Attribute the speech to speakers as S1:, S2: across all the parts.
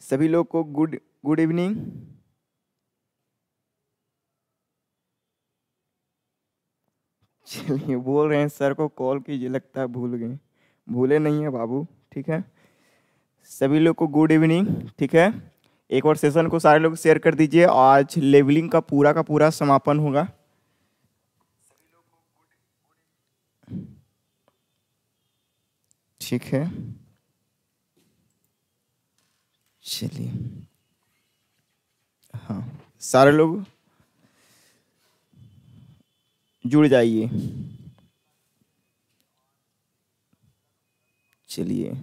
S1: सभी लोग को गुड गुड इवनिंग चलिए बोल रहे हैं सर को कॉल कीजिए लगता है भूल गए भूले नहीं है बाबू ठीक है सभी लोग को गुड इवनिंग ठीक है एक और सेशन को सारे लोग शेयर कर दीजिए आज लेवलिंग का पूरा का पूरा समापन होगा ठीक है चलिए हाँ सारे लोग जुड़ जाइए चलिए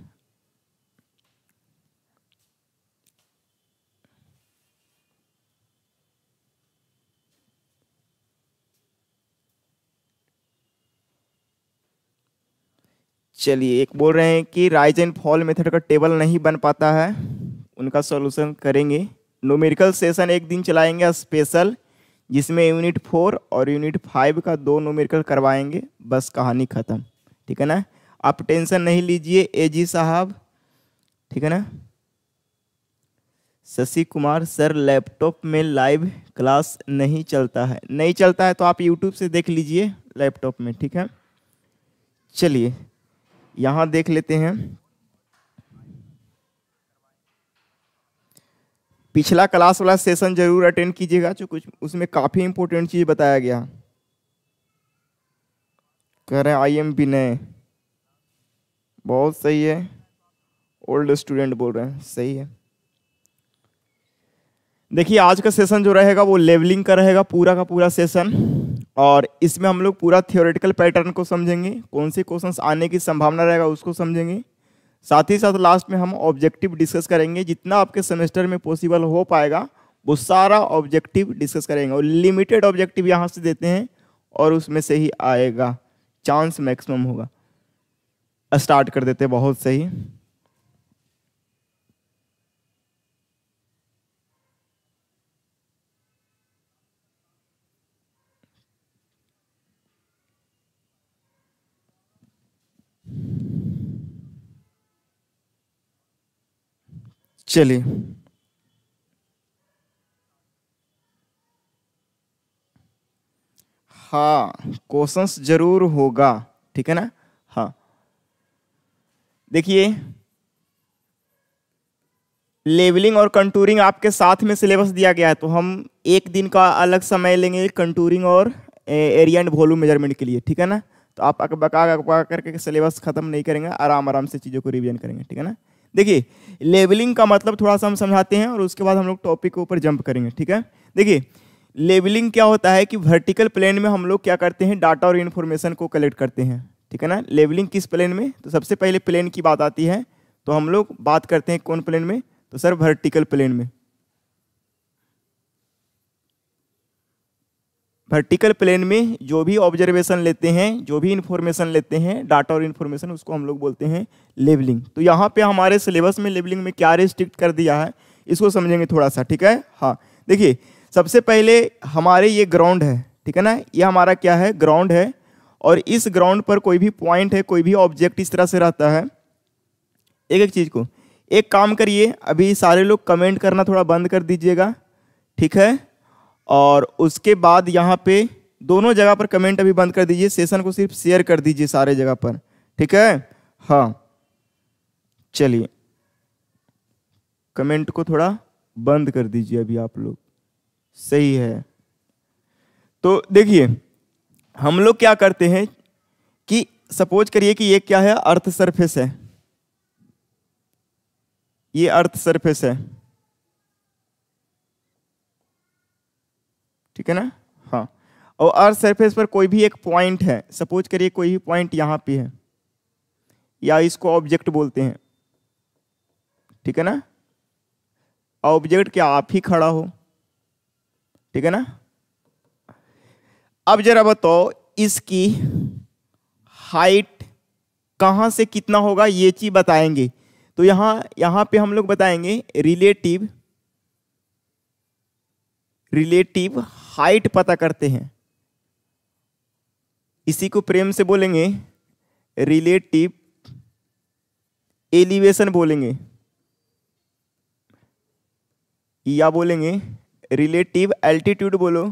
S1: चलिए एक बोल रहे हैं कि राइज एंड फॉल मेथड का टेबल नहीं बन पाता है उनका सॉल्यूशन करेंगे नोमेरिकल सेशन एक दिन चलाएंगे स्पेशल जिसमें यूनिट फोर और यूनिट फाइव का दो नोमेरिकल करवाएंगे बस कहानी ख़त्म ठीक है ना आप टेंशन नहीं लीजिए ए जी साहब ठीक है ना शशि कुमार सर लैपटॉप में लाइव क्लास नहीं चलता है नहीं चलता है तो आप यूट्यूब से देख लीजिए लैपटॉप में ठीक है चलिए यहाँ देख लेते हैं पिछला क्लास वाला सेशन जरूर अटेंड कीजिएगा जो कुछ उसमें काफ़ी इंपॉर्टेंट चीज़ बताया गया कह रहे हैं आई एम विनय बहुत सही है ओल्ड स्टूडेंट बोल रहे हैं सही है देखिए आज का सेशन जो रहेगा वो लेवलिंग का रहेगा पूरा का पूरा सेशन और इसमें हम लोग पूरा थियोरेटिकल पैटर्न को समझेंगे कौन से क्वेश्चंस आने की संभावना रहेगा उसको समझेंगे साथ ही साथ लास्ट में हम ऑब्जेक्टिव डिस्कस करेंगे जितना आपके सेमेस्टर में पॉसिबल हो पाएगा वो सारा ऑब्जेक्टिव डिस्कस करेंगे और लिमिटेड ऑब्जेक्टिव यहाँ से देते हैं और उसमें से ही आएगा चांस मैक्सिमम होगा स्टार्ट कर देते बहुत सही चलिए हाँ क्वेश्चंस जरूर होगा ठीक है ना हाँ देखिए लेवलिंग और कंटूरिंग आपके साथ में सिलेबस दिया गया है तो हम एक दिन का अलग समय लेंगे कंटूरिंग और एरिया एंड वॉल्यूम मेजरमेंट के लिए ठीक है ना तो आप बका करके सिलेबस खत्म नहीं करेंगे आराम आराम से चीज़ों को रिविजन करेंगे ठीक है ना देखिए लेबलिंग का मतलब थोड़ा सा हम समझाते हैं और उसके बाद हम लोग टॉपिक के ऊपर जंप करेंगे ठीक है देखिए लेबलिंग क्या होता है कि वर्टिकल प्लेन में हम लोग क्या करते हैं डाटा और इन्फॉर्मेशन को कलेक्ट करते हैं ठीक है ना लेबलिंग किस प्लेन में तो सबसे पहले प्लेन की बात आती है तो हम लोग बात करते हैं कौन प्लेन में तो सर वर्टिकल प्लेन में वर्टिकल प्लेन में जो भी ऑब्जर्वेशन लेते हैं जो भी इन्फॉर्मेशन लेते हैं डाटा और इन्फॉर्मेशन उसको हम लोग बोलते हैं लेबलिंग तो यहाँ पे हमारे सिलेबस में लेबलिंग में क्या रिस्ट्रिक्ट कर दिया है इसको समझेंगे थोड़ा सा ठीक है हाँ देखिए सबसे पहले हमारे ये ग्राउंड है ठीक है ना ये हमारा क्या है ग्राउंड है और इस ग्राउंड पर कोई भी पॉइंट है कोई भी ऑब्जेक्ट इस तरह से रहता है एक एक चीज़ को एक काम करिए अभी सारे लोग कमेंट करना थोड़ा बंद कर दीजिएगा ठीक है और उसके बाद यहाँ पे दोनों जगह पर कमेंट अभी बंद कर दीजिए सेशन को सिर्फ शेयर कर दीजिए सारे जगह पर ठीक है हाँ चलिए कमेंट को थोड़ा बंद कर दीजिए अभी आप लोग सही है तो देखिए हम लोग क्या करते हैं कि सपोज करिए कि ये क्या है अर्थ सरफेस है ये अर्थ सरफेस है ठीक है ना हाँ और अर्थ सरफेस पर कोई भी एक पॉइंट है सपोज करिए कोई भी पॉइंट यहाँ पे है या इसको ऑब्जेक्ट बोलते हैं ठीक है ना ऑब्जेक्ट क्या आप ही खड़ा हो ठीक है ना अब जरा बताओ इसकी हाइट कहाँ से कितना होगा ये चीज बताएंगे तो यहाँ यहाँ पे हम लोग बताएंगे रिलेटिव रिलेटिव हाइट पता करते हैं इसी को प्रेम से बोलेंगे रिलेटिव एलिवेशन बोलेंगे या बोलेंगे रिलेटिव एल्टीट्यूड बोलो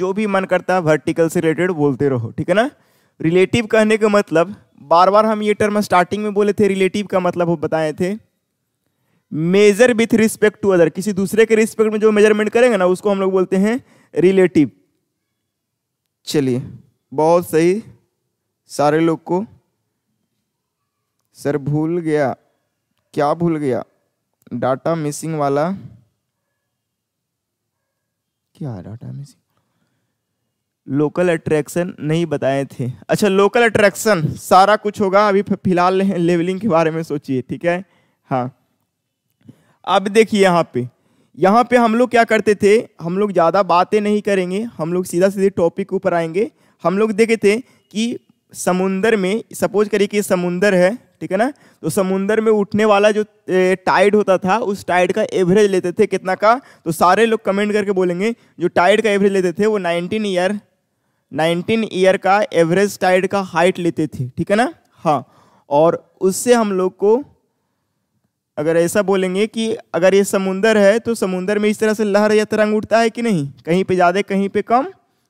S1: जो भी मन करता है वर्टिकल से रिलेटेड बोलते रहो ठीक है ना रिलेटिव कहने का मतलब बार बार हम ये टर्म स्टार्टिंग में बोले थे रिलेटिव का मतलब बताए थे major with respect to other किसी दूसरे के रिस्पेक्ट में जो मेजरमेंट करेंगे ना उसको हम लोग बोलते हैं रिलेटिव चलिए बहुत सही सारे लोग को सर भूल गया क्या भूल गया डाटा मिसिंग वाला क्या डाटा मिसिंग लोकल अट्रैक्शन नहीं बताए थे अच्छा लोकल अट्रैक्शन सारा कुछ होगा अभी फिलहाल लेवलिंग के बारे में सोचिए ठीक है हाँ अब देखिए यहाँ पे यहाँ पे हम लोग क्या करते थे हम लोग ज़्यादा बातें नहीं करेंगे हम लोग सीधा सीधे टॉपिक ऊपर आएंगे हम लोग देखे थे कि समुंदर में सपोज करिए कि समुंदर है ठीक है ना तो समुंदर में उठने वाला जो टाइड होता था उस टाइड का एवरेज लेते थे कितना का तो सारे लोग कमेंट करके बोलेंगे जो टाइड का एवरेज लेते थे वो नाइनटीन ईयर नाइनटीन ईयर का एवरेज टाइड का हाइट लेते थे ठीक है ना हाँ और उससे हम लोग को अगर ऐसा बोलेंगे कि अगर ये समुंदर है तो समुंदर में इस तरह से लहर या तरंग उठता है कि नहीं कहीं पे ज़्यादा कहीं पे कम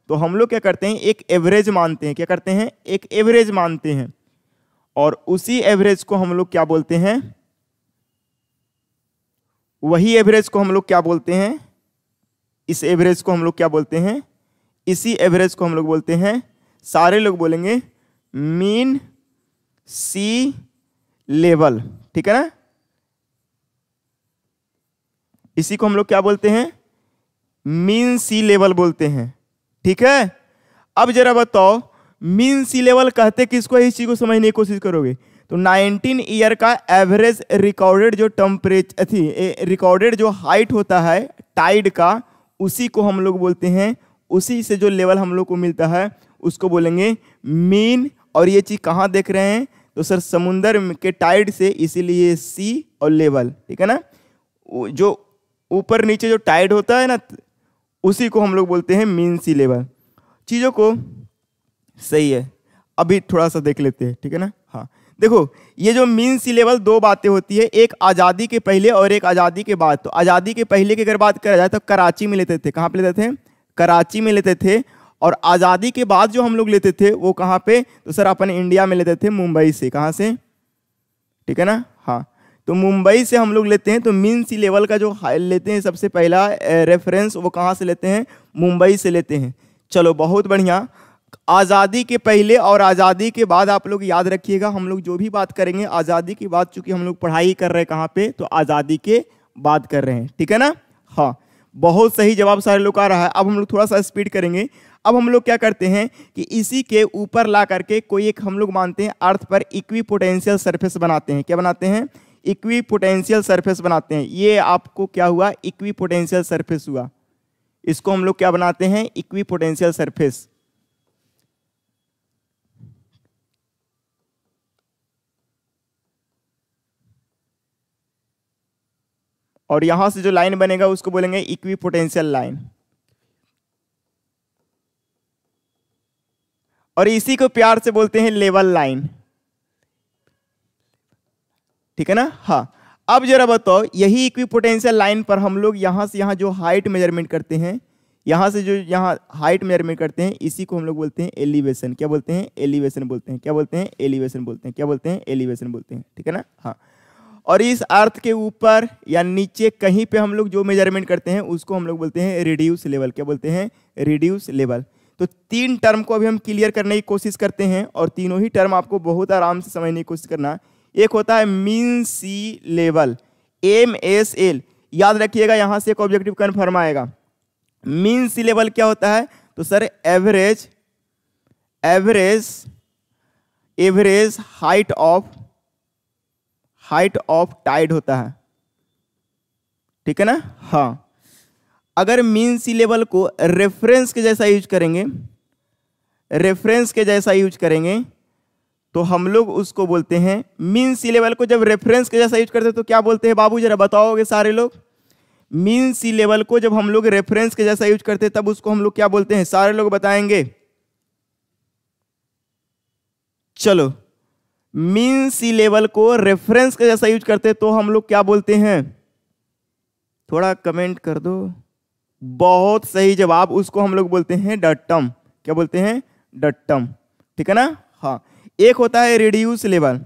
S1: तो हम लोग क्या करते हैं एक एवरेज मानते हैं क्या करते हैं एक एवरेज मानते हैं और उसी एवरेज को हम लोग क्या बोलते हैं वही एवरेज को हम लोग क्या बोलते हैं इस एवरेज को हम लोग क्या बोलते हैं इसी एवरेज को हम लोग बोलते हैं सारे लोग बोलेंगे मीन सी लेवल ठीक है ना इसी को हम लोग क्या बोलते हैं मीन सी लेवल बोलते हैं ठीक है अब जरा बताओ मीन सी लेवल कहते किसको इस चीज़ को समझने की कोशिश करोगे तो 19 ईयर का एवरेज रिकॉर्डेड जो टेम्परेचर थी रिकॉर्डेड जो हाइट होता है टाइड का उसी को हम लोग बोलते हैं उसी से जो लेवल हम लोग को मिलता है उसको बोलेंगे मीन और ये चीज़ कहाँ देख रहे हैं तो सर समुंदर के टाइड से इसीलिए सी और लेवल ठीक है ना जो ऊपर नीचे जो टाइड होता है ना उसी को हम लोग बोलते हैं मीन सी लेवल चीज़ों को सही है अभी थोड़ा सा देख लेते हैं ठीक है ना हाँ देखो ये जो मीन सी लेवल दो बातें होती है एक आज़ादी के पहले और एक आज़ादी के बाद तो आज़ादी के पहले की अगर बात करा जाए तो कराची में लेते थे कहाँ पर लेते थे कराची में लेते थे और आज़ादी के बाद जो हम लोग लेते थे वो कहाँ पे तो सर अपन इंडिया में लेते थे मुंबई से कहाँ से ठीक है ना तो मुंबई से हम लोग लेते हैं तो मीन सी लेवल का जो लेते हैं सबसे पहला रेफरेंस वो कहाँ से लेते हैं मुंबई से लेते हैं चलो बहुत बढ़िया आज़ादी के पहले और आज़ादी के बाद आप लोग याद रखिएगा हम लोग जो भी बात करेंगे आज़ादी की बात चूँकि हम लोग पढ़ाई कर रहे हैं कहाँ पर तो आज़ादी के बाद कर रहे हैं ठीक है ना हाँ बहुत सही जवाब सारे लोग आ रहा है अब हम लोग थोड़ा सा स्पीड करेंगे अब हम लोग क्या करते हैं कि इसी के ऊपर ला करके कोई एक हम लोग मानते हैं अर्थ पर इक्वी पोटेंशियल सर्फेस बनाते हैं क्या बनाते हैं इक्वी पोटेंशियल सरफेस बनाते हैं ये आपको क्या हुआ इक्वी पोटेंशियल सरफेस हुआ इसको हम लोग क्या बनाते हैं इक्वी पोटेंशियल सरफेस और यहां से जो लाइन बनेगा उसको बोलेंगे इक्वी पोटेंशियल लाइन और इसी को प्यार से बोलते हैं लेवल लाइन ठीक है ना हाँ अब जरा बताओ यही इक्विपोटेंशियल लाइन पर हम लोग यहाँ से यहाँ जो हाइट मेजरमेंट करते हैं यहाँ से जो यहाँ हाइट मेजरमेंट करते हैं इसी को हम लोग बोलते हैं एलिवेशन क्या बोलते हैं एलिवेशन बोलते हैं क्या बोलते हैं एलिवेशन बोलते हैं क्या बोलते हैं एलिवेशन बोलते हैं ठीक है ना हाँ और इस अर्थ के ऊपर या नीचे कहीं पे हम लोग जो मेजरमेंट करते हैं उसको हम लोग बोलते हैं रिड्यूस लेवल क्या बोलते हैं रिड्यूस लेवल तो तीन टर्म को अभी हम क्लियर करने की कोशिश करते हैं और तीनों ही टर्म आपको बहुत आराम से समझने की कोशिश करना एक होता है mean sea level M S L याद रखिएगा यहाँ से एक ऑब्जेक्टिव कन्फर्म आएगा मीन सी लेवल क्या होता है तो sir average average average height of height of tide होता है ठीक है ना हाँ अगर मीन सी लेवल को रेफरेंस के जैसा यूज करेंगे रेफरेंस के जैसा यूज करेंगे तो हम लोग उसको बोलते हैं मीन सी लेवल को जब रेफरेंस के जैसा यूज करते हैं तो क्या बोलते हैं बाबू जरा बताओगे सारे लोग मीन सी लेवल को जब हम लोग रेफरेंस के जैसा यूज करते हैं तब उसको हम लोग क्या बोलते हैं सारे लोग बताएंगे चलो मीन सी लेवल को रेफरेंस के जैसा यूज करते हैं तो हम लोग क्या बोलते हैं थोड़ा कमेंट कर दो बहुत सही जवाब उसको हम लोग बोलते हैं डटम क्या बोलते हैं डटम ठीक है ना हाँ एक होता है रिड्यूस लेवल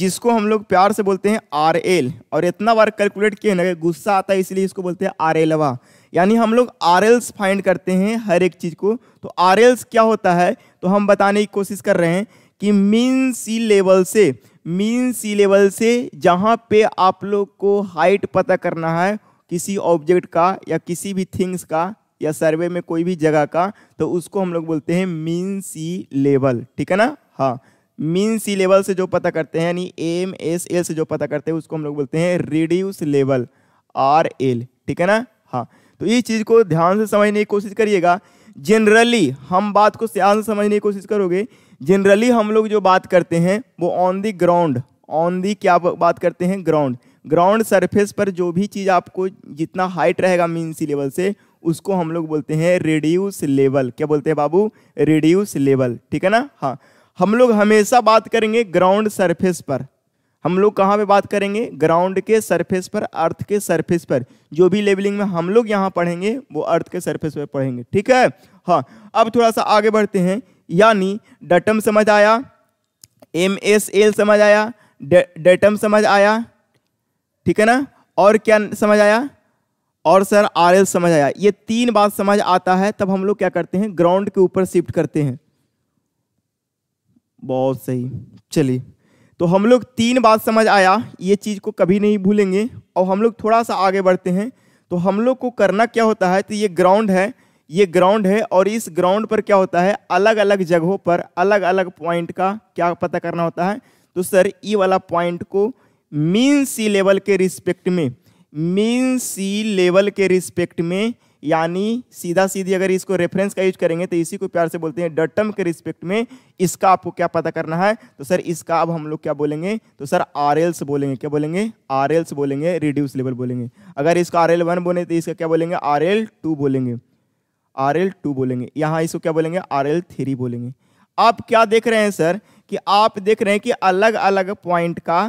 S1: जिसको हम लोग प्यार से बोलते हैं आर एल और इतना बार कैलकुलेट किए ना गुस्सा आता है इसलिए इसको बोलते हैं आर एलवा यानी हम लोग आर एल्स फाइंड करते हैं हर एक चीज़ को तो आर एल्स क्या होता है तो हम बताने की कोशिश कर रहे हैं कि मीन सी लेवल से मीन सी लेवल से जहाँ पे आप लोग को हाइट पता करना है किसी ऑब्जेक्ट का या किसी भी थिंग्स का या सर्वे में कोई भी जगह का तो उसको हम लोग बोलते हैं मीन सी लेवल ठीक है ना हाँ मीन सी लेवल से जो पता करते हैं यानी एम एस एल से जो पता करते हैं उसको हम लोग बोलते हैं रिड्यूस लेवल आर एल ठीक है ना हाँ तो ये चीज़ को ध्यान से समझने की कोशिश करिएगा जनरली हम बात को ध्यान से समझने की कोशिश करोगे जनरली हम लोग जो बात करते हैं वो on the ground on the क्या बात करते हैं ग्राउंड ग्राउंड सरफेस पर जो भी चीज़ आपको जितना हाइट रहेगा मीन सी लेवल से उसको हम लोग बोलते हैं रेड्यूस लेवल क्या बोलते हैं बाबू रेड्यूस लेवल ठीक है ना हाँ हम लोग हमेशा बात करेंगे ग्राउंड सरफेस पर हम लोग कहाँ पे बात करेंगे ग्राउंड के सरफेस पर अर्थ के सरफेस पर जो भी लेवलिंग में हम लोग यहाँ पढ़ेंगे वो अर्थ के सरफेस पर पढ़ेंगे ठीक है हाँ अब थोड़ा सा आगे बढ़ते हैं यानी डटम समझ आया एम एस एल समझ आया डेटम समझ आया ठीक है ना और क्या समझ आया और सर आर समझ आया ये तीन बात समझ आता है तब हम लोग क्या करते हैं ग्राउंड के ऊपर शिफ्ट करते हैं बहुत सही चलिए तो हम लोग तीन बात समझ आया ये चीज़ को कभी नहीं भूलेंगे और हम लोग थोड़ा सा आगे बढ़ते हैं तो हम लोग को करना क्या होता है तो ये ग्राउंड है ये ग्राउंड है और इस ग्राउंड पर क्या होता है अलग अलग जगहों पर अलग अलग पॉइंट का क्या पता करना होता है तो सर ई वाला पॉइंट को मीन सी लेवल के रिस्पेक्ट में मीन सी लेवल के रिस्पेक्ट में यानी सीधा सीधी अगर इसको रेफरेंस का यूज करेंगे तो इसी को प्यार से बोलते हैं डटम के रिस्पेक्ट में इसका आपको क्या पता करना है तो सर इसका अब हम लोग क्या बोलेंगे तो सर आर एल्स बोलेंगे क्या बोलेंगे आर एल्स बोलेंगे रिड्यूस लेवल बोलेंगे अगर इसका आर एल वन बोले तो इसका क्या बोलेंगे आर एल टू बोलेंगे आर एल टू बोलेंगे यहाँ इसको क्या बोलेंगे आर एल थ्री बोलेंगे आप क्या देख रहे हैं सर कि आप देख रहे हैं कि अलग अलग पॉइंट का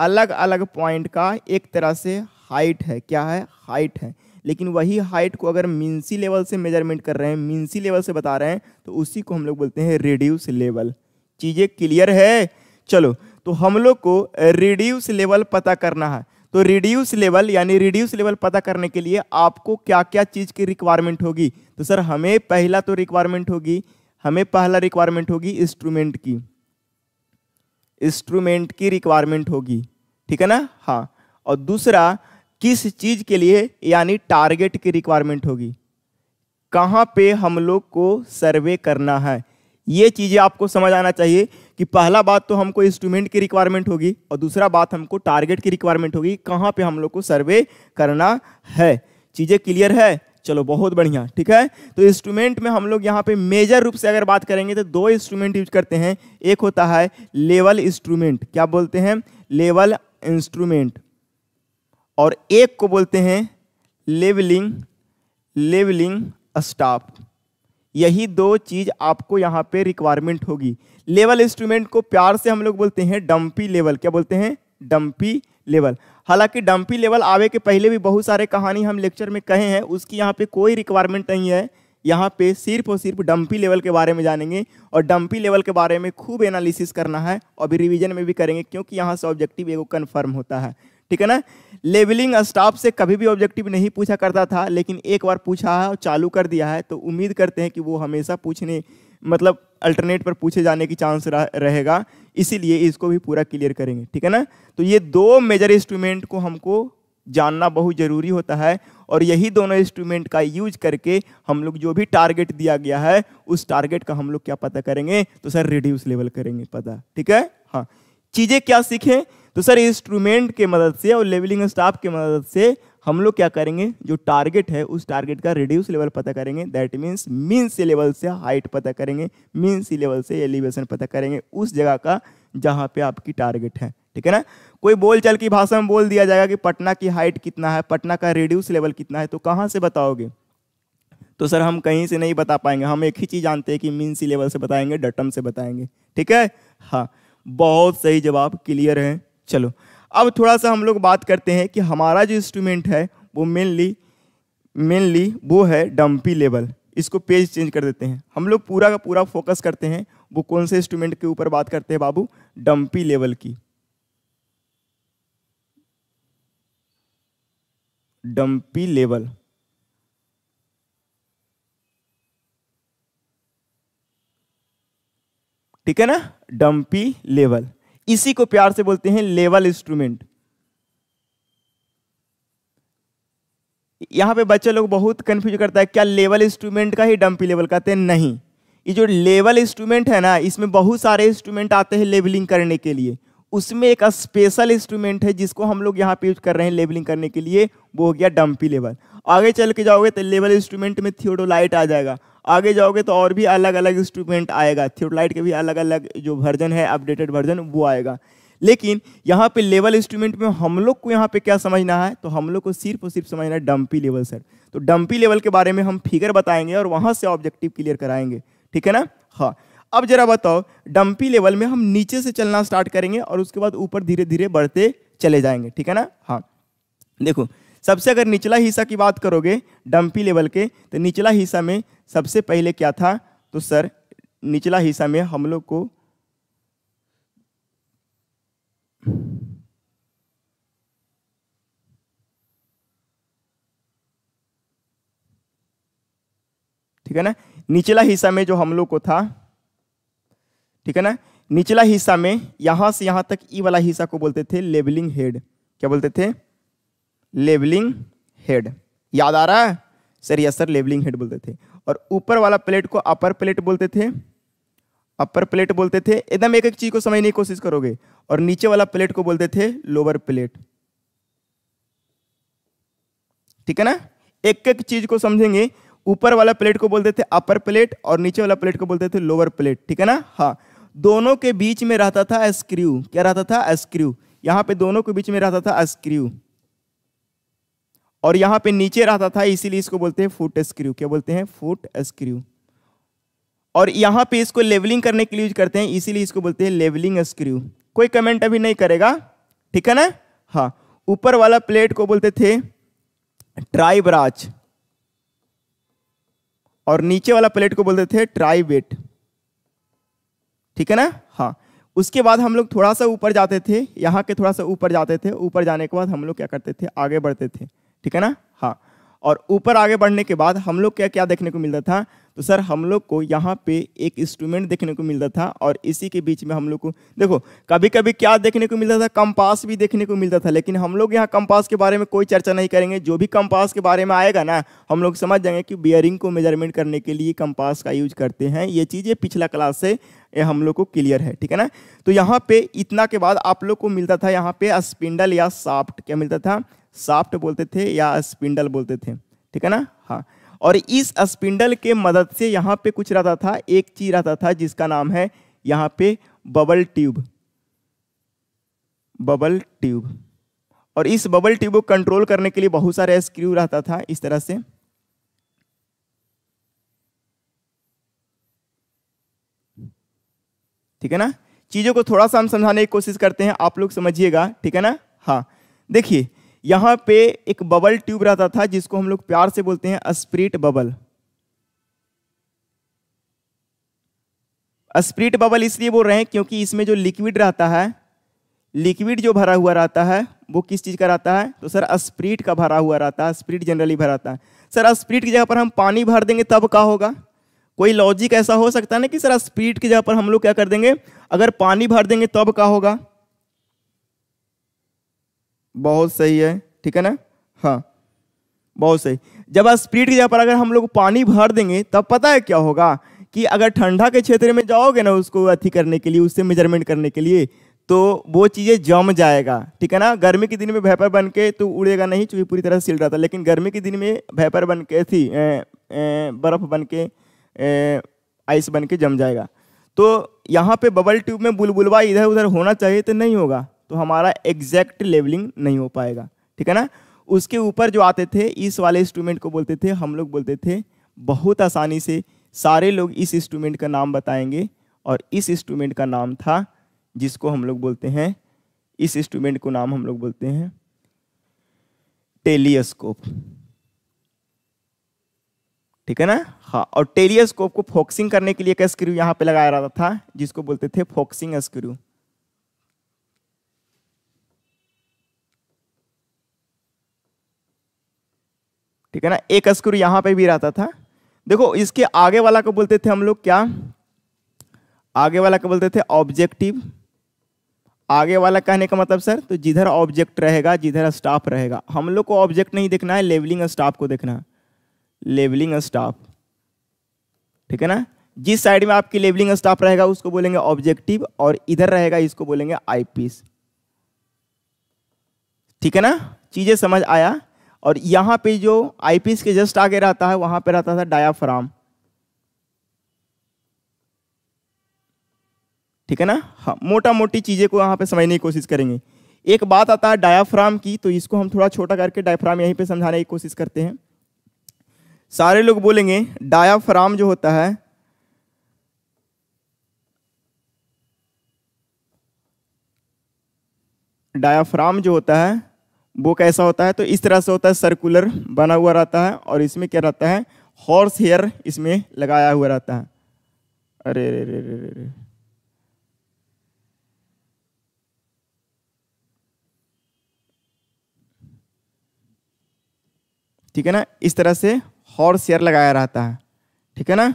S1: अलग अलग पॉइंट का एक तरह से हाइट है क्या है हाइट है लेकिन वही हाइट को अगर मिन्सी लेवल से मेजरमेंट कर रहे हैं मिन्सी लेवल से बता रहे हैं तो उसी को हम लोग बोलते हैं रिड्यूस लेवल चीज़ें क्लियर है चलो तो हम लोग को रिड्यूस लेवल पता करना है तो रिड्यूस लेवल यानी रिड्यूस लेवल पता करने के लिए आपको क्या क्या चीज़ की रिक्वायरमेंट होगी तो सर हमें पहला तो रिक्वायरमेंट होगी हमें पहला रिक्वायरमेंट होगी इंस्ट्रूमेंट की इंस्ट्रूमेंट की रिक्वायरमेंट होगी ठीक है ना हाँ और दूसरा किस चीज़ के लिए यानी टारगेट की रिक्वायरमेंट होगी कहाँ पे हम लोग को सर्वे करना है ये चीज़ें आपको समझ आना चाहिए कि पहला बात तो हमको इंस्ट्रूमेंट की रिक्वायरमेंट होगी और दूसरा बात हमको टारगेट की रिक्वायरमेंट होगी कहाँ पे हम लोग को सर्वे करना है चीज़ें क्लियर है चलो बहुत बढ़िया ठीक है तो इंस्ट्रूमेंट में हम लोग यहाँ पे मेजर रूप से अगर बात करेंगे तो दो इंस्ट्रूमेंट यूज करते हैं एक होता है लेवल इंस्ट्रूमेंट क्या बोलते हैं लेवल इंस्ट्रूमेंट और एक को बोलते हैं लेवलिंग लेवलिंग स्टाफ यही दो चीज़ आपको यहाँ पे रिक्वायरमेंट होगी लेवल इंस्ट्रूमेंट को प्यार से हम लोग बोलते हैं डम्पी लेवल क्या बोलते हैं डम्पी लेवल हालांकि डम्पी लेवल आवे के पहले भी बहुत सारे कहानी हम लेक्चर में कहे हैं उसकी यहाँ पे कोई रिक्वायरमेंट नहीं है यहाँ पे सिर्फ और सिर्फ डम्पी लेवल के बारे में जानेंगे और डम्पी लेवल के बारे में खूब एनालिसिस करना है और भी रिविजन में भी करेंगे क्योंकि यहाँ से ऑब्जेक्टिव एगो कन्फर्म होता है ठीक है ना लेवलिंग स्टाफ से कभी भी ऑब्जेक्टिव नहीं पूछा करता था लेकिन एक बार पूछा है और चालू कर दिया है तो उम्मीद करते हैं कि वो हमेशा पूछने मतलब अल्टरनेट पर पूछे जाने की चांस रहेगा इसीलिए इसको भी पूरा क्लियर करेंगे ठीक है ना तो ये दो मेजर इंस्ट्रूमेंट को हमको जानना बहुत ज़रूरी होता है और यही दोनों इंस्ट्रूमेंट का यूज करके हम लोग जो भी टारगेट दिया गया है उस टारगेट का हम लोग क्या पता करेंगे तो सर रिड्यूस लेवल करेंगे पता ठीक है हाँ चीज़ें क्या सीखें तो सर इंस्ट्रूमेंट के मदद से और लेवलिंग स्टाफ के मदद से हम लोग क्या करेंगे जो टारगेट है उस टारगेट का रिड्यूस लेवल पता करेंगे that means mean sea level से हाइट पता करेंगे मीन सी लेवल से एलिवेशन पता करेंगे उस जगह का जहाँ पे आपकी टारगेट है ठीक है ना कोई बोल चाल की भाषा में बोल दिया जाएगा कि पटना की हाइट कितना है पटना का रिड्यूस लेवल कितना है तो कहाँ से बताओगे तो सर हम कहीं से नहीं बता पाएंगे हम एक ही चीज़ जानते हैं कि मीन सी लेवल से बताएंगे डटम से बताएंगे ठीक है हाँ बहुत सही जवाब क्लियर है चलो अब थोड़ा सा हम लोग बात करते हैं कि हमारा जो इंस्ट्रूमेंट है वो मेनली मेनली वो है डम्पी लेवल इसको पेज चेंज कर देते हैं हम लोग पूरा का पूरा फोकस करते हैं वो कौन से इंस्ट्रूमेंट के ऊपर बात करते हैं बाबू डम्पी लेवल की डम्पी लेवल ठीक है ना डम्पी लेवल इसी को प्यार से बोलते हैं लेवल इंस्ट्रूमेंट यहां पे बच्चे लोग बहुत कंफ्यूज करता है क्या लेवल इंस्ट्रूमेंट का ही डंपी लेवल कहते हैं नहीं ये जो लेवल इंस्ट्रूमेंट है ना इसमें बहुत सारे इंस्ट्रूमेंट आते हैं लेवलिंग करने के लिए उसमें एक स्पेशल इंस्ट्रूमेंट है जिसको हम लोग यहाँ पे यूज कर रहे हैं लेवलिंग करने के लिए वो हो गया डंपी लेवल आगे चल के जाओगे तो लेवल इंस्ट्रूमेंट में थियोडोलाइट आ जाएगा आगे जाओगे तो और भी अलग अलग इंस्ट्रूमेंट आएगा थियोटलाइट के भी अलग अलग जो वर्जन है अपडेटेड वर्जन वो आएगा लेकिन यहाँ पे लेवल इंस्ट्रूमेंट में हम लोग को यहाँ पे क्या समझना है तो हम लोग को सिर्फ और सिर्फ समझना है डम्पी लेवल सर तो डम्पी लेवल के बारे में हम फिगर बताएंगे और वहाँ से ऑब्जेक्टिव क्लियर कराएंगे ठीक है ना हाँ अब जरा बताओ डंपी लेवल में हम नीचे से चलना स्टार्ट करेंगे और उसके बाद ऊपर धीरे धीरे बढ़ते चले जाएंगे ठीक है ना हाँ देखो सबसे अगर निचला हिस्सा की बात करोगे डम्पी लेवल के तो निचला हिस्सा में सबसे पहले क्या था तो सर निचला हिस्सा में हम लोग को ठीक है ना निचला हिस्सा में जो हम लोग को था ठीक है ना निचला हिस्सा में यहां से यहां तक ई वाला हिस्सा को बोलते थे लेबलिंग हेड क्या बोलते थे लेबलिंग हेड याद आ रहा है sir yes sir levelling head बोलते थे और ऊपर वाला प्लेट को अपर प्लेट बोलते थे अपर प्लेट बोलते थे एकदम एक एक चीज को समझने की कोशिश करोगे और नीचे वाला प्लेट को बोलते थे लोअर प्लेट ठीक है ना एक एक चीज को समझेंगे ऊपर वाला प्लेट को बोलते थे अपर प्लेट और नीचे वाला प्लेट को बोलते थे लोअर प्लेट ठीक है ना हाँ दोनों के बीच में रहता था स्क्रू क्या रहता था स्क्रू यहाँ पे दोनों के बीच में रहता था स्क्रू और यहाँ पे नीचे रहता था इसीलिए इसको बोलते हैं फुट स्क्रू क्या बोलते हैं फुट स्क्रू और यहाँ पे इसको लेवलिंग करने के लिए यूज करते हैं इसीलिए इसको बोलते हैं लेवलिंग स्क्रू कोई कमेंट अभी नहीं करेगा ठीक है ना हाँ ऊपर वाला प्लेट को बोलते थे ट्राई ब्राच और नीचे वाला प्लेट को बोलते थे ट्राई बेट ठीक है ना हाँ उसके बाद हम लोग थोड़ा सा ऊपर जाते थे यहाँ के थोड़ा सा ऊपर जाते थे ऊपर जाने के बाद हम लोग क्या करते थे आगे बढ़ते थे ठीक है ना हाँ और ऊपर आगे बढ़ने के बाद हम लोग क्या क्या देखने को मिलता था तो सर हम लोग को यहाँ पे एक इंस्ट्रूमेंट देखने को मिलता था और इसी के बीच में हम लोग को देखो कभी कभी क्या देखने को मिलता था कंपास भी देखने को मिलता था लेकिन हम लोग यहाँ कंपास के बारे में कोई चर्चा नहीं करेंगे जो भी कंपास के बारे में आएगा ना हम लोग समझ जाएंगे कि बियरिंग को मेजरमेंट करने के लिए कंपास का यूज करते हैं ये चीज़ें पिछला क्लास से ये हम लोग को क्लियर है ठीक है ना तो यहाँ पे इतना के बाद आप लोग को मिलता था यहाँ पे स्पिंडल या साफ्ट क्या मिलता था साफ्ट बोलते थे या स्पिंडल बोलते थे ठीक है ना हाँ और इस स्पिंडल के मदद से यहाँ पे कुछ रहता था एक चीज रहता था जिसका नाम है यहाँ पे बबल ट्यूब बबल ट्यूब और इस बबल ट्यूब को कंट्रोल करने के लिए बहुत सारे स्क्रू रहता था इस तरह से ठीक है ना चीज़ों को थोड़ा सा हम समझाने की कोशिश करते हैं आप लोग समझिएगा ठीक है ना हाँ देखिए यहाँ पे एक बबल ट्यूब रहता था जिसको हम लोग प्यार से बोलते हैं स्प्रिट बबल स्प्रिट बबल इसलिए बोल रहे हैं क्योंकि इसमें जो लिक्विड रहता है लिक्विड जो भरा हुआ रहता है वो किस चीज़ का रहता है तो सर स्प्रिट का भरा हुआ रहता है स्प्रिट जनरली भरा रहता है सर स्प्रिट की जगह पर हम पानी भर देंगे तब का होगा कोई लॉजिक ऐसा हो सकता है ना कि सर स्पीड की जगह पर हम लोग क्या कर देंगे अगर पानी भर देंगे तब क्या होगा बहुत सही है ठीक है ना हाँ बहुत सही जब आप स्पीड की जगह पर अगर हम लोग पानी भर देंगे तब पता है क्या होगा कि अगर ठंडा के क्षेत्र में जाओगे ना उसको अथी करने के लिए उससे मेजरमेंट करने के लिए तो वो चीज़ें जम जाएगा ठीक है ना गर्मी के दिन में भैपर बन के तो उड़ेगा नहीं चूँकि पूरी तरह सील सिल रहा था लेकिन गर्मी के दिन में भैपर बन के थी बर्फ़ बन के आइस बन के जम जाएगा तो यहाँ पे बबल ट्यूब में बुलबुलवा इधर उधर होना चाहिए तो नहीं होगा तो हमारा एग्जैक्ट लेवलिंग नहीं हो पाएगा ठीक है ना उसके ऊपर जो आते थे इस वाले इंस्ट्रूमेंट को बोलते थे हम लोग बोलते थे बहुत आसानी से सारे लोग इस इंस्ट्रूमेंट का नाम बताएंगे और इस इंस्ट्रूमेंट का नाम था जिसको हम लोग बोलते हैं इस इंस्ट्रूमेंट को नाम हम लोग बोलते हैं टेलीस्कोप ठीक है ना हाँ और टेलीस्कोप को फोक्सिंग करने के लिए एक स्क्रू यहाँ पे लगाया जाता था जिसको बोलते थे फोक्सिंग स्क्रू ठीक है ना एक स्क्रू यहाँ पे भी रहता था देखो इसके आगे वाला को बोलते थे हम लोग क्या आगे वाला को बोलते थे ऑब्जेक्टिव आगे वाला कहने का मतलब सर तो जिधर ऑब्जेक्ट रहेगा जिधर स्टाफ रहेगा हम लोग को ऑब्जेक्ट नहीं देखना है लेवलिंग स्टाफ को देखना है लेबलिंग स्टाफ ठीक है ना जिस साइड में आपकी लेबलिंग स्टाफ रहेगा उसको बोलेंगे ऑब्जेक्टिव और इधर रहेगा इसको बोलेंगे आईपीस ठीक है ना चीज़ें समझ आया और यहां पे जो आईपीस के जस्ट आगे रहता है वहां पे रहता था डायाफ्राम ठीक है ना हाँ मोटा मोटी चीज़ें को यहां पे समझने की कोशिश करेंगे एक बात आता है डायाफ्राम की तो इसको हम थोड़ा छोटा करके डायाफ्राम यहीं पर समझाने की कोशिश करते हैं सारे लोग बोलेंगे डायाफ्राम जो होता है डायाफ्राम जो होता है वो कैसा होता है तो इस तरह से होता है सर्कुलर बना हुआ रहता है और इसमें क्या रहता है हॉर्स हेयर इसमें लगाया हुआ रहता है अरे रे रे अरे अरे ठीक है ना इस तरह से हॉर्स एयर लगाया रहता है ठीक है ना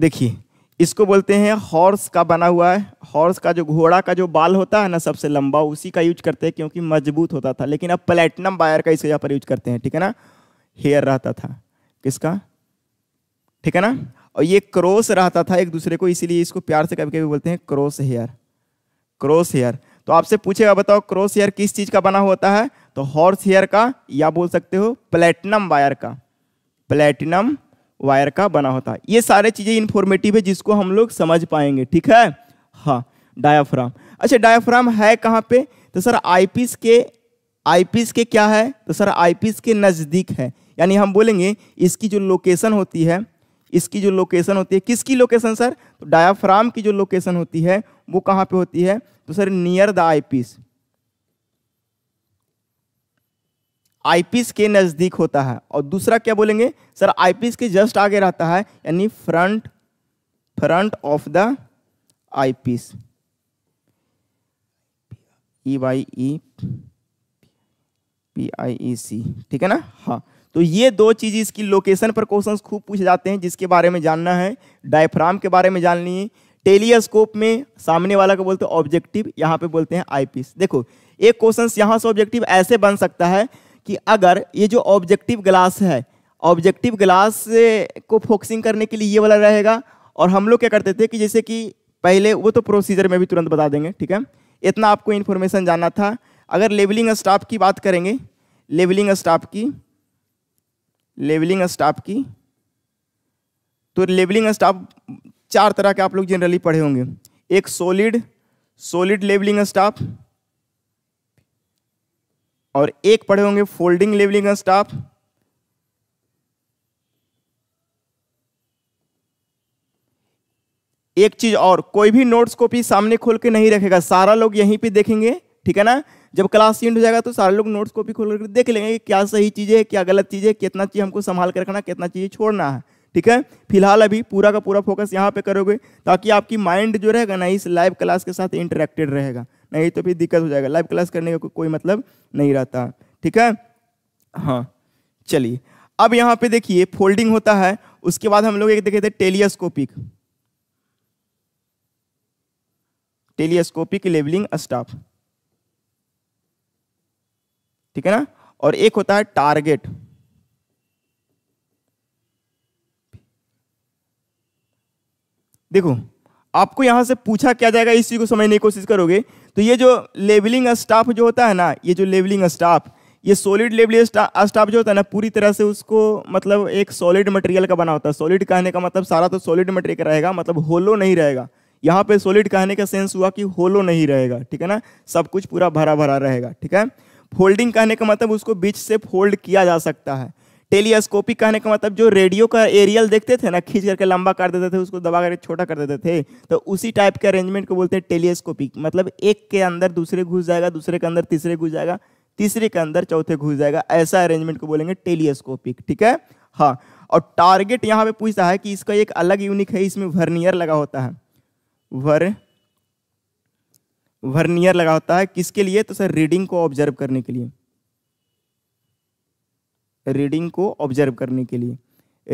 S1: देखिए इसको बोलते हैं हॉर्स का बना हुआ है हॉर्स का जो घोड़ा का जो बाल होता है ना सबसे लंबा उसी का यूज करते हैं क्योंकि मजबूत होता था लेकिन अब प्लेटिनम वायर का इसके यहाँ पर यूज करते हैं ठीक है ना हेयर रहता था किसका ठीक है ना और ये क्रॉस रहता था एक दूसरे को इसीलिए इसको प्यार से कभी कभी बोलते हैं क्रॉस हेयर क्रॉस हेयर तो आपसे पूछेगा बताओ क्रॉस हेयर किस चीज़ का बना होता है तो हॉर्स हेयर का या बोल सकते हो प्लेटिनम वायर का प्लेटिनम वायर का बना होता है ये सारे चीज़ें इन्फॉर्मेटिव है जिसको हम लोग समझ पाएंगे ठीक है हाँ डायाफ्राम अच्छा डायाफ्राम है कहाँ पे तो सर आईपीस के आईपीस के क्या है तो सर आईपीस के नज़दीक है यानी हम बोलेंगे इसकी जो लोकेशन होती है इसकी जो लोकेशन होती है किसकी लोकेशन सर तो डायाफ्राम की जो लोकेशन होती है वो कहाँ पे होती है तो sir near the eyepiece eyepiece के नज़दीक होता है और दूसरा क्या बोलेंगे सर आईपीस के जस्ट आगे रहता है यानी front front of the eyepiece E Y E P I E C ठीक है ना हाँ तो ये दो चीज़ इसकी लोकेशन पर क्वेश्चंस खूब पूछे जाते हैं जिसके बारे में जानना है डायफ्राम के बारे में जाननी है टेलीस्कोप में सामने वाला को बोलते हैं ऑब्जेक्टिव यहाँ पे बोलते हैं आईपीस देखो एक क्वेश्चन यहाँ से ऑब्जेक्टिव ऐसे बन सकता है कि अगर ये जो ऑब्जेक्टिव ग्लास है ऑब्जेक्टिव ग्लास को फोकसिंग करने के लिए ये वाला रहेगा और हम लोग क्या करते थे कि जैसे कि पहले वो तो प्रोसीजर में भी तुरंत बता देंगे ठीक है इतना आपको इन्फॉर्मेशन जानना था अगर लेवलिंग स्टाफ की बात करेंगे लेवलिंग स्टाफ की लेवलिंग स्टाफ की तो लेवलिंग स्टाफ चार तरह के आप लोग जनरली पढ़े होंगे एक सोलिड सोलिड लेवलिंग स्टाफ और एक पढ़े होंगे फोल्डिंग लेवलिंग स्टाफ एक चीज और कोई भी नोट्स कॉपी सामने खोल के नहीं रखेगा सारा लोग यहीं पे देखेंगे ठीक है ना जब क्लास एंड हो जाएगा तो सारे लोग नोट्स कॉपी खोल कर देख लेंगे कि क्या सही चीज़ है क्या गलत चीज़ है कितना चीज़ हमको संभाल कर रखना कितना चीज़ छोड़ना है ठीक है फिलहाल अभी पूरा का पूरा फोकस यहाँ पे करोगे ताकि आपकी माइंड जो रहेगा ना इस लाइव क्लास के साथ इंटरेक्टेड रहेगा नहीं तो फिर दिक्कत हो जाएगा लाइव क्लास करने का को, कोई मतलब नहीं रहता ठीक है हाँ चलिए अब यहाँ पे देखिए फोल्डिंग होता है उसके बाद हम लोग एक देखे थे टेलीस्कोपिक टेलीस्कोपिक लेवलिंग स्टाफ ठीक है ना और एक होता है टारगेट देखो आपको यहाँ से पूछा क्या जाएगा इस चीज़ को समझने की कोशिश करोगे तो ये जो लेवलिंग स्टाफ जो होता है ना ये जो लेवलिंग स्टाफ ये सॉलिड लेवलिंग स्टाफ जो होता है ना पूरी तरह से उसको मतलब एक सॉलिड मटेरियल का बना होता है सॉलिड कहने का मतलब सारा तो सॉलिड मटेरियल रहेगा मतलब होलो नहीं रहेगा यहाँ पे सॉलिड कहने का सेंस हुआ कि होलो नहीं रहेगा ठीक है ना सब कुछ पूरा भरा भरा रहेगा ठीक है फोल्डिंग कहने का मतलब उसको बीच से फोल्ड किया जा सकता है टेलीस्कोपी कहने का मतलब जो रेडियो का एरियल देखते थे ना खींच करके लंबा कर देते थे उसको दबा करके छोटा कर देते थे तो उसी टाइप के अरेंजमेंट को बोलते हैं टेलीस्कोपिक मतलब एक के अंदर दूसरे घुस जाएगा दूसरे के अंदर तीसरे घुस जाएगा तीसरे के अंदर चौथे घुस जाएगा ऐसा अरेंजमेंट को बोलेंगे टेलीस्कोपिक ठीक है हाँ और टारगेट यहाँ पे पूछता है कि इसका एक अलग यूनिक है इसमें वर्नियर लगा होता है वर वर्नियर लगा होता है किसके लिए तो सर रीडिंग को ऑब्जर्व करने के लिए रीडिंग को ऑब्जर्व करने के लिए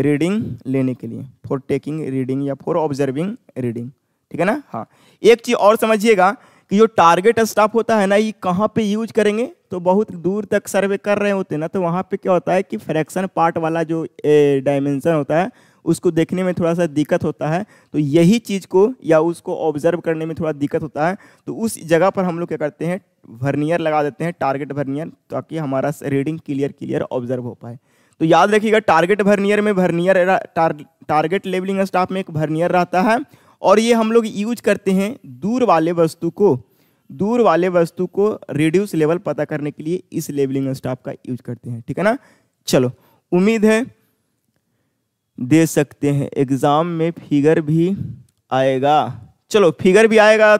S1: रीडिंग लेने के लिए फॉर टेकिंग रीडिंग या फॉर ऑब्जर्विंग रीडिंग ठीक है ना हाँ एक चीज़ और समझिएगा कि जो टारगेट स्टाफ होता है ना ये कहाँ पे यूज करेंगे तो बहुत दूर तक सर्वे कर रहे होते ना तो वहाँ पे क्या होता है कि फ्रैक्शन पार्ट वाला जो डायमेंशन होता है उसको देखने में थोड़ा सा दिक्कत होता है तो यही चीज़ को या उसको ऑब्जर्व करने में थोड़ा दिक्कत होता है तो उस जगह पर हम लोग क्या करते हैं वर्नियर लगा देते हैं टारगेट वर्नियर ताकि हमारा रीडिंग क्लियर क्लियर ऑब्जर्व हो पाए तो याद रखिएगा टारगेट वर्नियर में vernier tar, target levelling staff में एक वर्नियर रहता है और ये हम लोग यूज करते हैं दूर वाले वस्तु को दूर वाले वस्तु को रिड्यूस लेवल पता करने के लिए इस लेवलिंग स्टाफ का यूज करते हैं ठीक है ना चलो उम्मीद है दे सकते हैं एग्ज़ाम में फिगर भी आएगा चलो फिगर भी आएगा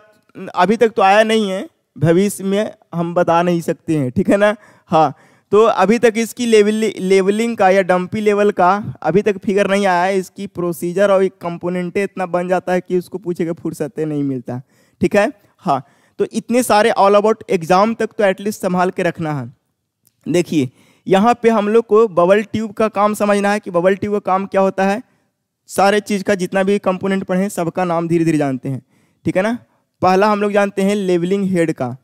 S1: अभी तक तो आया नहीं है भविष्य में हम बता नहीं सकते हैं ठीक है ना हाँ तो अभी तक इसकी लेवल लेवलिंग का या डम्पी लेवल का अभी तक फिगर नहीं आया है इसकी प्रोसीजर और एक कंपोनेंटे इतना बन जाता है कि उसको पूछेगा का फुर्सत नहीं मिलता ठीक है हाँ तो इतने सारे ऑल अबाउट एग्ज़ाम तक तो एटलीस्ट संभाल के रखना है देखिए यहाँ पे हम लोग को बबल ट्यूब का काम समझना है कि बबल ट्यूब का काम क्या होता है सारे चीज़ का जितना भी कंपोनेंट पढ़ें सबका नाम धीरे धीरे जानते हैं ठीक है ना पहला हम लोग जानते हैं लेवलिंग हेड का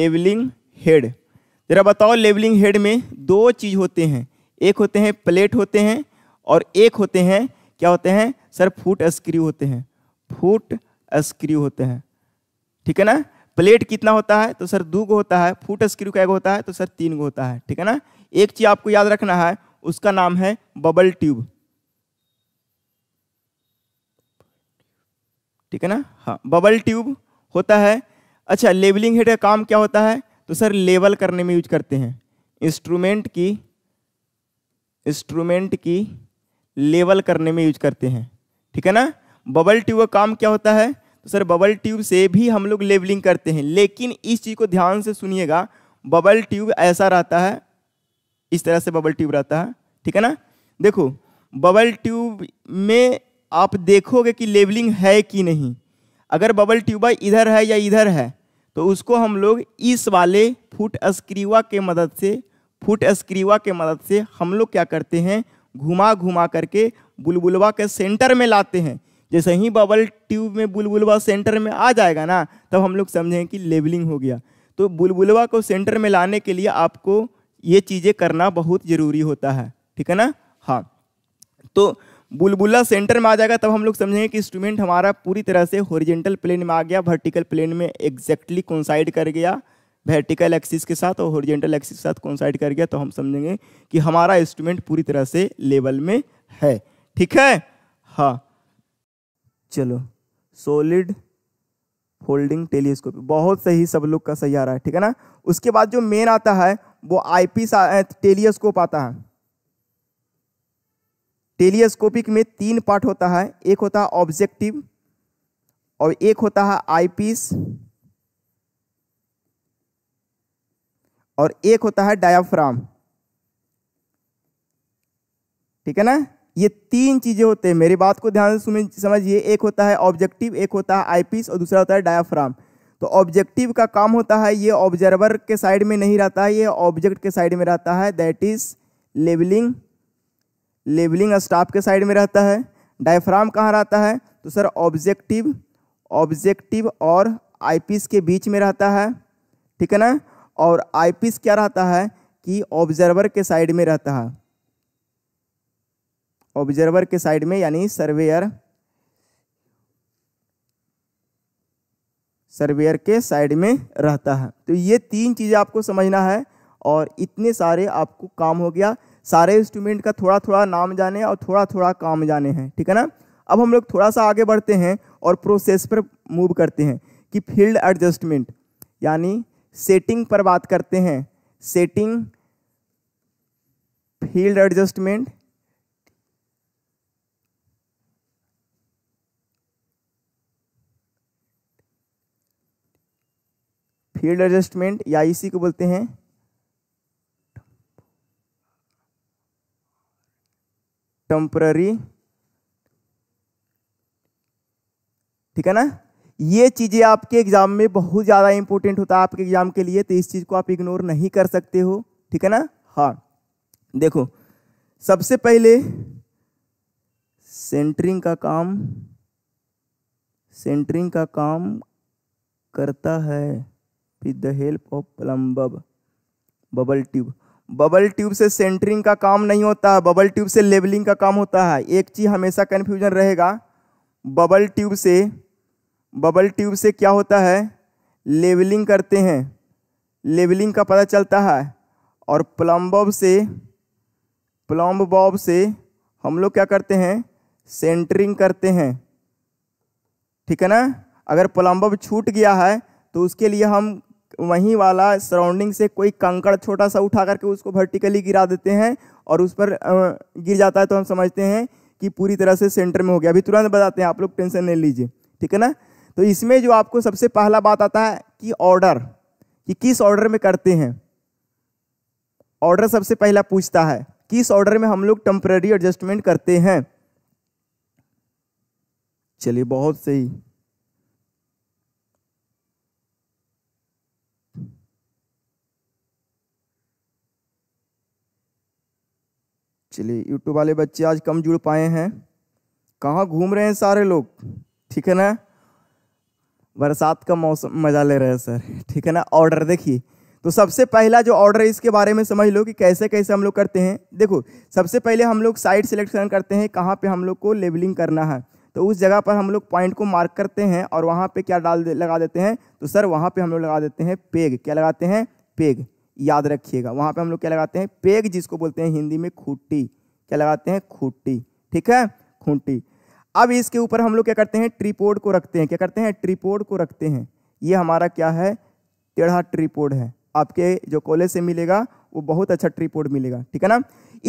S1: लेवलिंग हेड जरा बताओ लेवलिंग हेड में दो चीज़ होते हैं एक होते हैं प्लेट होते हैं और एक होते हैं क्या होते हैं सर फूट स्क्रू होते हैं फूट स्क्रू होते हैं ठीक है ना प्लेट कितना होता है तो सर दो गो होता है फुट स्क्रू का एक होता है तो सर तीन गो होता है ठीक है ना एक चीज आपको याद रखना है उसका नाम है बबल ट्यूब ठीक है ना हाँ बबल ट्यूब होता है अच्छा लेबलिंग हेड का काम क्या होता है तो सर लेबल करने में यूज करते हैं इंस्ट्रूमेंट की इंस्ट्रूमेंट की लेवल करने में यूज करते हैं ठीक है ना बबल ट्यूब का काम क्या होता है सर बबल ट्यूब से भी हम लोग लेवलिंग करते हैं लेकिन इस चीज़ को ध्यान से सुनिएगा बबल ट्यूब ऐसा रहता है इस तरह से बबल ट्यूब रहता है ठीक है ना देखो बबल ट्यूब में आप देखोगे कि लेवलिंग है कि नहीं अगर बबल ट्यूबा इधर है या इधर है तो उसको हम लोग इस वाले फुट स्क्रीवा के मदद से फुट स्क्रीवा के मदद से हम लोग क्या करते हैं घुमा घुमा करके बुलबुलवा के सेंटर में लाते हैं जैसे ही बबल ट्यूब में बुलबुलवा सेंटर में आ जाएगा ना तब हम लोग समझेंगे कि लेबलिंग हो गया तो बुलबुलवा को सेंटर में लाने के लिए आपको ये चीज़ें करना बहुत ज़रूरी होता है ठीक है ना हाँ तो बुलबुला सेंटर में आ जाएगा तब हम लोग समझेंगे कि इंस्ट्रूमेंट हमारा पूरी तरह से हॉरिजेंटल प्लेन में आ गया वर्टिकल प्लेन में एग्जैक्टली कौनसाइड कर गया वर्टिकल एक्सिस के साथ और हॉरिजेंटल एक्सिस के साथ कौनसाइड कर गया तो हम समझेंगे कि हमारा इंस्ट्रूमेंट पूरी तरह से लेवल में है ठीक है हाँ चलो सोलिड फोल्डिंग टेलीस्कोप बहुत सही सब लोग का सही आ रहा है ठीक है ना उसके बाद जो मेन आता है वो आईपीस टेलीस्कोप आता है टेलीस्कोपिक में तीन पार्ट होता है एक होता है ऑब्जेक्टिव और एक होता है आईपीस और एक होता है डायाफ्राम ठीक है ना ये तीन चीज़ें होते हैं मेरी बात को ध्यान से समझिए एक होता है ऑब्जेक्टिव एक होता है आईपीस और दूसरा होता है डायाफ्राम तो ऑब्जेक्टिव का काम होता है ये ऑब्जर्वर के साइड में नहीं रहता है ये ऑब्जेक्ट के साइड में रहता है that is levelling levelling staff के साइड में रहता है डायफ्राम कहाँ रहता है तो सर ऑब्जेक्टिव ऑब्जेक्टिव और आईपीस के बीच में रहता है ठीक है ना और आईपीस क्या रहता है कि ऑब्जर्वर के साइड में रहता है ऑब्जर्वर के साइड में यानी सर्वेयर सर्वेयर के साइड में रहता है तो ये तीन चीज़ें आपको समझना है और इतने सारे आपको काम हो गया सारे इंस्ट्रूमेंट का थोड़ा थोड़ा नाम जाने और थोड़ा थोड़ा काम जाने हैं ठीक है ना अब हम लोग थोड़ा सा आगे बढ़ते हैं और प्रोसेस पर मूव करते हैं कि फील्ड एडजस्टमेंट यानी सेटिंग पर बात करते हैं setting field adjustment field adjustment या इसी को बोलते हैं टेम्पररी ठीक है ना ये चीज़ें आपके एग्जाम में बहुत ज़्यादा इंपॉर्टेंट होता है आपके एग्जाम के लिए तो इस चीज़ को आप इग्नोर नहीं कर सकते हो ठीक है ना हाँ देखो सबसे पहले सेंटरिंग का काम सेंटरिंग का काम करता है with the help of plumb bubble tube bubble tube से सेंटरिंग का काम नहीं होता है बबल ट्यूब से लेबलिंग का काम होता है एक चीज़ हमेशा कन्फ्यूजन रहेगा बबल ट्यूब से बबल ट्यूब से क्या होता है लेबलिंग करते हैं लेबलिंग का पता चलता है और प्लम्बब से प्लम्ब बॉब से हम लोग क्या करते हैं सेंटरिंग करते हैं ठीक है ना अगर प्लम्बब छूट गया है तो उसके लिए हम वहीं वाला सराउंडिंग से कोई कंकड़ छोटा सा उठा करके उसको वर्टिकली गिरा देते हैं और उस पर गिर जाता है तो हम समझते हैं कि पूरी तरह से सेंटर में हो गया अभी तुरंत बताते हैं आप लोग टेंशन नहीं लीजिए ठीक है ना तो इसमें जो आपको सबसे पहला बात आता है कि ऑर्डर कि किस ऑर्डर में करते हैं ऑर्डर सबसे पहला पूछता है किस ऑर्डर में हम लोग टेम्पररी एडजस्टमेंट करते हैं चलिए बहुत सही चलिए यूट्यूब वाले बच्चे आज कम जुड़ पाए हैं कहाँ घूम रहे हैं सारे लोग ठीक है ना बरसात का मौसम मज़ा ले रहे हैं सर ठीक है ना ऑर्डर देखिए तो सबसे पहला जो ऑर्डर है इसके बारे में समझ लो कि कैसे कैसे हम लोग करते हैं देखो सबसे पहले हम लोग साइड सिलेक्शन करते हैं कहाँ पे हम लोग को लेबलिंग करना है तो उस जगह पर हम लोग पॉइंट को मार्क करते हैं और वहाँ पे क्या डाल दे, लगा देते हैं तो सर वहाँ पे हम लोग लगा देते हैं पेग क्या लगाते हैं पेग याद रखिएगा वहाँ पे हम लोग क्या लगाते हैं पेग जिसको बोलते हैं हिंदी में खूटी क्या लगाते हैं खूटी ठीक है खूंटी अब इसके ऊपर हम लोग क्या करते हैं ट्रीपोड को रखते हैं क्या करते हैं ट्रिपोड को रखते हैं ये हमारा क्या है टेढ़ा ट्रीपोड है आपके जो कॉलेज से मिलेगा वो बहुत अच्छा ट्रीपोड मिलेगा ठीक है ना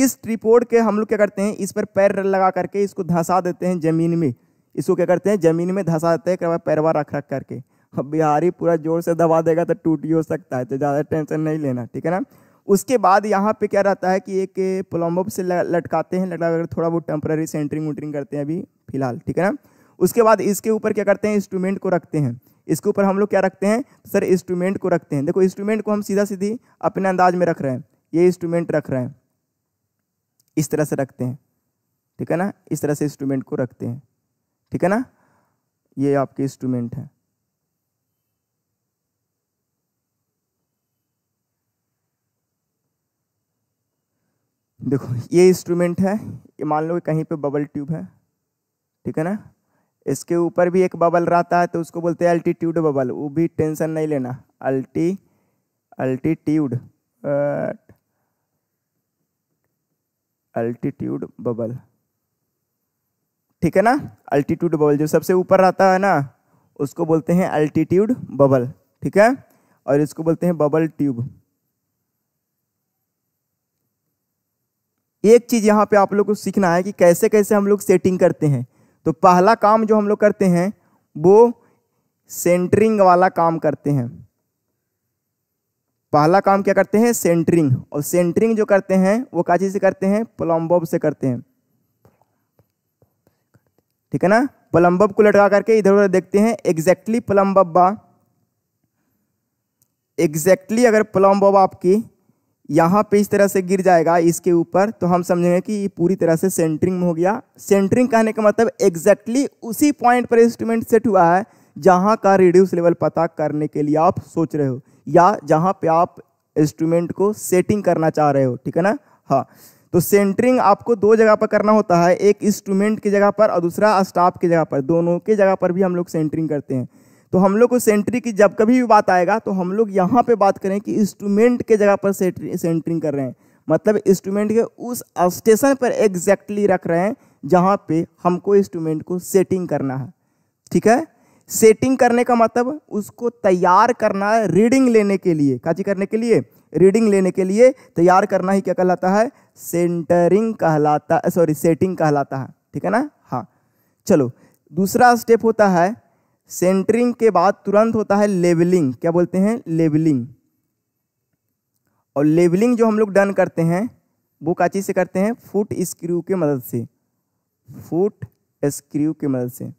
S1: इस ट्रीपोड के हम लोग क्या करते हैं इस पर पैर लगा करके इसको धंसा देते हैं जमीन में इसको क्या करते हैं जमीन में धंसा देते हैं पैरवा रख रख करके अब बिहारी पूरा जोर से दबा देगा तो टूट ही हो सकता है तो ज़्यादा टेंशन नहीं लेना ठीक है ना उसके बाद यहाँ पे क्या रहता है कि एक प्लम्बो से लटकाते हैं लटका कर थोड़ा बहुत टेम्प्रेरी सेंटरिंग उंटरिंग करते हैं अभी फिलहाल ठीक है ना उसके बाद इसके ऊपर क्या करते हैं इंस्ट्रूमेंट को रखते हैं इसके ऊपर हम लोग क्या रखते हैं सर इंस्ट्रूमेंट को रखते हैं देखो इंस्ट्रूमेंट को हम सीधा सीधी अपने अंदाज में रख रहे हैं ये इंस्ट्रूमेंट रख रहे हैं इस तरह से रखते हैं ठीक है ना इस तरह से इंस्ट्रूमेंट को रखते हैं ठीक है ना ये आपके इंस्ट्रूमेंट है देखो ये इंस्ट्रूमेंट है ये मान लो कहीं पे बबल ट्यूब है ठीक है ना इसके ऊपर भी एक बबल रहता है तो उसको बोलते हैं अल्टीट्यूड बबल वो भी टेंशन नहीं लेना अल्टी अल्टीट्यूड अल्टीट्यूड बबल ठीक है ना अल्टीट्यूड बबल जो सबसे ऊपर रहता है ना उसको बोलते हैं अल्टीट्यूड बबल ठीक है और इसको बोलते हैं बबल ट्यूब एक चीज़ यहाँ पे आप लोग को सीखना है कि कैसे कैसे हम लोग सेटिंग करते हैं तो पहला काम जो हम लोग करते हैं वो सेंटरिंग वाला काम करते हैं पहला काम क्या करते हैं सेंटरिंग और सेंटरिंग जो करते हैं वो का से करते हैं प्लम्बब से करते हैं ठीक है ना प्लम्बब को लटका करके इधर उधर देखते हैं एग्जैक्टली प्लम्बब्बा एग्जैक्टली अगर प्लम्बब आपकी यहाँ पे इस तरह से गिर जाएगा इसके ऊपर तो हम समझेंगे कि ये पूरी तरह से सेंटरिंग हो गया सेंटरिंग कहने का मतलब एग्जैक्टली उसी पॉइंट पर इंस्ट्रूमेंट सेट हुआ है जहाँ का रिड्यूस लेवल पता करने के लिए आप सोच रहे हो या जहाँ पे आप इंस्ट्रूमेंट को सेटिंग करना चाह रहे हो ठीक है ना हाँ तो सेंटरिंग आपको दो जगह पर करना होता है एक इंस्ट्रूमेंट की जगह पर और दूसरा स्टाफ की जगह पर दोनों के जगह पर भी हम लोग सेंटरिंग करते हैं तो हम लोग को सेंट्री की जब कभी भी बात आएगा तो हम लोग यहाँ पे बात करें कि इंस्ट्रूमेंट के जगह पर सेंटरिंग कर रहे हैं मतलब इंस्ट्रूमेंट के उस स्टेशन पर एग्जैक्टली रख रहे हैं जहाँ पे हमको इंस्ट्रूमेंट को सेटिंग करना है ठीक है सेटिंग करने का मतलब उसको तैयार करना है रीडिंग लेने के लिए काची करने के लिए रीडिंग लेने के लिए तैयार करना ही क्या कहलाता है सेंटरिंग कहलाता सॉरी सेटिंग कहलाता है ठीक है ना हाँ चलो दूसरा स्टेप होता है सेंटरिंग के बाद तुरंत होता है लेवलिंग क्या बोलते हैं लेवलिंग और लेवलिंग जो हम लोग डन करते हैं वो काची से करते हैं फुट स्क्रू के मदद से फुट स्क्रू के मदद से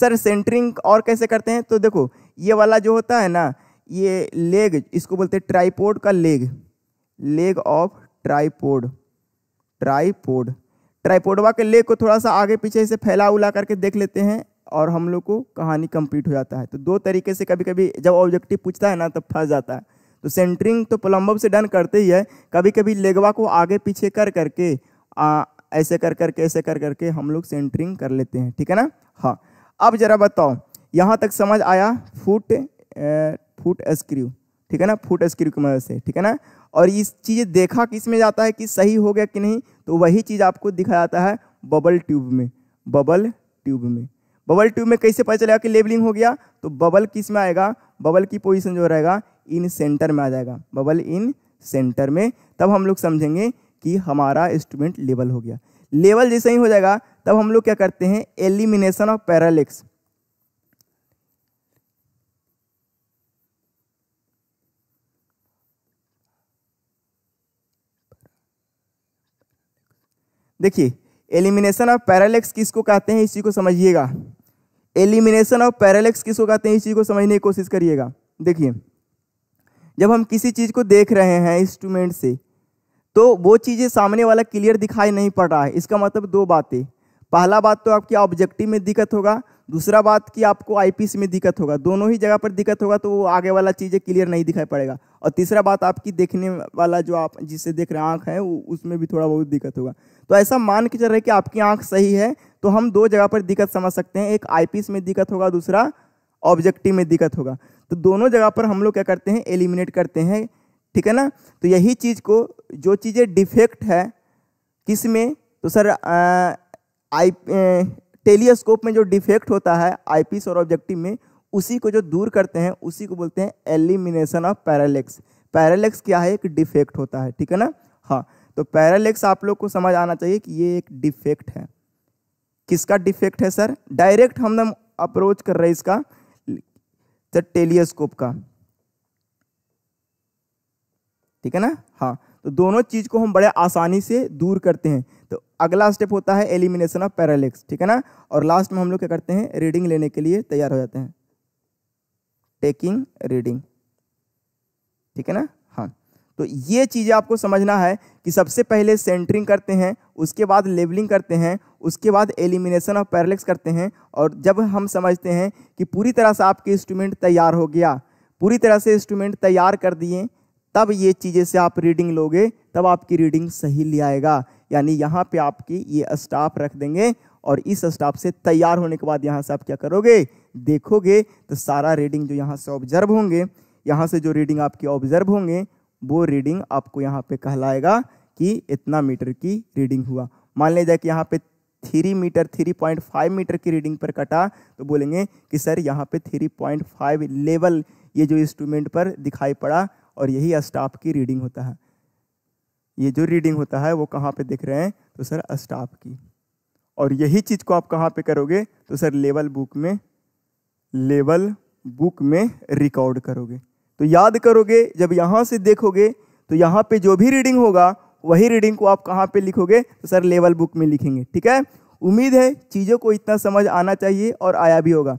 S1: सर सेंटरिंग और कैसे करते हैं तो देखो ये वाला जो होता है ना ये लेग इसको बोलते हैं ट्राईपोड का leg leg of tripod tripod ट्राईपोडवा के लेग को थोड़ा सा आगे पीछे इसे फैला उला करके देख लेते हैं और हम लोग को कहानी कंप्लीट हो जाता है तो दो तरीके से कभी कभी जब ऑब्जेक्टिव पूछता है ना तब फंस जाता है तो सेंटरिंग तो प्लम्बम से डन करते ही है कभी कभी लेगवा को आगे पीछे कर करके आ, ऐसे कर करके ऐसे कर करके हम लोग सेंटरिंग कर लेते हैं ठीक है ना हाँ अब जरा बताओ यहाँ तक समझ आया फुट ए, फुट स्क्रू ठीक है ना फुट स्क्रू की मदद से ठीक है ना और इस चीज़ देखा किस में जाता है कि सही हो गया कि नहीं तो वही चीज़ आपको दिखा जाता है बबल ट्यूब में बबल ट्यूब में बबल ट्यूब में कैसे पता चलेगा कि लेबलिंग हो गया तो बबल किस में आएगा बबल की पोजिशन जो रहेगा इन सेंटर में आ जाएगा बबल इन सेंटर में तब हम लोग समझेंगे कि हमारा इंस्ट्रूमेंट लेबल हो गया लेवल जैसे ही हो जाएगा तब हम लोग क्या करते हैं एलिमिनेशन ऑफ पैरालिक्स देखिए एलिमिनेशन ऑफ पैरालेक्स किसको कहते हैं इसी को समझिएगा एलिमिनेशन ऑफ पैरालेक्स किसको कहते हैं इसी को समझने की कोशिश करिएगा देखिए जब हम किसी चीज़ को देख रहे हैं इंस्ट्रूमेंट से तो वो चीज़ें सामने वाला क्लियर दिखाई नहीं पड़ रहा है इसका मतलब दो बातें पहला बात तो आपकी ऑब्जेक्टिव में दिक्कत होगा दूसरा बात कि आपको आईपीसी में दिक्कत होगा दोनों ही जगह पर दिक्कत होगा तो वो आगे वाला चीज़ें क्लियर नहीं दिखाई पड़ेगा और तीसरा बात आपकी देखने वाला जो आप जिससे देख रहे हैं आँख है उसमें भी थोड़ा बहुत दिक्कत होगा तो ऐसा मान के चल रहा है कि आपकी आँख सही है तो हम दो जगह पर दिक्कत समझ सकते हैं एक आईपीस में दिक्कत होगा दूसरा ऑब्जेक्टिव में दिक्कत होगा तो दोनों जगह पर हम लोग क्या करते हैं एलिमिनेट करते हैं ठीक है ना तो यही चीज़ को जो चीज़ें डिफेक्ट है किस में तो सर आई टेलीस्कोप में जो डिफेक्ट होता है आईपीस और ऑब्जेक्टिव में उसी को जो दूर करते हैं उसी को बोलते हैं एलिमिनेशन ऑफ पैरालेक्स पैरालेक्स क्या है एक डिफेक्ट होता है ठीक है ना हाँ तो पैरालेक्स आप लोग को समझ आना चाहिए कि ये एक डिफेक्ट है किसका डिफेक्ट है सर डायरेक्ट हम अप्रोच कर रहे हैं इसका टेलीस्कोप का ठीक है ना हाँ तो दोनों चीज़ को हम बड़े आसानी से दूर करते हैं तो अगला स्टेप होता है एलिमिनेशन ऑफ पैरालिक्स ठीक है ना और लास्ट में हम लोग क्या करते हैं रीडिंग लेने के लिए तैयार हो जाते हैं टेकिंग रीडिंग ठीक है ना हाँ तो ये चीज़ें आपको समझना है कि सबसे पहले सेंटरिंग करते हैं उसके बाद लेबलिंग करते हैं उसके बाद एलिमिनेशन ऑफ पैरालेक्स करते हैं और जब हम समझते हैं कि पूरी तरह से आपके इंस्ट्रूमेंट तैयार हो गया पूरी तरह से इंस्ट्रूमेंट तैयार कर दिए तब ये चीज़ें से आप रीडिंग लोगे तब आपकी रीडिंग सही ले आएगा यानी यहाँ पे आपकी ये स्टाफ रख देंगे और इस स्टाफ से तैयार होने के बाद यहाँ से आप क्या करोगे देखोगे तो सारा रीडिंग जो यहाँ से ऑब्जर्व होंगे यहाँ से जो रीडिंग आपकी ऑब्जर्व होंगे वो रीडिंग आपको यहाँ पे कहलाएगा कि इतना मीटर की रीडिंग हुआ मान लिया जाए कि यहाँ पे three metre three point five metre की रीडिंग पर कटा तो बोलेंगे कि सर यहाँ पे थ्री पॉइंट फाइव लेवल ये जो इंस्ट्रूमेंट पर दिखाई पड़ा और यही अस्टाप की रीडिंग होता है ये जो रीडिंग होता है वो कहाँ पे देख रहे हैं तो सर अस्टाप की और यही चीज़ को आप कहाँ पे करोगे तो सर लेवल बुक में लेवल बुक में रिकॉर्ड करोगे तो याद करोगे जब यहाँ से देखोगे तो यहाँ पे जो भी रीडिंग होगा वही रीडिंग को आप कहाँ पे लिखोगे तो सर लेवल बुक में लिखेंगे ठीक है उम्मीद है चीज़ों को इतना समझ आना चाहिए और आया भी होगा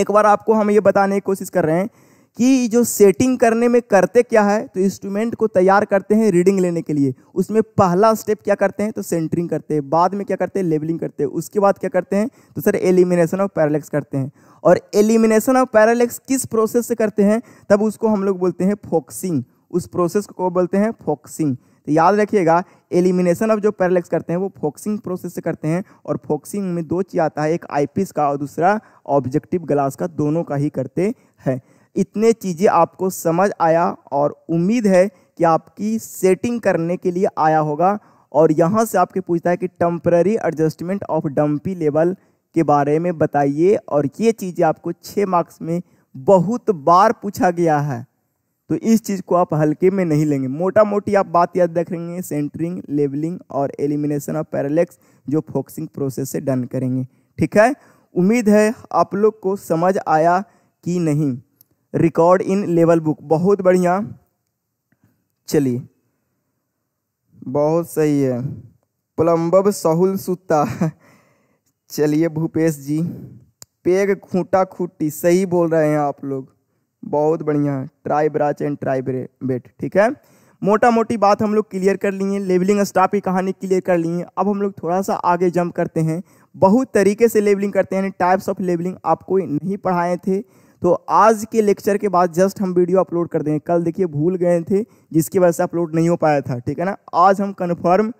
S1: एक बार आपको हम ये बताने की कोशिश कर रहे हैं कि जो सेटिंग करने में करते क्या है तो इंस्ट्रूमेंट को तैयार करते हैं रीडिंग लेने के लिए उसमें पहला स्टेप क्या करते हैं तो सेंटरिंग करते हैं बाद में क्या करते हैं लेबलिंग करते हैं उसके बाद क्या करते हैं तो सर एलिमिनेशन ऑफ पैरालेक्स करते हैं और एलिमिनेशन ऑफ पैरालेक्स किस प्रोसेस से करते हैं तब उसको हम लोग बोलते हैं फोक्सिंग उस प्रोसेस को बोलते हैं फोक्सिंग तो याद रखिएगा एलिमिनेशन ऑफ जो पैरालेक्स करते हैं वो फोक्सिंग प्रोसेस से करते हैं और फोक्सिंग में दो चीज आता है एक आईपीस का और दूसरा ऑब्जेक्टिव ग्लास का दोनों का ही करते हैं इतने चीज़ें आपको समझ आया और उम्मीद है कि आपकी सेटिंग करने के लिए आया होगा और यहाँ से आपके पूछता है कि temporary adjustment of dumpy level के बारे में बताइए और ये चीज़ें आपको छः मार्क्स में बहुत बार पूछा गया है तो इस चीज़ को आप हल्के में नहीं लेंगे मोटा मोटी आप बात याद रखेंगे सेंटरिंग लेवलिंग और एलिमिनेशन ऑफ पैरलेक्स जो फोक्सिंग प्रोसेस से डन करेंगे ठीक है उम्मीद है आप लोग को समझ आया कि नहीं रिकॉर्ड इन लेवल बुक बहुत बढ़िया चलिए बहुत सही है प्लम्बब सहुल सुता चलिए भूपेश जी पेग खूटा खूटी सही बोल रहे हैं आप लोग बहुत बढ़िया tribrach and trivet ठीक है मोटा मोटी बात हम लोग क्लियर कर लिए लेवलिंग स्टाफ की कहानी क्लियर कर लिए अब हम लोग थोड़ा सा आगे जंप करते हैं बहुत तरीके से लेबलिंग करते हैं टाइप्स ऑफ लेबलिंग आपको नहीं पढ़ाए थे तो आज के लेक्चर के बाद जस्ट हम वीडियो अपलोड कर देंगे कल देखिए भूल गए थे जिसकी वजह से अपलोड नहीं हो पाया था ठीक है ना आज हम कन्फर्म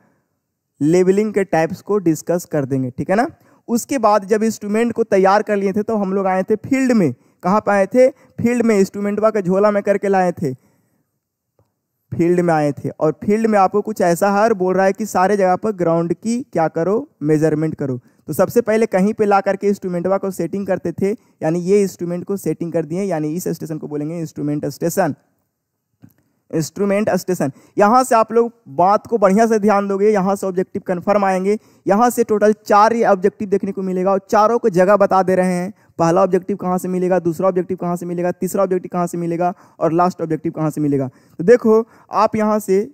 S1: लेबलिंग के टाइप्स को डिस्कस कर देंगे ठीक है ना उसके बाद जब इंस्ट्रूमेंट को तैयार कर लिए थे तो हम लोग आए थे फील्ड में कहाँ पर आए थे फील्ड में इंस्ट्रूमेंटवा का झोला में करके लाए थे फील्ड में आए थे और फील्ड में आपको कुछ ऐसा हर बोल रहा है कि सारे जगह पर ग्राउंड की क्या करो मेजरमेंट करो तो सबसे पहले कहीं पे ला करके इंस्ट्रूमेंटवा को सेटिंग करते थे यानी ये इंस्ट्रूमेंट को सेटिंग कर दिए यानी इस स्टेशन को बोलेंगे इंस्ट्रूमेंट स्टेशन इंस्ट्रूमेंट स्टेशन यहाँ से आप लोग बात को बढ़िया से ध्यान दोगे यहाँ से ऑब्जेक्टिव कन्फर्म आएंगे यहाँ से टोटल चार ही ऑब्जेक्टिव देखने को मिलेगा और चारों को जगह बता दे रहे हैं पहला ऑब्जेक्टिव कहाँ से मिलेगा दूसरा ऑब्जेक्टिव कहाँ से मिलेगा तीसरा ऑब्जेक्टिव कहाँ से मिलेगा और लास्ट ऑब्जेक्टिव कहाँ से मिलेगा तो देखो आप यहाँ से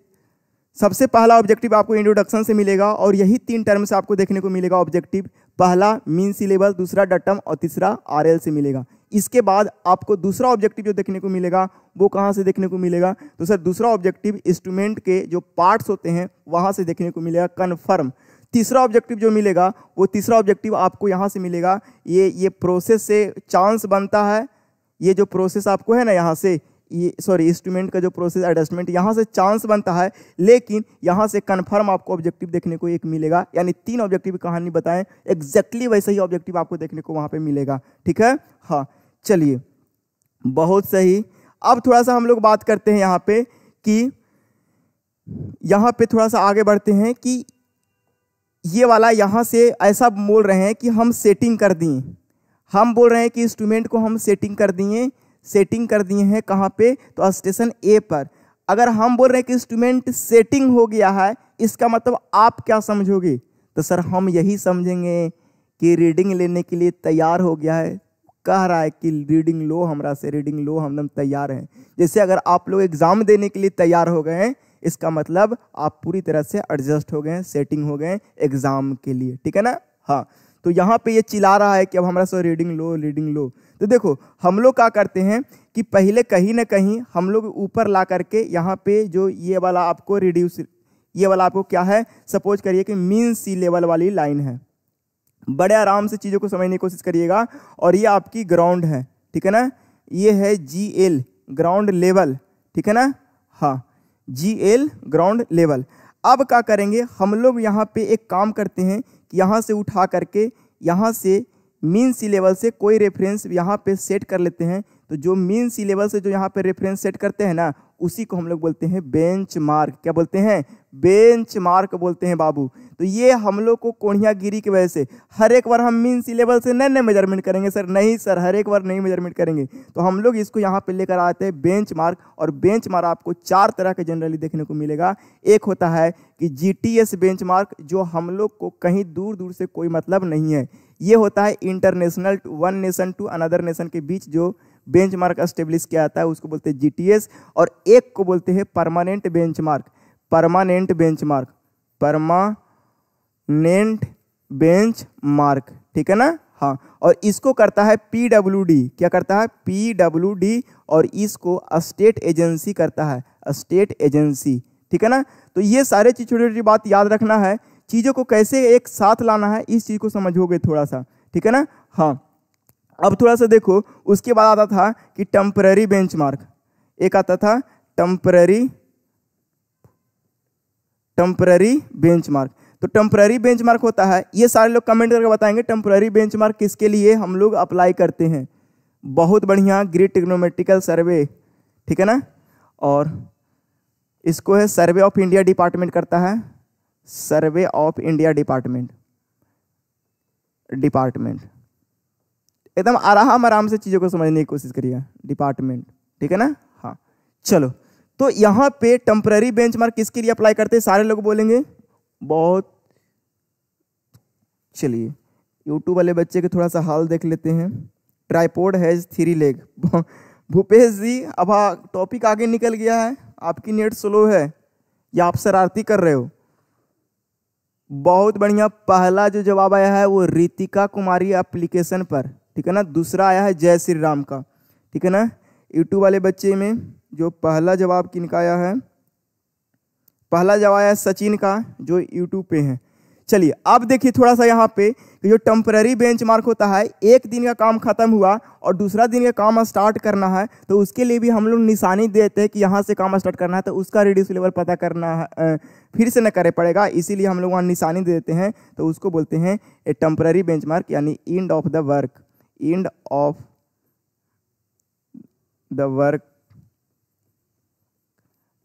S1: सबसे पहला ऑब्जेक्टिव आपको इंट्रोडक्शन से मिलेगा और यही तीन टर्म से आपको देखने को मिलेगा ऑब्जेक्टिव पहला मीन सिलेबस दूसरा डटम और तीसरा आरएल से मिलेगा इसके बाद आपको दूसरा ऑब्जेक्टिव जो देखने को मिलेगा वो कहाँ से देखने को मिलेगा तो सर दूसरा ऑब्जेक्टिव इंस्ट्रूमेंट के जो पार्ट्स होते हैं वहाँ से देखने को मिलेगा कन्फर्म तीसरा ऑब्जेक्टिव जो मिलेगा वो तीसरा ऑब्जेक्टिव आपको यहाँ से मिलेगा ये ये प्रोसेस से चांस बनता है ये जो प्रोसेस आपको है ना यहाँ से ये सॉरी इंस्ट्रूमेंट का जो प्रोसेस एडजस्टमेंट यहाँ से चांस बनता है लेकिन यहाँ से कन्फर्म आपको ऑब्जेक्टिव देखने को एक मिलेगा यानी तीन ऑब्जेक्टिव कहानी बताएं एग्जैक्टली वैसे ही ऑब्जेक्टिव आपको देखने को वहाँ पे मिलेगा ठीक है हाँ चलिए बहुत सही अब थोड़ा सा हम लोग बात करते हैं यहाँ पे कि यहाँ पे थोड़ा सा आगे बढ़ते हैं कि ये वाला यहाँ से ऐसा बोल रहे हैं कि हम सेटिंग कर दिए हम बोल रहे हैं कि इंस्ट्रूमेंट को हम सेटिंग कर दिए सेटिंग कर दिए हैं कहाँ पे तो स्टेशन ए पर अगर हम बोल रहे हैं कि इंस्ट्रूमेंट सेटिंग हो गया है इसका मतलब आप क्या समझोगे तो सर हम यही समझेंगे कि रीडिंग लेने के लिए तैयार हो गया है कह रहा है कि रीडिंग लो हमरा से रीडिंग लो हम तैयार हैं जैसे अगर आप लोग एग्ज़ाम देने के लिए तैयार हो गए हैं इसका मतलब आप पूरी तरह से एडजस्ट हो गए सेटिंग हो गए एग्ज़ाम के लिए ठीक है ना हाँ तो यहाँ पे ये चिल्ला रहा है कि अब हमारा सो रीडिंग लो रीडिंग लो तो देखो हम लोग क्या करते हैं कि पहले कहीं ना कहीं हम लोग ऊपर ला करके यहाँ पे जो ये वाला आपको रिड्यूस ये वाला आपको क्या है सपोज करिए कि मीन सी लेवल वाली लाइन है बड़े आराम से चीज़ों को समझने की कोशिश करिएगा और ये आपकी ग्राउंड है ठीक है ना ये है जी एल ग्राउंड लेवल ठीक है ना हाँ जी एल ग्राउंड लेवल अब क्या करेंगे हम लोग यहाँ पे एक काम करते हैं कि यहाँ से उठा करके यहाँ से मीन सी लेवल से कोई रेफरेंस यहाँ पे सेट कर लेते हैं तो जो मीन सी लेवल से जो यहाँ पे रेफरेंस सेट करते हैं ना उसी को हम लोग बोलते हैं बेंच मार्क क्या बोलते हैं बेंच मार्क बोलते हैं बाबू तो ये हम लोग को कोढ़िया गिरी की वजह से हर एक बार हम मीन सिलेबल से नए नए मेजरमेंट करेंगे सर नहीं सर हर एक बार नहीं मेजरमेंट करेंगे तो हम लोग इसको यहाँ पर लेकर आते हैं बेंच और बेंच आपको चार तरह के जनरली देखने को मिलेगा एक होता है कि जी मार्क जो हम लोग को कहीं दूर दूर से कोई मतलब नहीं है ये होता है international one nation to another nation के बीच जो बेंचमार्क एस्टेब्लिश किया जाता है उसको बोलते हैं एस और एक को बोलते हैं permanent benchmark permanent benchmark permanent bench mark ठीक है ना हाँ और इसको करता है पी डी क्या करता है पी डब्ल्यू डी और इसको स्टेट एजेंसी करता है स्टेट एजेंसी ठीक है ना तो ये सारे चीज़ छोटी छोटी बात याद रखना है चीज़ों को कैसे एक साथ लाना है इस चीज़ को समझोगे थोड़ा सा ठीक है ना हाँ अब थोड़ा सा देखो उसके बाद आता था कि टम्पररी बेंच एक आता था टम्पररी बेंच बेंचमार्क तो टेम्प्ररी बेंचमार्क होता है ये सारे लोग कमेंट करके बताएंगे टेम्प्ररी बेंचमार्क किसके लिए हम लोग अप्लाई करते हैं बहुत बढ़िया ग्रीड टेक्नोमेटिकल सर्वे ठीक है ना और इसको है सर्वे ऑफ इंडिया डिपार्टमेंट करता है survey of India department department एकदम आराम आराम से चीज़ों को समझने की कोशिश करिए डिपार्टमेंट ठीक है ना हाँ चलो तो यहाँ पे टेम्प्ररी बेंचमार्क किसके लिए अप्लाई करते हैं सारे लोग बोलेंगे बहुत चलिए यूट्यूब वाले बच्चे के थोड़ा सा हाल देख लेते हैं tripod has three leg Bhupesh ji अब टॉपिक आगे निकल गया है आपकी नेट स्लो है या आप शरारती कर रहे हो बहुत बढ़िया पहला जो जवाब आया है वो रितिका कुमारी एप्लीकेशन पर ठीक है ना दूसरा आया है जय श्री राम का ठीक है ना यूट्यूब वाले बच्चे में जो पहला जवाब किनका आया है पहला जवाब है सचिन का जो यूट्यूब पे है चलिए अब देखिए थोड़ा सा यहाँ पे कि जो टेम्पररी मार्क होता है एक दिन का काम खत्म हुआ और दूसरा दिन का काम स्टार्ट करना है तो उसके लिए भी हम लोग निशानी देते हैं कि यहाँ से काम स्टार्ट करना है तो उसका रिड्यूस लेवल पता करना है फिर से न करे पड़ेगा इसीलिए हम लोग वहाँ निशानी दे देते हैं तो उसको बोलते हैं ए टेम्पररी बेंच यानी end of the work end of the work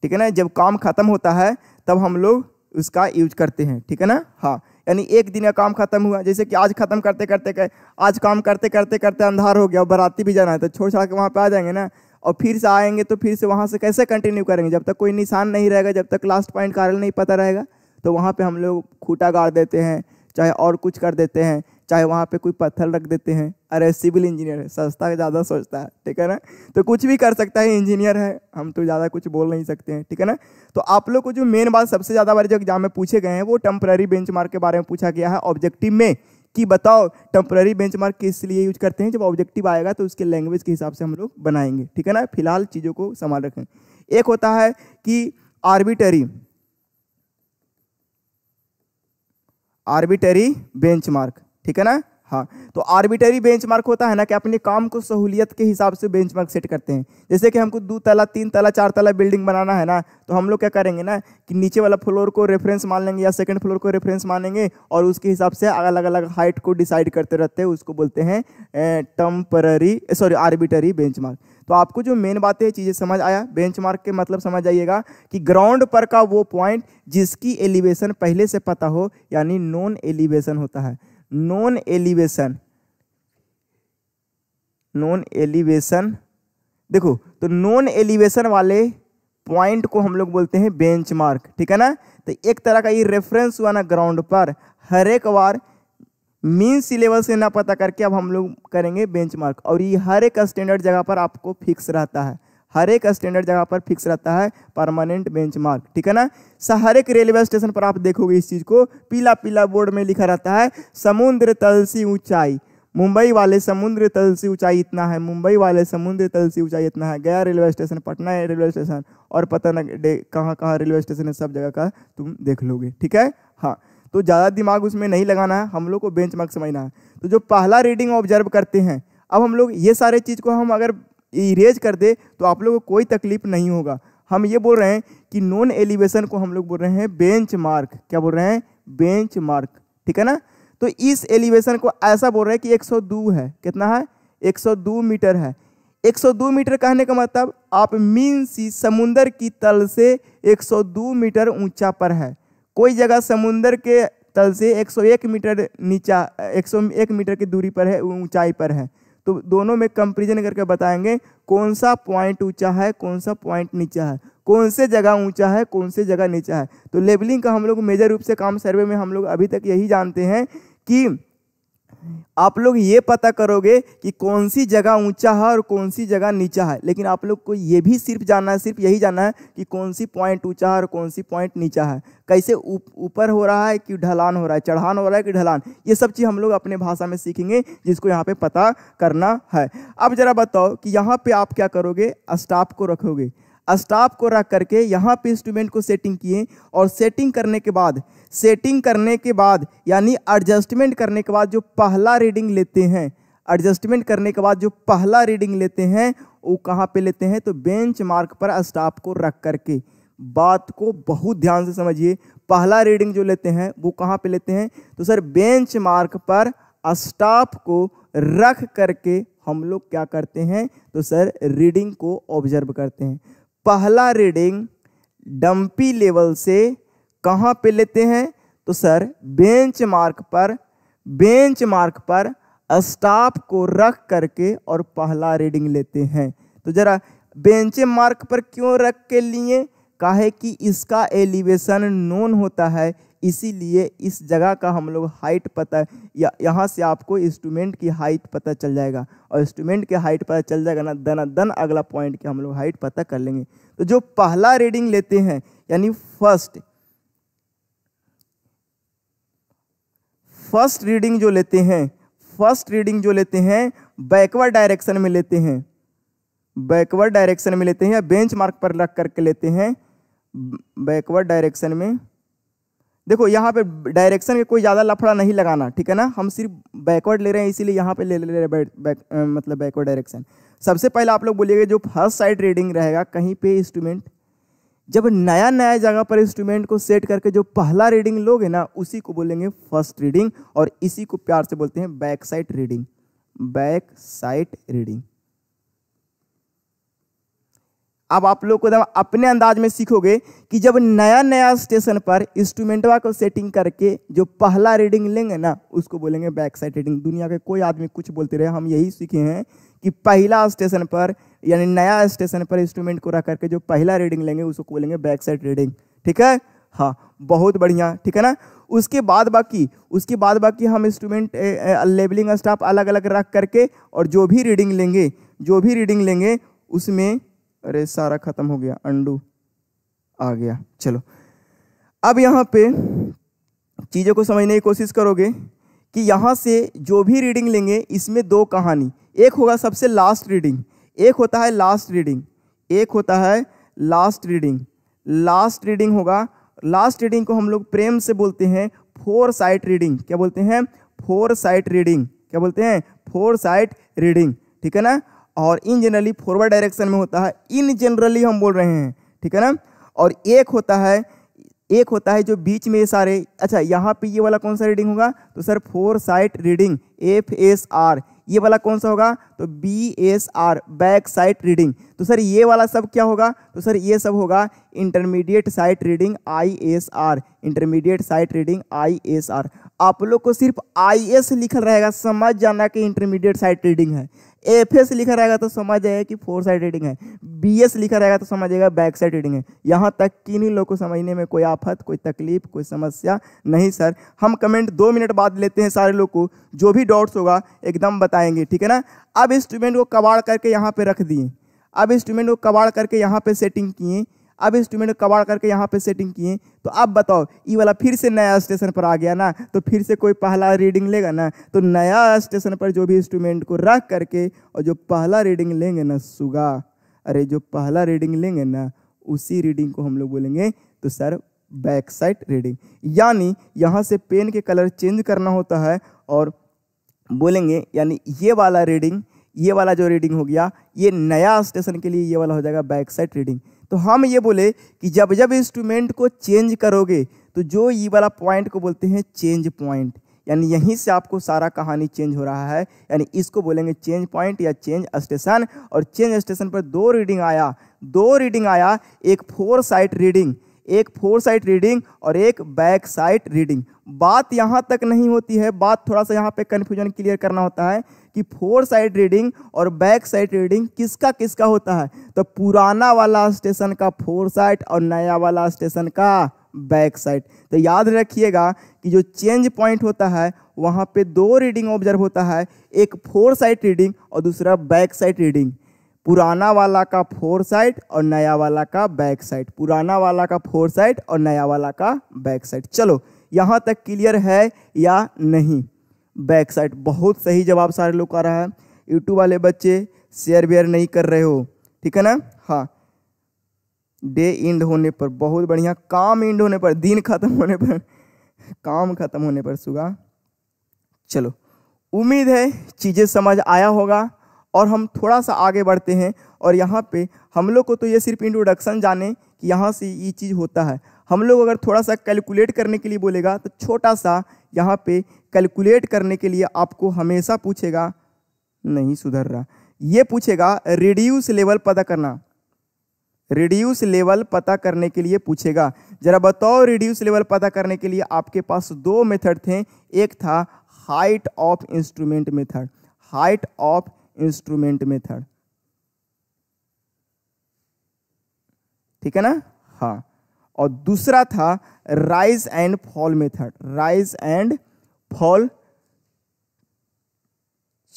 S1: ठीक है ना जब काम ख़त्म होता है तब हम लोग उसका यूज करते हैं ठीक है ना हाँ यानी एक दिन का काम खत्म हुआ जैसे कि आज खत्म करते करते कर, आज काम करते करते करते अंधार हो गया और बाराती भी जाना है तो छोड़ छाड़ के वहाँ पर आ जाएंगे ना और फिर से आएंगे तो फिर से वहाँ से कैसे कंटिन्यू करेंगे जब तक कोई निशान नहीं रहेगा जब तक लास्ट पॉइंट कारण नहीं पता रहेगा तो वहाँ पर हम लोग खूटा गाड़ देते हैं चाहे और कुछ कर देते हैं चाहे वहाँ पे कोई पत्थर रख देते हैं अरे सिविल इंजीनियर है सस्ता ज़्यादा सोचता है ठीक है ना तो कुछ भी कर सकता है इंजीनियर है हम तो ज़्यादा कुछ बोल नहीं सकते हैं ठीक है ना तो आप लोग को जो मेन बात सबसे ज़्यादा बार जो एग्जाम में पूछे गए हैं वो टेम्प्ररी बेंच के बारे में पूछा गया है ऑब्जेक्टिव में कि बताओ टेम्प्ररी मार्क किस लिए यूज करते हैं जब ऑब्जेक्टिव आएगा तो उसके लैंग्वेज के हिसाब से हम लोग बनाएंगे ठीक है ना फिलहाल चीज़ों को संभाल रखें एक होता है कि आर्बिटरी आर्बिटरी बेंचमार्क ठीक है ना हाँ तो आर्बिटरी बेंचमार्क होता है ना कि अपने काम को सहूलियत के हिसाब से बेंचमार्क सेट करते हैं जैसे कि हमको दो तला तीन तला चार तला बिल्डिंग बनाना है ना तो हम लोग क्या करेंगे ना कि नीचे वाला फ्लोर को रेफरेंस मान लेंगे या सेकंड फ्लोर को रेफरेंस मानेंगे और उसके हिसाब से अलग अलग हाइट को डिसाइड करते रहते हैं उसको बोलते हैं टम्पररी सॉरी आर्बिटरी बेंच तो आपको जो मेन बातें चीज़ें समझ आया मार्क के मतलब समझ आइएगा कि ग्राउंड पर का वो पॉइंट जिसकी एलिवेशन पहले से पता हो यानी नॉन एलिवेशन होता है नॉन एलिवेशन नॉन एलिवेशन देखो तो नॉन एलिवेशन वाले पॉइंट को हम लोग बोलते हैं बेंचमार्क ठीक है ना तो एक तरह का ये रेफरेंस हुआ ना ग्राउंड पर हर एक बार मीन सी लेवल से ना पता करके अब हम लोग करेंगे बेंचमार्क और ये हर एक स्टैंडर्ड जगह पर आपको फिक्स रहता है हर एक स्टैंडर्ड जगह पर फिक्स रहता है परमानेंट बेंचमार्क ठीक है ना हर एक रेलवे स्टेशन पर आप देखोगे इस चीज़ को पीला पीला बोर्ड में लिखा रहता है समुद्र तल सी ऊंचाई मुंबई वाले समुद्र तल से ऊंचाई इतना है मुंबई वाले समुद्र तल से ऊंचाई इतना है Gaya railway station Patna railway station और पता न कहाँ कहाँ रेलवे स्टेशन है सब जगह का तुम देख लोगे ठीक है हाँ तो ज़्यादा दिमाग उसमें नहीं लगाना है हम लोग को बेंच समझना है तो जो पहला रीडिंग ऑब्जर्व करते हैं अब हम लोग ये सारे चीज़ को हम अगर इरेज कर दे तो आप लोग को कोई तकलीफ नहीं होगा हम ये बोल रहे हैं कि नॉन एलिवेशन को हम लोग बोल रहे हैं बेंच मार्क क्या बोल रहे हैं बेंच मार्क ठीक है ना तो इस एलिवेशन को ऐसा बोल रहे हैं कि 102 है कितना है 102 मीटर है 102 मीटर कहने का मतलब आप मीन सी समुंदर की तल से 102 मीटर ऊंचा पर है कोई जगह समुंदर के तल से 101 मीटर नीचा 101 मीटर की दूरी पर है ऊंचाई पर है तो दोनों में कंपेरिजन करके बताएंगे कौन सा पॉइंट ऊंचा है कौन सा पॉइंट नीचा है कौन से जगह ऊंचा है कौन से जगह नीचा है तो लेबलिंग का हम लोग मेजर रूप से काम सर्वे में हम लोग अभी तक यही जानते हैं कि आप लोग ये पता करोगे कि कौन सी जगह ऊंचा है और कौन सी जगह नीचा है लेकिन आप लोग को ये भी सिर्फ जानना है सिर्फ यही जानना है कि कौन सी पॉइंट ऊंचा है और कौन सी पॉइंट नीचा है कैसे ऊपर हो रहा है कि ढलान हो रहा है चढ़ान हो रहा है कि ढलान ये सब चीज़ हम लोग अपने भाषा में सीखेंगे जिसको यहाँ पे पता करना है अब ज़रा बताओ कि यहाँ पर आप क्या करोगे स्टाफ को रखोगे स्टाफ को रख करके यहाँ पर इंस्ट्रूमेंट को सेटिंग किए और सेटिंग करने के बाद सेटिंग करने के बाद यानी एडजस्टमेंट करने के बाद जो पहला रीडिंग लेते हैं एडजस्टमेंट करने के बाद जो पहला रीडिंग लेते हैं वो कहाँ पे लेते हैं तो बेंच मार्क पर स्टाफ को रख करके बात को बहुत ध्यान से समझिए पहला रीडिंग जो लेते हैं वो कहाँ पे लेते हैं तो सर बेंच मार्क पर स्टाफ को रख करके हम लोग क्या करते हैं तो सर रीडिंग को ऑब्जर्व करते हैं पहला रीडिंग डम्पी लेवल से कहाँ पे लेते हैं तो सर बेंच मार्क पर बेंच मार्क पर स्टाफ को रख करके और पहला रीडिंग लेते हैं तो जरा बेंच मार्क पर क्यों रख के लिए काहे कि इसका एलिवेशन नोन होता है इसीलिए इस जगह का हम लोग हाइट पता या यहाँ से आपको इंस्ट्रूमेंट की हाइट पता चल जाएगा और इंस्ट्रूमेंट की हाइट पता चल जाएगा ना दना दन अगला पॉइंट की हम लोग हाइट पता कर लेंगे तो जो पहला रीडिंग लेते हैं यानी फर्स्ट फर्स्ट रीडिंग जो लेते हैं फर्स्ट रीडिंग जो लेते हैं बैकवर्ड डायरेक्शन में लेते हैं बैकवर्ड डायरेक्शन में लेते हैं या बेंच मार्क पर रख करके लेते हैं बैकवर्ड डायरेक्शन में देखो यहाँ पे डायरेक्शन में कोई ज़्यादा लफड़ा नहीं लगाना ठीक है ना हम सिर्फ बैकवर्ड ले रहे हैं इसीलिए यहाँ पे ले ले रहे बैक, बैक, मतलब बैकवर्ड डायरेक्शन सबसे पहले आप लोग बोलिएगा जो फर्स्ट साइड रीडिंग रहेगा कहीं पे इंस्ट्रूमेंट जब नया नया जगह पर इंस्ट्रूमेंट को सेट करके जो पहला रीडिंग लोगे ना उसी को बोलेंगे फर्स्ट रीडिंग और इसी को प्यार से बोलते हैं back side reading back side reading अब आप लोग को अपने अंदाज में सीखोगे कि जब नया नया स्टेशन पर इंस्ट्रूमेंटवा को सेटिंग करके जो पहला रीडिंग लेंगे ना उसको बोलेंगे बैक साइड रीडिंग दुनिया के कोई आदमी कुछ बोलते रहे हम यही सीखे हैं कि पहला स्टेशन पर यानी नया स्टेशन पर इंस्ट्रूमेंट को रख करके जो पहला रीडिंग लेंगे उसको बोलेंगे बैक साइड रीडिंग ठीक है हाँ बहुत बढ़िया ठीक है ना उसके बाद बाकी उसके बाद बाकी हम इंस्ट्रूमेंट लेबलिंग स्टाफ अलग अलग रख करके और जो भी रीडिंग लेंगे जो भी रीडिंग लेंगे उसमें अरे सारा ख़त्म हो गया अंडू आ गया चलो अब यहाँ पे चीज़ों को समझने की कोशिश करोगे कि यहाँ से जो भी रीडिंग लेंगे इसमें दो कहानी एक होगा सबसे लास्ट रीडिंग एक होता है लास्ट रीडिंग एक होता है लास्ट रीडिंग लास्ट रीडिंग होगा लास्ट रीडिंग को हम लोग प्रेम से बोलते हैं फोर साइट रीडिंग क्या बोलते हैं फोर साइट रीडिंग क्या बोलते हैं फोर साइट रीडिंग ठीक है ना और इन जनरली फॉरवर्ड डायरेक्शन में होता है इन जनरली हम बोल रहे हैं ठीक है ना और एक होता है एक होता है जो बीच में ये सारे अच्छा यहाँ पे ये वाला कौन सा रीडिंग होगा तो sir fore sight reading F S R ये वाला कौन सा होगा तो B S R back sight reading तो सर ये वाला सब क्या होगा तो सर ये सब होगा intermediate sight reading I S R intermediate sight reading I S R आप लोग को सिर्फ आई एस लिखल रहेगा समझ जाना कि इंटरमीडिएट साइट रीडिंग है एफ एस लिखा रहेगा तो समझ जाएगा कि फोर साइड रीडिंग है बी एस लिखा रहेगा तो समझ जाएगा बैक साइड रीडिंग है यहाँ तक किन्हीं लोग को समझने में कोई आफत कोई तकलीफ कोई समस्या नहीं सर हम कमेंट दो मिनट बाद लेते हैं सारे लोग को जो भी डाउट्स होगा एकदम बताएंगे ठीक है ना अब इंस्ट्रूमेंट को कबाड़ करके यहाँ पर रख दिए अब इंस्ट्रूमेंट को कबाड़ करके यहाँ पर सेटिंग किए अब इंस्ट्रूमेंट कबाड़ करके यहाँ पे सेटिंग किए तो अब बताओ ये वाला फिर से नया स्टेशन पर आ गया ना तो फिर से कोई पहला रीडिंग लेगा ना तो नया स्टेशन पर जो भी इंस्ट्रूमेंट को रख करके और जो पहला रीडिंग लेंगे ना सुगा अरे जो पहला रीडिंग लेंगे ना उसी रीडिंग को हम लोग बोलेंगे तो सर बैक साइड रीडिंग यानी यहाँ से पेन के कलर चेंज करना होता है और बोलेंगे यानी ये वाला रीडिंग ये वाला जो रीडिंग हो गया ये नया स्टेशन के लिए ये वाला हो जाएगा बैक साइड रीडिंग तो हम ये बोले कि जब जब इंस्ट्रूमेंट को चेंज करोगे तो जो ये वाला पॉइंट को बोलते हैं चेंज पॉइंट यानी यहीं से आपको सारा कहानी चेंज हो रहा है यानी इसको बोलेंगे चेंज पॉइंट या चेंज स्टेशन और चेंज स्टेशन पर दो रीडिंग आया दो रीडिंग आया एक फोर साइट रीडिंग एक फोर साइड रीडिंग और एक बैक साइड रीडिंग बात यहाँ तक नहीं होती है बात थोड़ा सा यहाँ पे कन्फ्यूजन क्लियर करना होता है कि फोर साइड रीडिंग और बैक साइड रीडिंग किसका किसका होता है तो पुराना वाला स्टेशन का फोर साइड और नया वाला स्टेशन का बैक साइड तो याद रखिएगा कि जो चेंज पॉइंट होता है वहाँ पे दो रीडिंग ऑब्जर्व होता है एक फोर साइड रीडिंग और दूसरा बैक साइड रीडिंग पुराना वाला का फोर साइड और नया वाला का बैक साइड पुराना वाला का फोर साइड और नया वाला का बैक साइड चलो यहाँ तक क्लियर है या नहीं बैक साइड बहुत सही जवाब सारे लोग का रहा है यूट्यूब वाले बच्चे शेयर वेयर नहीं कर रहे हो ठीक है ना हाँ डे इंड होने पर बहुत बढ़िया काम इंड होने पर दिन खत्म होने पर काम खत्म होने पर सुगा चलो उम्मीद है चीज़ें समझ आया होगा और हम थोड़ा सा आगे बढ़ते हैं और यहाँ पे हम लोग को तो ये सिर्फ इंट्रोडक्शन जाने कि यहाँ से ये चीज़ होता है हम लोग अगर थोड़ा सा कैलकुलेट करने के लिए बोलेगा तो छोटा सा यहाँ पे कैलकुलेट करने के लिए आपको हमेशा पूछेगा नहीं सुधर रहा ये पूछेगा रिड्यूस लेवल पता करना रिड्यूस लेवल पता करने के लिए पूछेगा जरा बताओ रिड्यूस लेवल पता करने के लिए आपके पास दो मेथड थे एक था height of instrument method height of instrument method ठीक है ना हाँ और दूसरा था rise and fall method rise and fall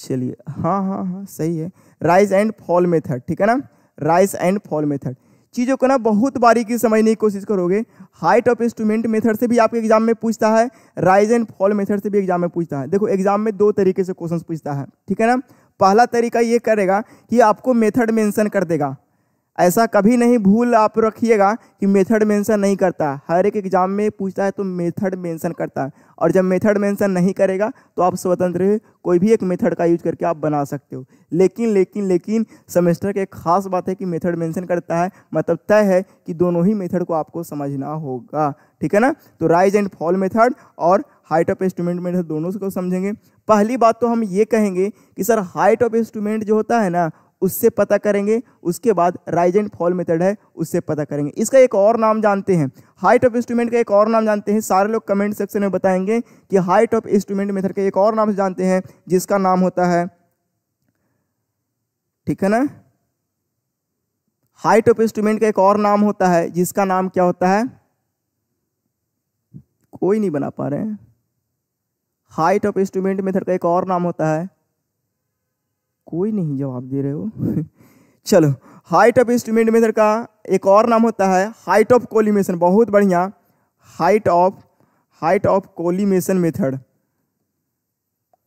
S1: चलिए हाँ हाँ हाँ सही है राइज एंड फॉल मेथड ठीक है ना राइज एंड फॉल मेथड चीज़ों को ना बहुत बारीकी समझने की कोशिश करोगे हाइट ऑफ इंस्ट्रूमेंट मेथड से भी आपके एग्जाम में पूछता है राइज एंड फॉल मेथड से भी एग्जाम में पूछता है देखो एग्जाम में दो तरीके से क्वेश्चन पूछता है ठीक है ना पहला तरीका ये करेगा कि आपको मेथड मेंशन कर देगा ऐसा कभी नहीं भूल आप रखिएगा कि मेथड मेंशन नहीं करता हर एक एग्ज़ाम में पूछता है तो मेथड मेंशन करता है और जब मेथड मेंशन नहीं करेगा तो आप स्वतंत्र कोई भी एक मेथड का यूज करके आप बना सकते हो लेकिन लेकिन लेकिन सेमेस्टर की एक ख़ास बात है कि मेथड मेंशन करता है मतलब तय है कि दोनों ही मेथड को आपको समझना होगा ठीक है ना तो राइज एंड फॉल मेथड और हाइट ऑफ इंस्ट्रूमेंट में दोनों को समझेंगे पहली बात तो हम ये कहेंगे कि सर हाइट ऑफ इंस्ट्रूमेंट जो होता है ना उससे पता करेंगे उसके बाद राइज एंड फॉल मेथड है उससे पता करेंगे इसका एक और नाम जानते हैं हाइट ऑफ इंस्ट्रूमेंट का एक और नाम जानते हैं सारे लोग कमेंट सेक्शन में बताएंगे कि हाइट ऑफ इंस्ट्रूमेंट मेथड का एक और नाम जानते हैं जिसका नाम होता है ठीक है ना हाइट ऑफ इंस्ट्रूमेंट का एक और नाम होता है जिसका नाम क्या होता है कोई नहीं बना पा रहे हैं हाइट ऑफ इंस्ट्रूमेंट मेथड का एक और नाम होता है कोई नहीं जवाब दे रहे हो चलो हाइट ऑफ इंस्ट्रूमेंट मेथड का एक और नाम होता है हाइट ऑफ कोलिमेशन बहुत बढ़िया height of height of collimation method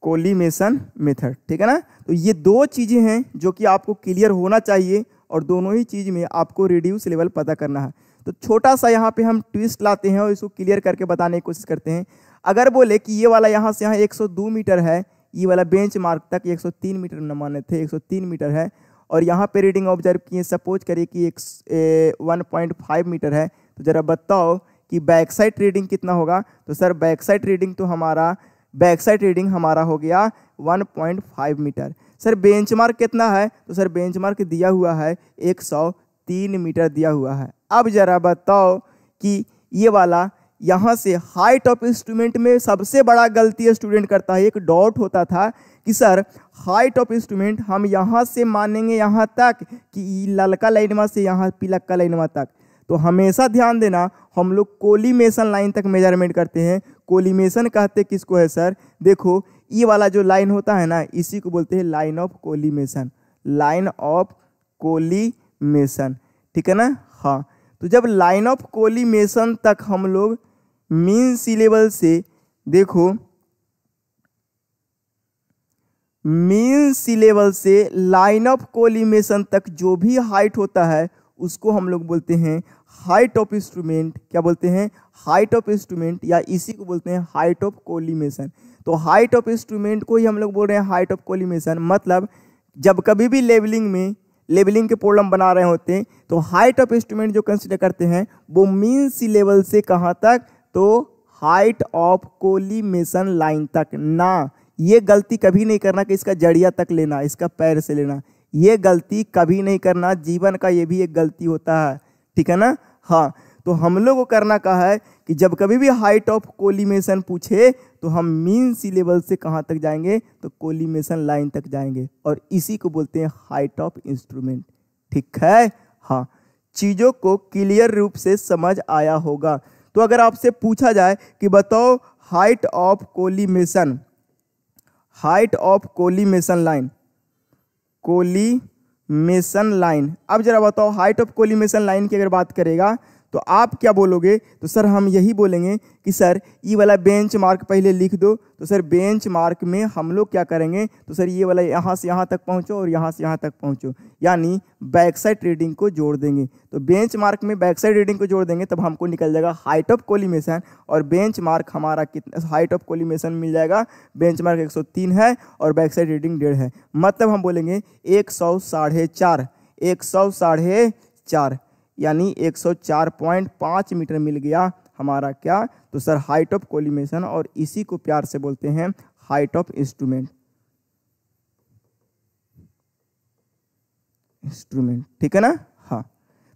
S1: collimation method ठीक है ना तो ये दो चीज़ें हैं जो कि आपको क्लियर होना चाहिए और दोनों ही चीज़ में आपको रिड्यूस लेवल पता करना है तो छोटा सा यहाँ पे हम ट्विस्ट लाते हैं और इसको क्लियर करके बताने की कोशिश करते हैं अगर बोले कि ये वाला यहाँ से यहाँ 102 मीटर है ये वाला बेंच मार्क तक 103 मीटर न माने थे 103 मीटर है और यहाँ पे रीडिंग ऑब्जर्व किए सपोज करिए कि एक वन पॉइंट फाइव मीटर है तो ज़रा बताओ कि बैक साइड रीडिंग कितना होगा तो सर बैक साइड रीडिंग तो हमारा बैक साइड रीडिंग हमारा हो गया 1.5 मीटर सर बेंचमार्क कितना है तो सर बेंचमार्क दिया हुआ है 103 मीटर दिया हुआ है अब ज़रा बताओ कि ये वाला यहाँ से हाइट ऑफ इंस्ट्रूमेंट में सबसे बड़ा गलती स्टूडेंट करता है एक डाउट होता था कि सर हाइट ऑफ इंस्ट्रूमेंट हम यहाँ से मानेंगे यहाँ तक कि ललका लाइनवा से यहाँ पिलक्का लाइनवा तक तो हमेशा ध्यान देना हम लोग कोलीमेशन लाइन तक मेजरमेंट करते हैं कोलीमेशन कहते किसको है सर देखो ये वाला जो लाइन होता है ना इसी को बोलते हैं line of collimation line of collimation ठीक है ना हाँ तो जब लाइन ऑफ कोलीमेशन तक हम लोग मीन सिलेबल से देखो मीन सिलेबल से लाइन ऑफ कोलिमेशन तक जो भी हाइट होता है उसको हम लोग बोलते हैं हाइट ऑफ इंस्ट्रूमेंट क्या बोलते हैं हाइट ऑफ इंस्ट्रूमेंट या इसी को बोलते हैं हाइट ऑफ कोलिमेशन तो हाइट ऑफ इंस्ट्रूमेंट को ही हम लोग बोल रहे हैं हाइट ऑफ कोलिमेशन मतलब जब कभी भी लेवलिंग में लेवलिंग के प्रॉब्लम बना रहे होते हैं तो हाइट ऑफ इंस्ट्रूमेंट जो कंसिडर करते हैं वो मीन सी लेवल से कहाँ तक तो हाइट ऑफ कोलिमेशन लाइन तक ना ये गलती कभी नहीं करना कि इसका जड़िया तक लेना इसका पैर से लेना ये गलती कभी नहीं करना जीवन का ये भी एक गलती होता है ठीक है ना हाँ तो हम लोग को करना कहा है कि जब कभी भी हाइट ऑफ कोलिमेशन पूछे तो हम मीन सी लेवल से कहाँ तक जाएंगे तो कोलिमेशन लाइन तक जाएंगे और इसी को बोलते हैं हाइट ऑफ इंस्ट्रूमेंट ठीक है हाँ चीज़ों को क्लियर रूप से समझ आया होगा तो अगर आपसे पूछा जाए कि बताओ height of collimation height of collimation line collimation line अब जरा बताओ हाइट ऑफ कोलीमेशन लाइन की अगर बात करेगा तो आप क्या बोलोगे तो सर हम यही बोलेंगे कि सर ये वाला बेंच मार्क पहले लिख दो तो सर बेंच मार्क में हम लोग क्या करेंगे तो सर ये वाला यहाँ से यहाँ तक पहुँचो और यहाँ से यहाँ तक पहुँचो यानी बैक साइड रीडिंग को जोड़ देंगे तो बेंच मार्क में बैक साइड रीडिंग को जोड़ देंगे तब हमको निकल जाएगा हाइट ऑफ कोलिमेशन और बेंच मार्क हमारा कितना हाइट ऑफ कोलिमेशन मिल जाएगा बेंच मार्क तीन है और बैक साइड रीडिंग डेढ़ है मतलब हम बोलेंगे एक सौ साढ़े चार एक सौ साढ़े चार यानी 104.5 मीटर मिल गया हमारा क्या तो सर हाइट ऑफ कोलिमेशन और इसी को प्यार से बोलते हैं हाइट ऑफ इंस्ट्रूमेंट इंस्ट्रूमेंट ठीक है ना हाँ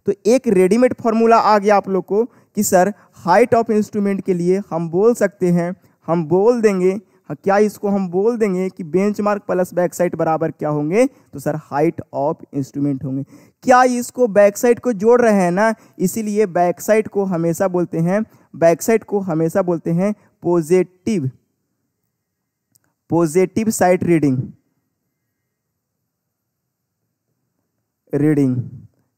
S1: तो एक रेडीमेड फॉर्मूला आ गया आप लोग को कि सर हाइट ऑफ इंस्ट्रूमेंट के लिए हम बोल सकते हैं हम बोल देंगे हाँ, क्या इसको हम बोल देंगे कि बेंचमार्क प्लस बैक साइड बराबर क्या होंगे तो सर हाइट ऑफ इंस्ट्रूमेंट होंगे क्या इसको बैक साइड को जोड़ रहे हैं ना इसीलिए बैक साइड को हमेशा बोलते हैं बैक साइड को हमेशा बोलते हैं positive positive sight reading reading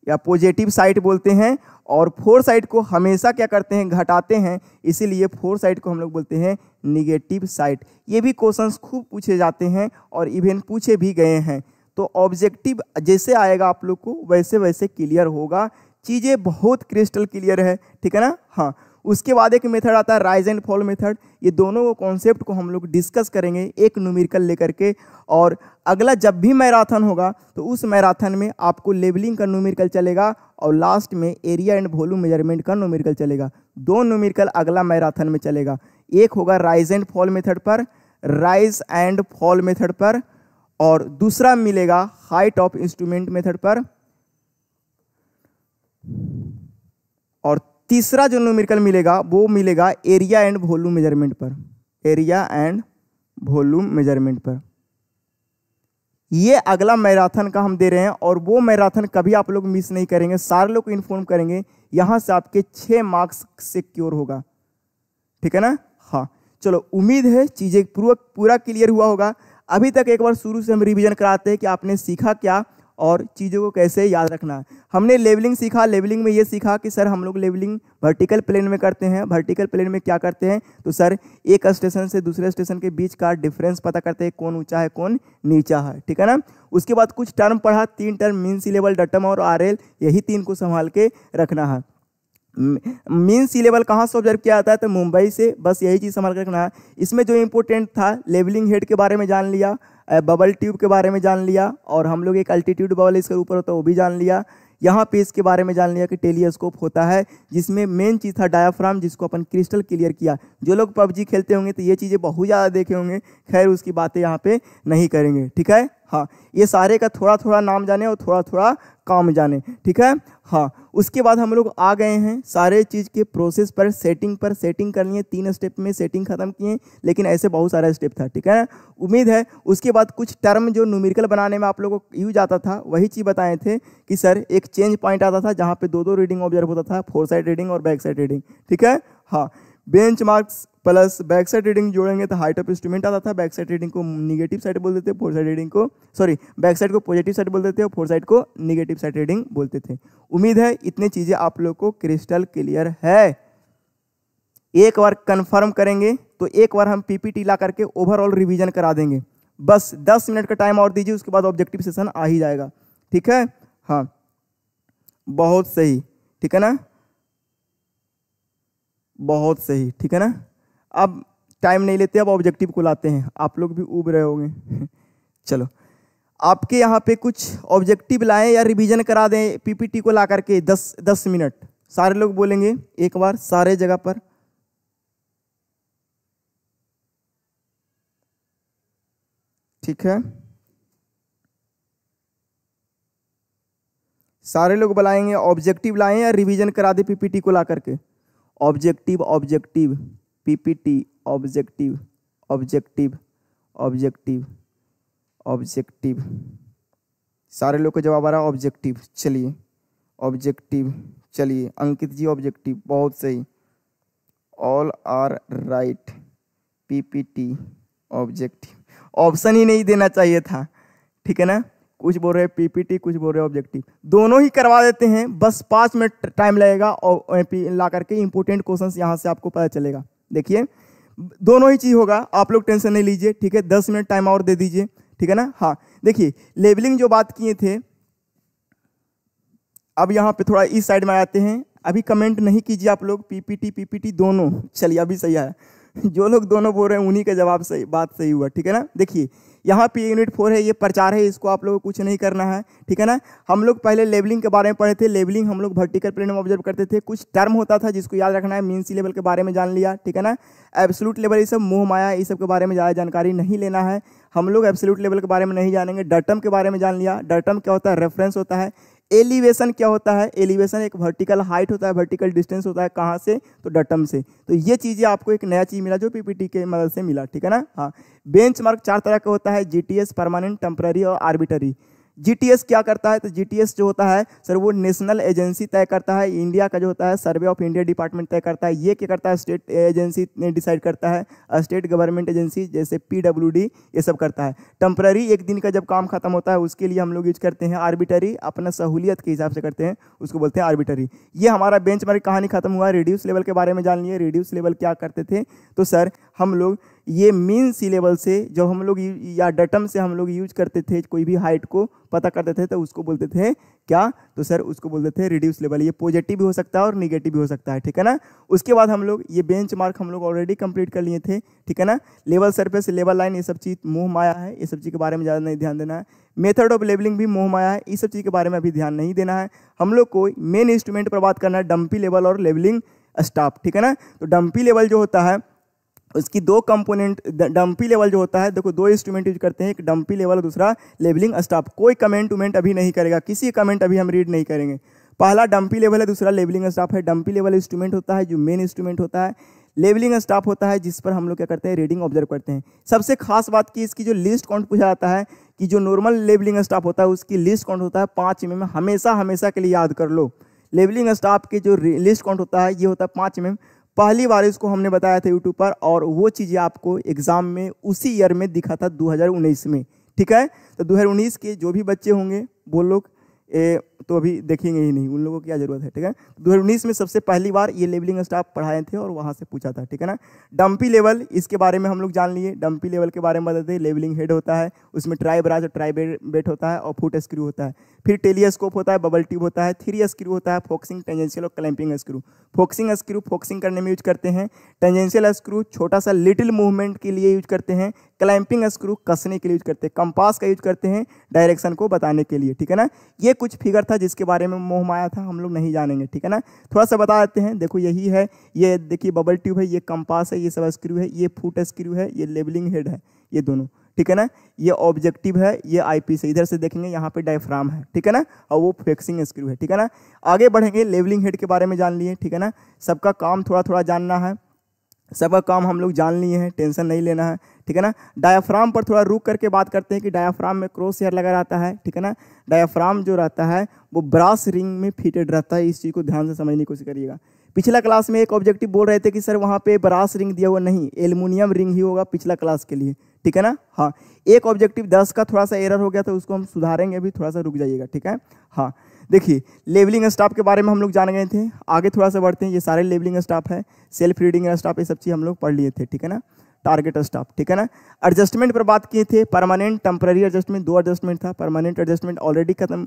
S1: या पॉजिटिव साइट बोलते हैं और फोर साइड को हमेशा क्या करते हैं घटाते हैं इसीलिए फोर साइड को हम लोग बोलते हैं निगेटिव साइट ये भी क्वेश्चंस खूब पूछे जाते हैं और इवेंट पूछे भी गए हैं तो ऑब्जेक्टिव जैसे आएगा आप लोग को वैसे वैसे क्लियर होगा चीज़ें बहुत क्रिस्टल क्लियर है ठीक है ना हाँ उसके बाद एक मेथड आता है राइज एंड फॉल मेथड ये दोनों को कॉन्सेप्ट को हम लोग डिस्कस करेंगे एक न्यूमेरिकल लेकर के और अगला जब भी मैराथन होगा तो उस मैराथन में आपको लेबलिंग का न्यूमेरिकल चलेगा और लास्ट में एरिया एंड वॉल्यूम मेजरमेंट का न्यूमेरिकल चलेगा दो न्यूमेरिकल अगला मैराथन में चलेगा एक होगा राइज एंड फॉल मेथड पर राइज एंड फॉल मेथड पर और दूसरा मिलेगा हाइट ऑफ इंस्ट्रूमेंट मेथड पर और तीसरा जो न्यूमेरिकल मिलेगा वो मिलेगा एरिया एंड वॉल्यूम मेजरमेंट पर एरिया एंड वॉल्यूम मेजरमेंट पर ये अगला मैराथन का हम दे रहे हैं और वो मैराथन कभी आप लोग मिस नहीं करेंगे सारे लोग इन्फॉर्म करेंगे यहाँ से आपके छः मार्क्स सिक्योर होगा ठीक है ना हाँ चलो उम्मीद है चीज़ें पूरा पूरा क्लियर हुआ होगा अभी तक एक बार शुरू से हम रिवीजन कराते हैं कि आपने सीखा क्या और चीज़ों को कैसे याद रखना हमने लेवलिंग सीखा लेवलिंग में ये सीखा कि सर हम लोग लेवलिंग वर्टिकल प्लेन में करते हैं वर्टिकल प्लेन में क्या करते हैं तो सर एक स्टेशन से दूसरे स्टेशन के बीच का डिफरेंस पता करते हैं कौन ऊंचा है कौन नीचा है ठीक है ना उसके बाद कुछ टर्म पढ़ा तीन टर्म मीन लेवल डटम और आर यही तीन को संभाल के रखना है मेन सी लेवल कहाँ से ऑब्जर्व किया जाता है तो मुंबई से बस यही चीज़ संभाल रखना है इसमें जो इम्पोर्टेंट था लेवलिंग हेड के बारे में जान लिया बबल ट्यूब के बारे में जान लिया और हम लोग एक अल्टीट्यूड बबल इसके ऊपर होता है वो भी जान लिया यहाँ पे इसके बारे में जान लिया कि टेलीस्कोप होता है जिसमें मेन चीज़ था डायाफ्राम जिसको अपन क्रिस्टल क्लियर किया जो लोग पबजी खेलते होंगे तो ये चीज़ें बहुत ज़्यादा देखे होंगे खैर उसकी बातें यहाँ पे नहीं करेंगे ठीक है हाँ ये सारे का थोड़ा थोड़ा नाम जाने और थोड़ा थोड़ा काम जाने ठीक है हाँ उसके बाद हम लोग आ गए हैं सारे चीज़ के प्रोसेस पर सेटिंग पर सेटिंग करनी है तीन स्टेप में सेटिंग खत्म किए लेकिन ऐसे बहुत सारा स्टेप था ठीक है उम्मीद है उसके बाद कुछ टर्म जो न्यूमेरिकल बनाने में आप लोगों को यूज आता था वही चीज़ बताए थे कि सर एक चेंज पॉइंट आता था जहाँ पे दो दो रीडिंग ऑब्जर्व होता था फोर साइड रीडिंग और बैक साइड रीडिंग ठीक है हाँ bench marks plus back side reading जोड़ेंगे तो हाइट ऑफ इंस्ट्रूमेंट आता था बैक साइड रीडिंग को निगेटिव साइड बोलते थे फोर साइड रीडिंग को सॉरी बैक साइड को पॉजिटिव साइड बोलते थे और फोर साइड को निगेटिव साइड रीडिंग बोलते थे उम्मीद है इतनी चीज़ें आप लोग को क्रिस्टल क्लियर है एक बार कन्फर्म करेंगे तो एक बार हम पीपीटी ला करके ओवरऑल रिविजन करा देंगे बस दस मिनट का टाइम और दीजिए उसके बाद ऑब्जेक्टिव सेशन आ ही जाएगा ठीक है हाँ बहुत सही ठीक है ना बहुत सही ठीक है ना अब टाइम नहीं लेते अब ऑब्जेक्टिव को लाते हैं आप लोग भी उब रहे होंगे चलो आपके यहाँ पे कुछ ऑब्जेक्टिव लाएं या रिवीजन करा दें पीपीटी को ला करके दस दस मिनट सारे लोग बोलेंगे एक बार सारे जगह पर ठीक है सारे लोग बुलाएंगे ऑब्जेक्टिव लाएं या रिवीजन करा दें पीपीटी को ला करके objective objective PPT objective objective objective objective सारे लोग का जवाब आ रहा है ऑब्जेक्टिव चलिए ऑब्जेक्टिव चलिए अंकित जी ऑब्जेक्टिव बहुत सही all are right PPT objective option ही नहीं देना चाहिए था ठीक है ना कुछ बोल रहे हैं पीपीटी कुछ बोल रहे हैं ऑब्जेक्टिव दोनों ही करवा देते हैं बस पाँच मिनट टाइम लगेगा और ला करके इंपोर्टेंट क्वेश्चन यहां से आपको पता चलेगा देखिए दोनों ही चीज़ होगा आप लोग टेंशन नहीं लीजिए ठीक है दस मिनट टाइम और दे दीजिए ठीक है ना हाँ देखिए लेबलिंग जो बात किए थे अब यहाँ पे थोड़ा इस साइड में आते हैं अभी कमेंट नहीं कीजिए आप लोग पीपीटी पीपीटी दोनों चलिए अभी सही आया जो लोग दोनों बोल रहे हैं उन्हीं का जवाब सही बात सही हुआ ठीक है ना देखिए यहाँ पे यूनिट फोर है ये प्रचार है इसको आप लोगों को कुछ नहीं करना है ठीक है ना हम लोग पहले लेवलिंग के बारे में पढ़े थे लेवलिंग हम लोग वर्टिकल प्लेन में ऑब्जर्व करते थे कुछ टर्म होता था जिसको याद रखना है मीन सी लेवल के बारे में जान लिया ठीक है ना एब्सोलूट लेवल ये सब मोह माया ये सब के बारे में ज़्यादा जानकारी नहीं लेना है हम लोग एब्सोलूट लेवल के बारे में नहीं जानेंगे डर्टम के बारे में जान लिया डर्टम क्या होता है रेफरेंस होता है एलिवेशन क्या होता है एलिवेशन एक वर्टिकल हाइट होता है वर्टिकल डिस्टेंस होता है कहाँ से तो डटम से तो ये चीज़ें आपको एक नया चीज़ मिला जो पीपीटी के मदद से मिला ठीक है ना हाँ बेंच मार्क चार तरह का होता है जीटीएस परमानेंट टेम्पररी और आर्बिटरी जीटीएस क्या करता है तो जीटीएस जो होता है सर वो नेशनल एजेंसी तय करता है इंडिया का जो होता है सर्वे ऑफ इंडिया डिपार्टमेंट तय करता है ये क्या करता है स्टेट एजेंसी ने डिसाइड करता है स्टेट गवर्नमेंट एजेंसी जैसे पीडब्ल्यूडी ये सब करता है टेम्प्ररी एक दिन का जब काम खत्म होता है उसके लिए हम लोग यूज करते हैं आर्बिटरी अपना सहूलियत के हिसाब से करते हैं उसको बोलते हैं आर्बिटरी ये हमारा बेंच कहानी खत्म हुआ रिड्यूस लेवल के बारे में जान लिए रिड्यूस लेवल क्या करते थे तो सर हम लोग ये मीन सी लेवल से जब हम लोग या डटम से हम लोग यूज करते थे कोई भी हाइट को पता करते थे तो उसको बोलते थे क्या तो सर उसको बोलते थे रिड्यूस लेवल ये पॉजिटिव भी हो सकता है और निगेटिव भी हो सकता है ठीक है ना उसके बाद हम लोग ये बेंच मार्क हम लोग ऑलरेडी कंप्लीट कर लिए थे ठीक है ना लेवल सरफेस लेवल लाइन ये सब चीज़ मुँह माया है ये सब चीज़ के बारे में ज़्यादा नहीं ध्यान देना है मेथड ऑफ लेवलिंग भी मुँह माया है इस सब चीज़ के बारे में अभी ध्यान नहीं देना है हम लोग को मेन इंस्ट्रूमेंट पर बात करना है डम्पी लेवल और लेवलिंग स्टाफ ठीक है ना तो डम्पी लेवल जो होता है उसकी दो कंपोनेंट डंपी लेवल जो होता है देखो दो इंस्ट्रूमेंट यूज करते हैं एक डंपी लेवल और दूसरा लेवलिंग स्टाफ कोई कमेंट उमेंट अभी नहीं करेगा किसी कमेंट अभी हम रीड नहीं करेंगे पहला डम्पी लेवल है दूसरा लेवलिंग स्टाफ है डंपी लेवल इंस्ट्रूमेंट होता है जो मेन इंस्ट्रूमेंट होता है लेवलिंग स्टाफ होता है जिस पर हम लोग क्या करते हैं रीडिंग ऑब्जर्व करते हैं सबसे खास बात की इसकी जो लिस्ट काउंट पूछा जाता है कि जो नॉर्मल लेवलिंग स्टाफ होता है उसकी लिस्ट काउंट होता है पाँच एम mm। हमेशा हमेशा के लिए याद कर लो लेवलिंग स्टाफ के जो लिस्ट काउंट होता है ये होता है पाँच एम mm। पहली बार इसको हमने बताया था यूट्यूब पर और वो चीज़ें आपको एग्ज़ाम में उसी ईयर में दिखा था 2019 में ठीक है तो 2019 के जो भी बच्चे होंगे वो लोग तो अभी देखेंगे ही नहीं उन लोगों को क्या जरूरत है ठीक है तो दो में सबसे पहली बार ये लेवलिंग स्टाफ पढ़ाए थे और वहाँ से पूछा था ठीक है ना डंपी लेवल इसके बारे में हम लोग जान लिए डंपी लेवल के बारे में बताते हैं लेवलिंग हेड होता है उसमें ट्राई ब्राज और ट्राई बेट होता है और फुट स्क्रू होता है फिर टेलीस्कोप होता है बबल ट्यूब होता है थ्री स्क्रू होता है फोक्सिंग टेंजेंशियल और clamping screw focusing screw focusing करने में यूज करते हैं टेंजेंशियल स्क्रू छोटा सा लिटिल मूवमेंट के लिए यूज करते हैं क्लैंपिंग स्क्रू कसने के लिए यूज करते हैं कंपास का यूज करते हैं डायरेक्शन को बताने के लिए ठीक है ना ये कुछ फिगर था जिसके बारे में मोह माया था हम लोग नहीं जानेंगे ठीक है ना थोड़ा सा बता देते हैं देखो यही है ये देखिए बबल ट्यूब है ये कंपास है ये सब स्क्रू है ये फूट स्क्रू है ये लेबलिंग हेड है ये दोनों ठीक है ना ये ऑब्जेक्टिव है ये आईपीस है इधर से देखेंगे यहाँ पे डायफ्राम है ठीक है ना और वो फिक्सिंग स्क्रू है ठीक है ना आगे बढ़ेंगे लेवलिंग हेड के बारे में जान लिए ठीक है ना सबका काम थोड़ा थोड़ा जानना है सबका काम हम लोग जान लिए हैं टेंशन नहीं लेना है ठीक है ना डायाफ्राम पर थोड़ा रुक करके बात करते हैं कि डायाफ्राम में क्रॉस हेयर लगा रहता है ठीक है ना डायाफ्राम जो रहता है वो ब्रास रिंग में फिटेड रहता है इस चीज़ को ध्यान से समझने की कोशिश करिएगा पिछला क्लास में एक ऑब्जेक्टिव बोल रहे थे कि सर वहाँ पे ब्रास रिंग दिया हुआ नहीं एल्यूमिनियम रिंग ही होगा पिछला क्लास के लिए ठीक है ना हाँ एक ऑब्जेक्टिव दस का थोड़ा सा एरर हो गया था तो उसको हम सुधारेंगे अभी थोड़ा सा रुक जाइएगा ठीक है हाँ देखिए लेवलिंग स्टाफ के बारे में हम लोग जान गए थे आगे थोड़ा सा बढ़ते हैं ये सारे लेवलिंग स्टाफ है सेल्फ रीडिंग स्टाफ ये सब चीज़ हम लोग पढ़ लिए थे ठीक है ना टारगेट स्टाफ ठीक है ना एडजस्टमेंट पर बात किए थे परमानेंट टेम्प्रेरी एडजस्टमेंट दो एडजस्टमेंट था परमानेंट एडजस्टमेंट ऑलरेडी खत्म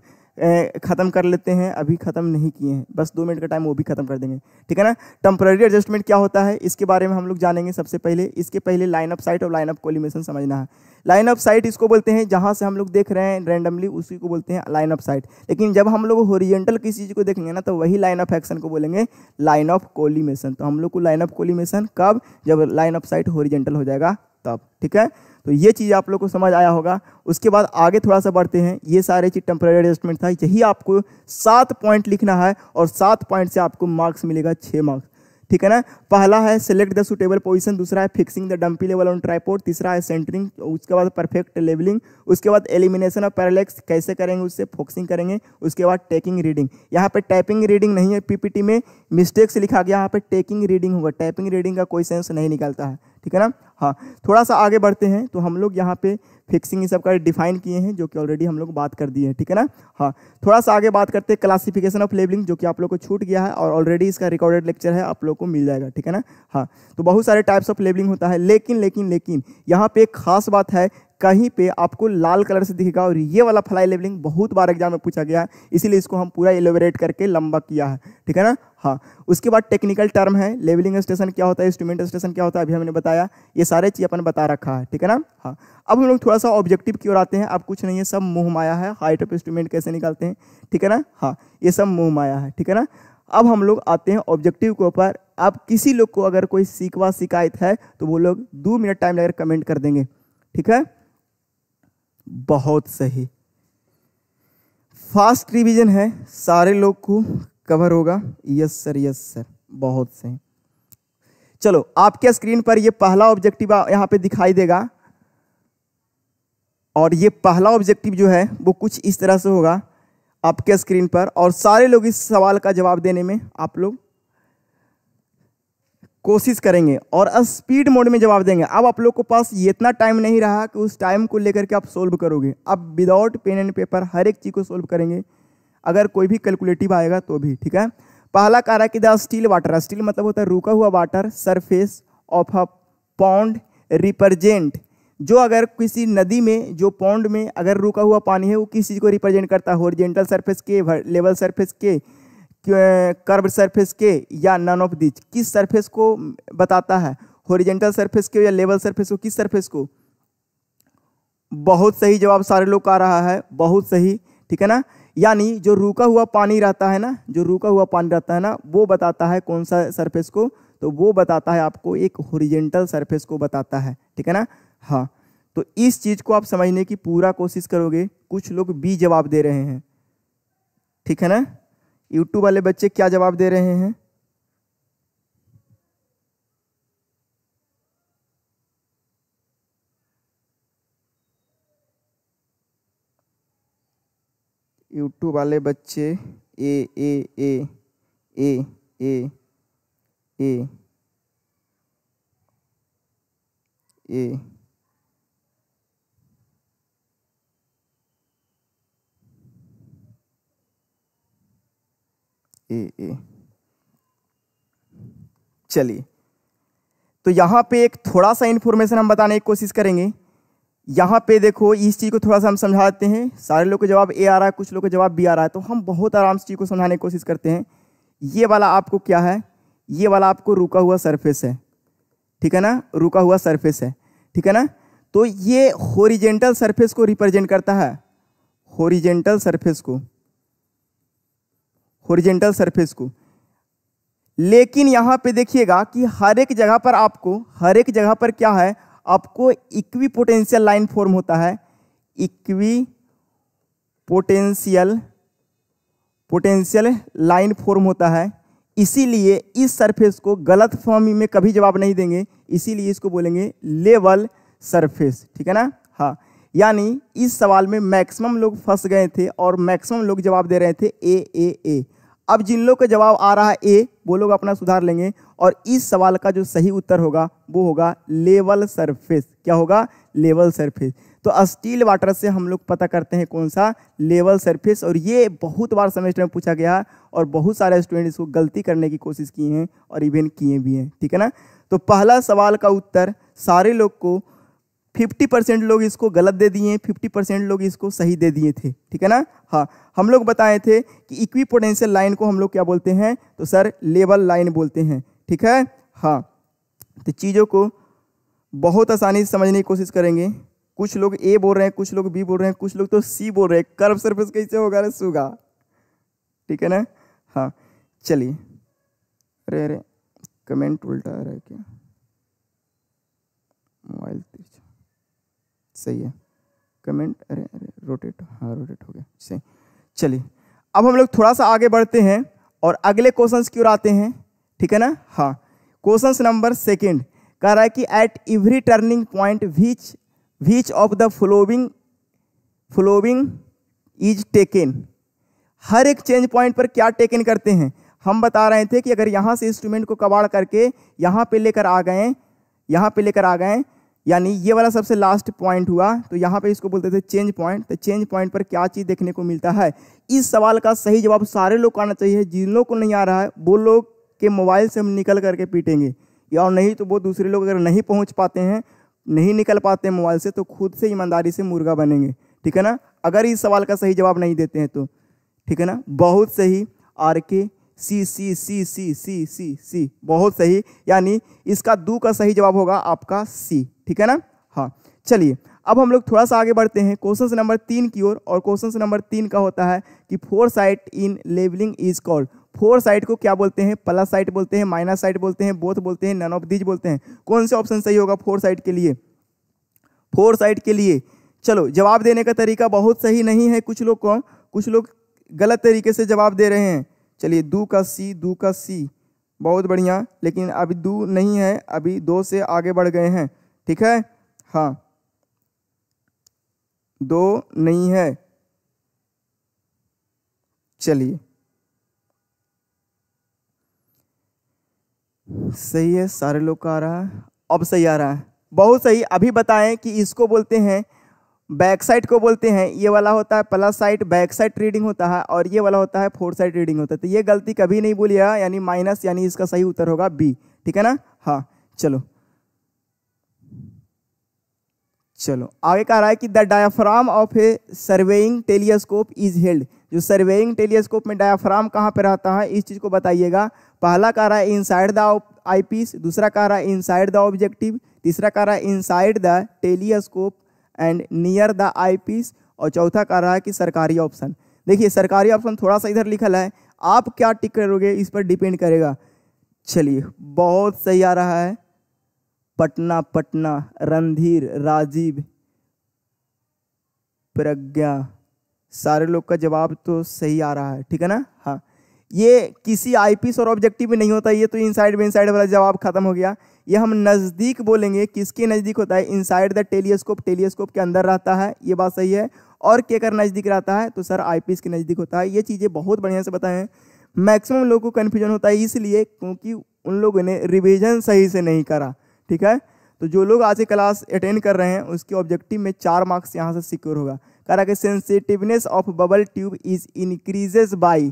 S1: ख़त्म कर लेते हैं अभी ख़त्म नहीं किए हैं बस दो मिनट का टाइम वो भी ख़त्म कर देंगे ठीक है ना टेम्प्रेरी एडजस्टमेंट क्या होता है इसके बारे में हम लोग जानेंगे सबसे पहले इसके पहले लाइन ऑफ साइट और लाइन अप कोलिमेशन समझना है लाइन ऑफ साइट इसको बोलते हैं जहाँ से हम लोग देख रहे हैं रैंडमली उसी को बोलते हैं लाइन ऑफ साइट लेकिन जब हम लोग होरिजेंटल किसी चीज़ को देखेंगे ना तो वही लाइन ऑफ एक्शन को बोलेंगे लाइन ऑफ कोलिमेशन तो हम लोग को लाइन ऑफ कोलिमेशन कब जब लाइन ऑफ साइट होरिजेंटल हो जाएगा तब ठीक है तो ये चीज़ आप लोग को समझ आया होगा उसके बाद आगे थोड़ा सा बढ़ते हैं ये सारे चीज़ टेम्प्रेरी एडजस्टमेंट था यही आपको सात पॉइंट लिखना है और सात पॉइंट से आपको मार्क्स मिलेगा छः मार्क्स ठीक है ना पहला है सेलेक्ट द सुटेबल पोजिशन दूसरा है fixing the dumpy level on tripod तीसरा है सेंटरिंग उसके बाद परफेक्ट लेवलिंग उसके बाद एलिमिनेशन ऑफ पैरालेक्स कैसे करेंगे उससे फोक्सिंग करेंगे उसके बाद टेकिंग रीडिंग यहाँ पे टाइपिंग रीडिंग नहीं है पीपीटी में मिस्टेक्स लिखा गया यहाँ पे टेकिंग रीडिंग होगा टाइपिंग रीडिंग का कोई सेंस नहीं निकलता है ठीक है ना हाँ थोड़ा सा आगे बढ़ते हैं तो हम लोग यहाँ पे फिक्सिंग ये सब का डिफाइन किए हैं जो कि ऑलरेडी हम लोग बात कर दिए हैं ठीक है ना हाँ थोड़ा सा आगे बात करते हैं क्लासिफिकेशन ऑफ लेबलिंग जो कि आप लोग को छूट गया है और ऑलरेडी इसका रिकॉर्डेड लेक्चर है आप लोग को मिल जाएगा ठीक है ना हाँ तो बहुत सारे टाइप्स ऑफ लेबलिंग होता है लेकिन लेकिन लेकिन यहाँ पर एक खास बात है कहीं पे आपको लाल कलर से दिखेगा और ये वाला फ्लाई लेबलिंग बहुत बार एग्जाम में पूछा गया है इसीलिए इसको हम पूरा एलोवरेट करके लंबा किया है ठीक है ना हाँ उसके बाद टेक्निकल टर्म है लेवलिंग स्टेशन क्या होता है इंस्ट्रूमेंट स्टेशन क्या होता है अभी हमने बताया ये सारे चीज़ अपन बता रखा है ठीक है ना हाँ अब हम लोग थोड़ा सा ऑब्जेक्टिव की ओर आते हैं अब कुछ नहीं है सब मुँह माया है हाइट ऑफ इंस्ट्रूमेंट कैसे निकालते हैं ठीक है ना हाँ ये सब मुँह माया है ठीक है ना अब हम लोग आते हैं ऑब्जेक्टिव के ऊपर अब किसी लोग को अगर कोई सीखवा शिकायत है तो वो लोग दो मिनट टाइम लगकर कमेंट कर देंगे ठीक है बहुत सही फास्ट रिवीजन है सारे लोग को कवर होगा यस सर यस सर बहुत सही चलो आपके स्क्रीन पर ये पहला ऑब्जेक्टिव यहाँ पे दिखाई देगा और ये पहला ऑब्जेक्टिव जो है वो कुछ इस तरह से होगा आपके स्क्रीन पर और सारे लोग इस सवाल का जवाब देने में आप लोग कोशिश करेंगे और स्पीड मोड में जवाब देंगे अब आप लोग को पास ये इतना टाइम नहीं रहा कि उस टाइम को लेकर के आप सोल्व करोगे अब विदाउट पेन एंड पेपर हर एक चीज़ को सोल्व करेंगे अगर कोई भी कैलकुलेटिव आएगा तो भी ठीक है पहला कह रहा है कि द स्टील वाटर स्टील मतलब होता है रुका हुआ water surface of a pond represent जो अगर किसी नदी में जो पौंड में अगर रुका हुआ पानी है वो किस चीज़ को रिप्रेजेंट करता है हॉरिजेंटल सर्फेस के लेवल सर्फेस के कर्व सर्फेस के या नन ऑफ दिच किस सर्फेस को बताता है हॉरिजेंटल सर्फेस के या लेवल सर्फेस को किस सर्फेस को बहुत सही जवाब सारे लोग का रहा है बहुत सही ठीक है ना यानी जो रुका हुआ पानी रहता है ना जो रुका हुआ पानी रहता है ना वो बताता है कौन सा सरफेस को तो वो बताता है आपको एक होरिजेंटल सरफेस को बताता है ठीक है ना हाँ तो इस चीज़ को आप समझने की पूरा कोशिश करोगे कुछ लोग बी जवाब दे रहे हैं ठीक है ना यूट्यूब वाले बच्चे क्या जवाब दे रहे हैं यूट्यूब वाले बच्चे ए A A A A A A A ए चलिए तो यहां पे एक थोड़ा सा इन्फॉर्मेशन हम बताने की कोशिश करेंगे यहाँ पे देखो इस चीज़ को थोड़ा सा हम समझाते हैं सारे लोग का जवाब ए आ रहा है कुछ लोग का जवाब बी आ रहा है तो हम बहुत आराम से चीज़ को समझाने की कोशिश करते हैं ये वाला आपको क्या है ये वाला आपको रुका हुआ सरफेस है ठीक है ना रुका हुआ सरफेस है ठीक है ना तो ये होरिजेंटल सरफेस को रिप्रेजेंट करता है होरिजेंटल सरफेस को होरिजेंटल सरफेस को लेकिन यहाँ पे देखिएगा कि हर एक जगह पर आपको हर एक जगह पर क्या है आपको इक्वी पोटेंशियल लाइन फॉर्म होता है equipotential potential line form होता है इसीलिए इस सरफेस को गलत फॉर्म में कभी जवाब नहीं देंगे इसीलिए इसको बोलेंगे लेवल सरफेस ठीक है ना हाँ यानी इस सवाल में मैक्सिमम लोग फंस गए थे और मैक्सिमम लोग जवाब दे रहे थे ए ए ए अब जिन लोग का जवाब आ रहा है ए वो लोग अपना सुधार लेंगे और इस सवाल का जो सही उत्तर होगा वो होगा लेवल सरफेस क्या होगा लेवल सरफेस तो स्टील वाटर से हम लोग पता करते हैं कौन सा लेवल सरफेस और ये बहुत बार सेमेस्टर में पूछा गया और बहुत सारे स्टूडेंट इसको गलती करने की कोशिश किए हैं और इवेंट किए भी हैं ठीक है ना तो पहला सवाल का उत्तर सारे लोग को फिफ्टी परसेंट लोग इसको गलत दे दिए फिफ्टी परसेंट लोग इसको सही दे दिए थे ठीक है ना हाँ हम लोग बताए थे कि इक्वी पोटेंशियल लाइन को हम लोग क्या बोलते हैं तो सर लेवल लाइन बोलते हैं ठीक है हाँ तो चीज़ों को बहुत आसानी से समझने की कोशिश करेंगे कुछ लोग ए बोल रहे हैं कुछ लोग बी बोल रहे हैं कुछ लोग तो सी बोल रहे हैं कर्व सर्फेस कैसे होगा रे सुगा ठीक है ना हाँ चलिए अरे अरे कमेंट उल्टा आ रहा है क्या मोबाइल सही है कमेंट अरे अरे रोटेट हाँ रोटेट हो गया सही चलिए अब हम लोग थोड़ा सा आगे बढ़ते हैं और अगले क्वेश्चंस की ओर आते हैं ठीक है ना हाँ क्वेश्चंस नंबर सेकंड कह रहा है कि at every turning point which which of the following following is taken हर एक चेंज पॉइंट पर क्या टेकन करते हैं हम बता रहे थे कि अगर यहाँ से इंस्ट्रूमेंट को कबाड़ करके यहाँ पे लेकर आ गए यहाँ पे लेकर आ गए यानी ये वाला सबसे लास्ट पॉइंट हुआ तो यहाँ पे इसको बोलते थे चेंज पॉइंट तो चेंज पॉइंट पर क्या चीज़ देखने को मिलता है इस सवाल का सही जवाब सारे लोग को आना चाहिए जिन लोग को नहीं आ रहा है वो लोग के मोबाइल से हम निकल करके पीटेंगे और नहीं तो वो दूसरे लोग अगर नहीं पहुँच पाते हैं नहीं निकल पाते मोबाइल से तो खुद से ईमानदारी से मुर्गा बनेंगे ठीक है ना अगर इस सवाल का सही जवाब नहीं देते हैं तो ठीक है ना बहुत सही आर के सी सी सी सी सी सी सी बहुत सही यानी इसका दू का सही जवाब होगा आपका सी ठीक है ना हाँ चलिए अब हम लोग थोड़ा सा आगे बढ़ते हैं क्वेश्चन नंबर तीन की ओर और क्वेश्चन नंबर तीन का होता है कि fore sight in levelling is called fore sight को क्या बोलते हैं प्लस साइट बोलते हैं माइनस साइट बोलते हैं बोथ बोलते हैं नन ऑफ दीज बोलते हैं कौन से ऑप्शन सही होगा फोर साइट के लिए फोर साइट के लिए चलो जवाब देने का तरीका बहुत सही नहीं है कुछ लोग को कुछ लोग गलत तरीके से जवाब दे रहे हैं चलिए दू का सी दू का सी बहुत बढ़िया लेकिन अभी दो नहीं है अभी दो से आगे बढ़ गए हैं ठीक है हाँ दो नहीं है चलिए सही है सारे लोग का आ रहा है अब सही आ रहा है बहुत सही अभी बताएं कि इसको बोलते हैं बैक साइड को बोलते हैं ये वाला होता है plus side back side reading होता है और ये वाला होता है फोर साइड रीडिंग होता है तो ये गलती कभी नहीं बोलिएगा यानी माइनस यानी इसका सही उत्तर होगा बी ठीक है ना हाँ चलो चलो आगे कह रहा है कि the diaphragm of a surveying telescope is held जो सर्वेइंग टेलीस्कोप में डायाफ्राम कहाँ पर रहता है इस चीज़ को बताइएगा पहला कह रहा है इनसाइड द आईपीस दूसरा कह रहा है इनसाइड द ऑब्जेक्टिव तीसरा कह रहा है inside the telescope and near the eyepiece और चौथा कह रहा है कि सरकारी ऑप्शन देखिए सरकारी ऑप्शन थोड़ा सा इधर लिखल है आप क्या टिक करोगे इस पर डिपेंड करेगा चलिए बहुत सही आ रहा है पटना पटना रणधीर राजीव प्रज्ञा सारे लोग का जवाब तो सही आ रहा है ठीक है ना हाँ ये किसी आईपीस और ऑब्जेक्टिव में नहीं होता ये तो इनसाइड में इनसाइड वाला जवाब खत्म हो गया ये हम नज़दीक बोलेंगे किसके नज़दीक होता है इनसाइड द टेलीस्कोप टेलीस्कोप के अंदर रहता है ये बात सही है और के अगर नज़दीक रहता है तो सर आईपीएस के नज़दीक होता है ये चीज़ें बहुत बढ़िया से बताएं मैक्सिमम लोगों को कन्फ्यूजन होता है इसलिए क्योंकि उन लोगों ने रिविज़न सही से नहीं करा ठीक है तो जो लोग आज की क्लास अटेंड कर रहे हैं उसके ऑब्जेक्टिव में चार मार्क्स यहाँ से सिक्योर होगा कह रहा है कि sensitiveness of bubble tube is increases by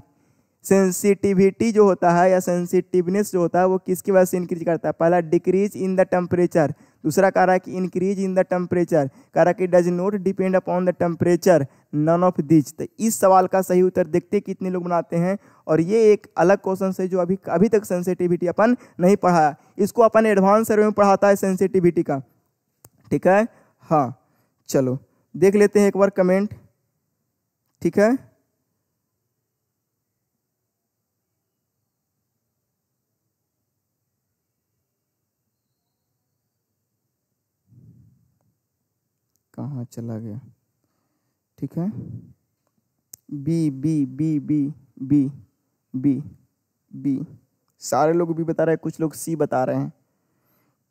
S1: sensitivity जो होता है या सेंसिटिवनेस जो होता है वो किसकी वजह से इंक्रीज करता है पहला डिक्रीज इन द टेम्परेचर दूसरा कह रहा है कि इंक्रीज इन द टेम्परेचर कह रहा है कि does not depend upon the temperature none of these तो इस सवाल का सही उत्तर देखते कितने लोग बनाते हैं और ये एक अलग क्वेश्चन है जो अभी अभी तक सेंसिटिविटी अपन नहीं पढ़ाया इसको अपन एडवांस सर्वे में पढ़ाता है सेंसिटिविटी का ठीक है हाँ चलो देख लेते हैं एक बार कमेंट ठीक है कहाँ चला गया ठीक है B B B B B B B सारे लोग बी बता रहे हैं कुछ लोग सी बता रहे हैं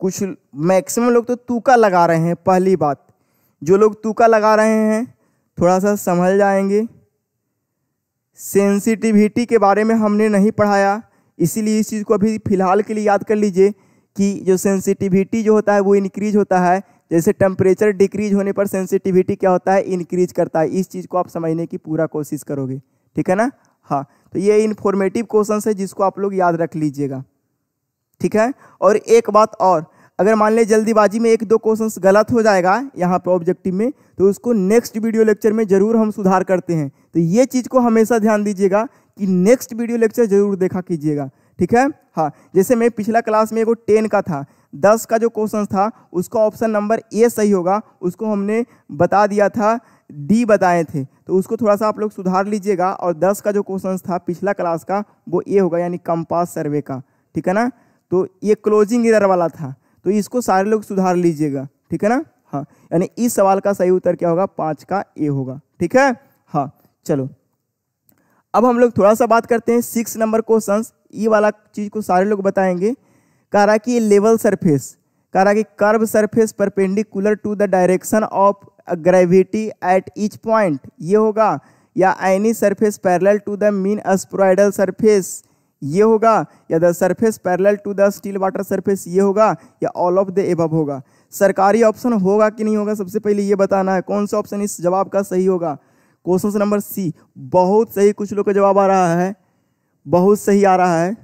S1: कुछ मैक्सिमम लोग तो तूका लगा रहे हैं पहली बात जो लोग तूका लगा रहे हैं थोड़ा सा संभल जाएंगे सेंसिटिविटी के बारे में हमने नहीं पढ़ाया इसीलिए इस चीज़ को अभी फ़िलहाल के लिए याद कर लीजिए कि जो सेंसिटिविटी जो होता है वो इनक्रीज होता है जैसे टेम्परेचर डिक्रीज होने पर सेंसिटिविटी क्या होता है इनक्रीज करता है इस चीज़ को आप समझने की पूरा कोशिश करोगे ठीक है ना हाँ तो ये इन्फॉर्मेटिव क्वेश्चन है जिसको आप लोग याद रख लीजिएगा ठीक है और एक बात और अगर मान लें जल्दीबाजी में एक दो क्वेश्चंस गलत हो जाएगा यहाँ पे ऑब्जेक्टिव में तो उसको नेक्स्ट वीडियो लेक्चर में ज़रूर हम सुधार करते हैं तो ये चीज़ को हमेशा ध्यान दीजिएगा कि नेक्स्ट वीडियो लेक्चर ज़रूर देखा कीजिएगा ठीक है हाँ जैसे मैं पिछला क्लास में एक टेन का था दस का जो क्वेश्चन था उसका ऑप्शन नंबर ए सही होगा उसको हमने बता दिया था डी बताए थे तो उसको थोड़ा सा आप लोग सुधार लीजिएगा और दस का जो क्वेश्चन था पिछला क्लास का वो ए होगा यानी कंपास सर्वे का ठीक है ना तो ये क्लोजिंग इधर वाला था तो इसको सारे लोग सुधार लीजिएगा ठीक है ना हाँ यानी इस सवाल का सही उत्तर क्या होगा पाँच का ए होगा ठीक है हाँ चलो अब हम लोग थोड़ा सा बात करते हैं सिक्स नंबर क्वेश्चन ये वाला चीज़ को सारे लोग बताएंगे कह रहा कि लेवल सरफेस कह रहा कि curve surface perpendicular to the direction of gravity at each point ये होगा या any surface parallel to the mean spheroidal surface ये होगा या the surface parallel to the still water surface ये होगा या ऑल ऑफ द एब होगा सरकारी ऑप्शन होगा कि नहीं होगा सबसे पहले ये बताना है कौन सा ऑप्शन इस जवाब का सही होगा क्वेश्चन नंबर सी बहुत सही कुछ लोग का जवाब आ रहा है बहुत सही आ रहा है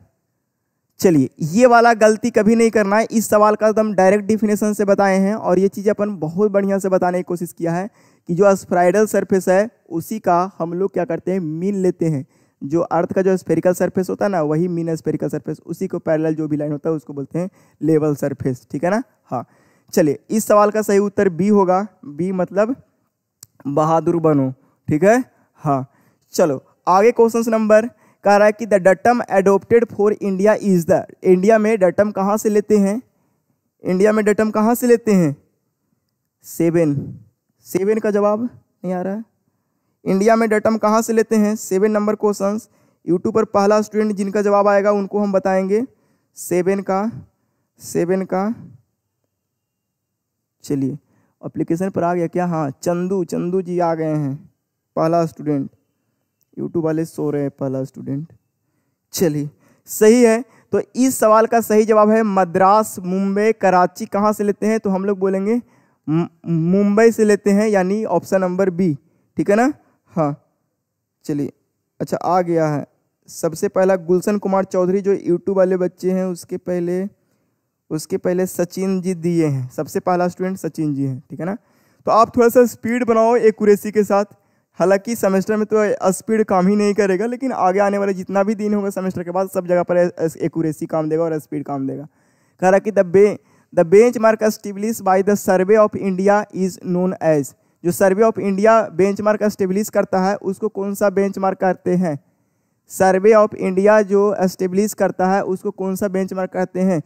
S1: चलिए ये वाला गलती कभी नहीं करना है इस सवाल का एकदम डायरेक्ट डिफिनेशन से बताए हैं और ये चीज़ अपन बहुत बढ़िया से बताने की कोशिश किया है कि जो स्प्राइडल सरफेस है उसी का हम लोग क्या करते हैं मीन लेते हैं जो अर्थ का जो स्पेरिकल सरफेस होता है ना वही मीन स्पेरिकल सरफेस उसी को पैरेलल जो भी लाइन होता है उसको बोलते हैं लेवल सरफेस ठीक है ना हाँ चलिए इस सवाल का सही उत्तर बी होगा बी मतलब बहादुर बनो ठीक है हाँ चलो आगे क्वेश्चन नंबर कह रहा है कि the datum adopted for India is the India में डटम कहाँ से लेते हैं इंडिया में डटम कहाँ से लेते हैं सेवन सेवन का जवाब नहीं आ रहा है इंडिया में डटम कहाँ से लेते हैं सेवन नंबर क्वेश्चन यूट्यूब पर पहला स्टूडेंट जिनका जवाब आएगा उनको हम बताएंगे सेवन का सेवन का चलिए अप्लीकेशन पर आ गया क्या हाँ चंदू चंदू जी आ गए हैं पहला स्टूडेंट यूट्यूब वाले सो रहे हैं पहला स्टूडेंट चलिए सही है तो इस सवाल का सही जवाब है मद्रास मुंबई कराची कहाँ से लेते हैं तो हम लोग बोलेंगे मुंबई से लेते हैं यानी ऑप्शन नंबर बी ठीक है ना हाँ चलिए अच्छा आ गया है सबसे पहला गुलशन कुमार चौधरी जो यूट्यूब वाले बच्चे हैं उसके पहले उसके पहले सचिन जी दिए हैं सबसे पहला स्टूडेंट सचिन जी हैं ठीक है ना तो आप थोड़ा सा स्पीड बनाओ एक के साथ हालांकि सेमेस्टर में तो स्पीड काम ही नहीं करेगा लेकिन आगे आने वाले जितना भी दिन होगा सेमेस्टर के बाद सब जगह पर एकूरेसी काम देगा और स्पीड काम देगा कह रहा कि the be the bench mark establish by the survey of India is known as जो survey of India bench mark establish करता है उसको कौन सा बेंच मार्क कहते हैं सर्वे ऑफ इंडिया जो एस्टेब्लिश करता है उसको कौन सा बेंच मार्क कहते हैं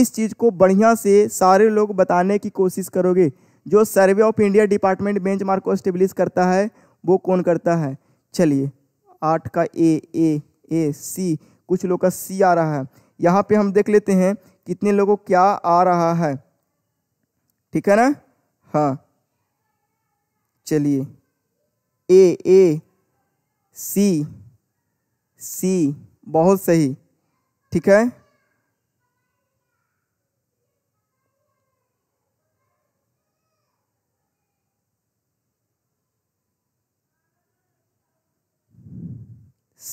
S1: इस चीज़ को बढ़िया से सारे लोग बताने की कोशिश करोगे जो survey of India department bench mark को एस्टेब्लिश करता है वो कौन करता है चलिए आठ का ए ए ए सी कुछ लोग का सी आ रहा है यहाँ पे हम देख लेते हैं कितने लोगों को क्या आ रहा है ठीक है ना हाँ चलिए ए ए सी सी बहुत सही ठीक है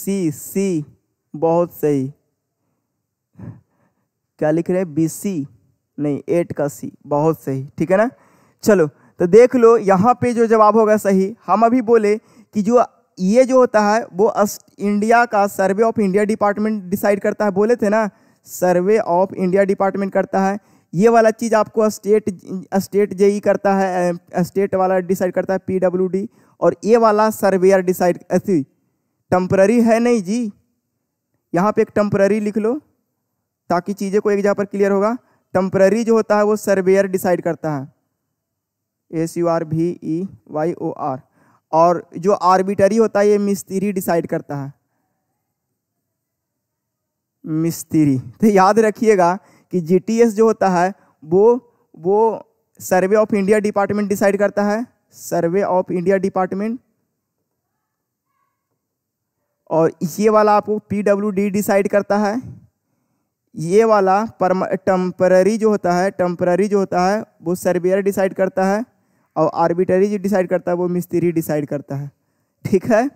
S1: सी सी बहुत सही क्या लिख रहे हैं बी सी नहीं एट का सी बहुत सही ठीक है ना चलो तो देख लो यहाँ पे जो जवाब होगा सही हम अभी बोले कि जो ये जो होता है वो इंडिया का survey of India department decide करता है बोले थे ना सर्वे ऑफ इंडिया डिपार्टमेंट करता है ये वाला चीज़ आपको स्टेट स्टेट जेई करता है स्टेट वाला डिसाइड करता है पीडब्ल्यूडी और ये वाला सर्वेयर डिसाइड टम्प्ररी है नहीं जी यहाँ पे एक टम्पररी लिख लो ताकि चीज़ें को एक जगह पर क्लियर होगा टम्प्ररी जो होता है वो सर्वेयर डिसाइड करता है एस यू आर भी ई वाई ओ आर और जो आर्बिटरी होता है ये मिस्त्री डिसाइड करता है मिस्त्री तो याद रखिएगा कि जीटीएस जो होता है वो वो survey of India department decide करता है सर्वे ऑफ इंडिया डिपार्टमेंट और ये वाला आपको पी डब्ल्यू डी डिसाइड करता है ये वाला परम टम्पररी जो होता है टम्पररी जो होता है वो सर्वियर डिसाइड करता है और आर्बिटरी जो डिसाइड करता है वो मिस्त्री डिसाइड करता है ठीक है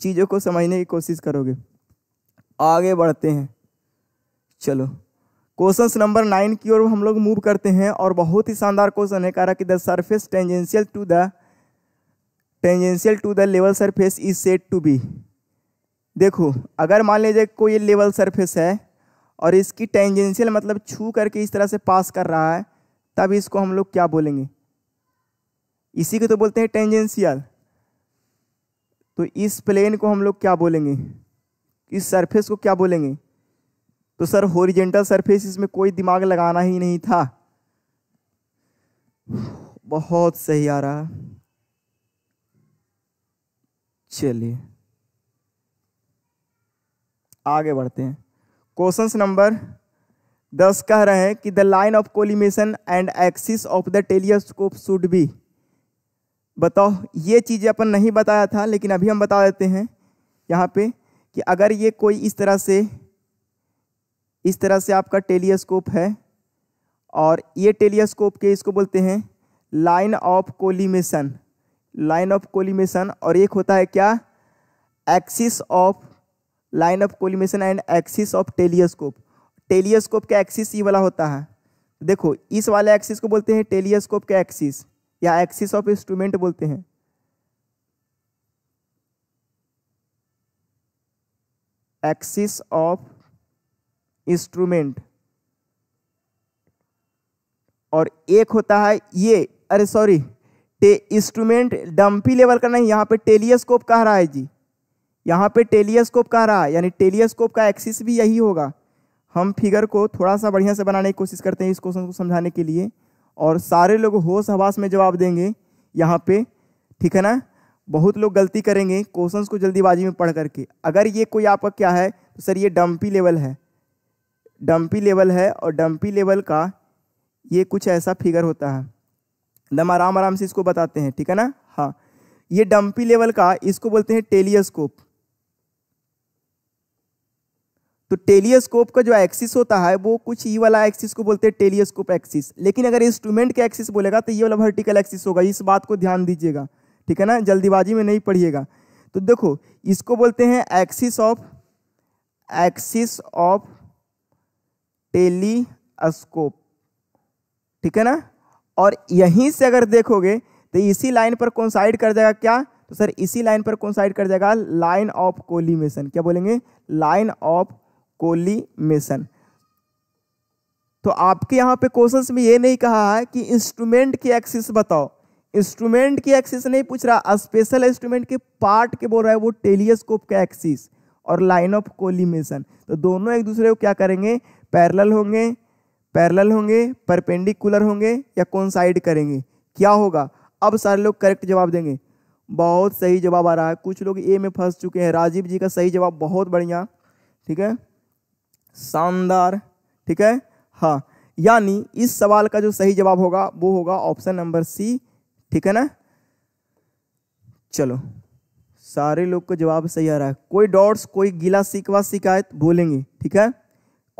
S1: चीज़ों को समझने की कोशिश करोगे आगे बढ़ते हैं चलो क्वेश्चन नंबर नाइन की ओर हम लोग मूव करते हैं और बहुत ही शानदार क्वेश्चन है कह रहा कि the surface tangential to the tangential to the level surface is said to be देखो अगर मान लीजिए कोई लेवल सरफेस है और इसकी टेंजेंशियल मतलब छू करके इस तरह से पास कर रहा है तब इसको हम लोग क्या बोलेंगे इसी को तो बोलते हैं टेंजेंशियल तो इस प्लेन को हम लोग क्या बोलेंगे इस सरफेस को क्या बोलेंगे तो सर होरिजेंटल सरफेस इसमें कोई दिमाग लगाना ही नहीं था बहुत सही आ रहा चलिए आगे बढ़ते हैं क्वेश्चन नंबर दस कह रहे हैं कि the line of collimation and axis of the telescope should be बताओ ये चीज़ें अपन नहीं बताया था लेकिन अभी हम बता देते हैं यहाँ पे कि अगर ये कोई इस तरह से इस तरह से आपका टेलीस्कोप है और ये टेलीस्कोप के इसको बोलते हैं line of collimation line of collimation और एक होता है क्या axis of line of collimation and axis of telescope telescope का एक्सिस ये वाला होता है देखो इस वाले एक्सिस को बोलते हैं टेलीस्कोप का एक्सिस या एक्सिस ऑफ इंस्ट्रूमेंट बोलते हैं एक्सिस ऑफ इंस्ट्रूमेंट और एक होता है ये अरे सॉरी इंस्ट्रूमेंट डंपी लेवल का नहीं यहां पे टेलीस्कोप कह रहा है जी यहाँ पे टेलीस्कोप का रहा है यानी टेलीस्कोप का एक्सिस भी यही होगा हम फिगर को थोड़ा सा बढ़िया से बनाने की कोशिश करते हैं इस क्वेश्चन को समझाने के लिए और सारे लोग होश हवास में जवाब देंगे यहाँ पे ठीक है ना बहुत लोग गलती करेंगे क्वेश्चंस को जल्दीबाजी में पढ़ करके अगर ये कोई आपका क्या है तो सर ये डम्पी लेवल है डम्पी लेवल है और डम्पी लेवल का ये कुछ ऐसा फिगर होता है एकदम आराम आराम से इसको बताते हैं ठीक है ना हाँ ये डम्पी लेवल का इसको बोलते हैं टेलीस्कोप तो टेलीस्कोप का जो एक्सिस होता है वो कुछ ये e वाला एक्सिस को बोलते हैं टेलीस्कोप एक्सिस लेकिन अगर इंस्ट्रूमेंट का एक्सिस बोलेगा तो ये वाला वर्टिकल एक्सिस होगा इस बात को ध्यान दीजिएगा ठीक है ना जल्दीबाजी में नहीं पढ़िएगा तो देखो इसको बोलते हैं axis of axis of telescope ठीक है ना और यहीं से अगर देखोगे तो इसी लाइन पर कौनसाइड कर जाएगा क्या तो सर इसी लाइन पर कौनसाइड कर जाएगा लाइन ऑफ कोलिमेशन क्या बोलेंगे लाइन ऑफ कोलिमेशन तो आपके यहाँ पे क्वेश्चन में ये नहीं कहा है कि इंस्ट्रूमेंट की एक्सिस बताओ इंस्ट्रूमेंट की एक्सिस नहीं पूछ रहा स्पेशल इंस्ट्रूमेंट के पार्ट के बोल रहा है वो टेलीस्कोप का एक्सिस और लाइन ऑफ कोलिमेशन तो दोनों एक दूसरे को क्या करेंगे पैरल होंगे पैरल होंगे परपेंडिकुलर होंगे या कौन साइड करेंगे क्या होगा अब सारे लोग करेक्ट जवाब देंगे बहुत सही जवाब आ रहा है कुछ लोग ए में फंस चुके हैं राजीव जी का सही जवाब बहुत बढ़िया ठीक है शानदार ठीक है हाँ यानी इस सवाल का जो सही जवाब होगा वो होगा ऑप्शन नंबर सी ठीक है ना चलो सारे लोग का जवाब सही आ रहा है कोई डॉट्स कोई गीला सिकवा शिकायत बोलेंगे ठीक है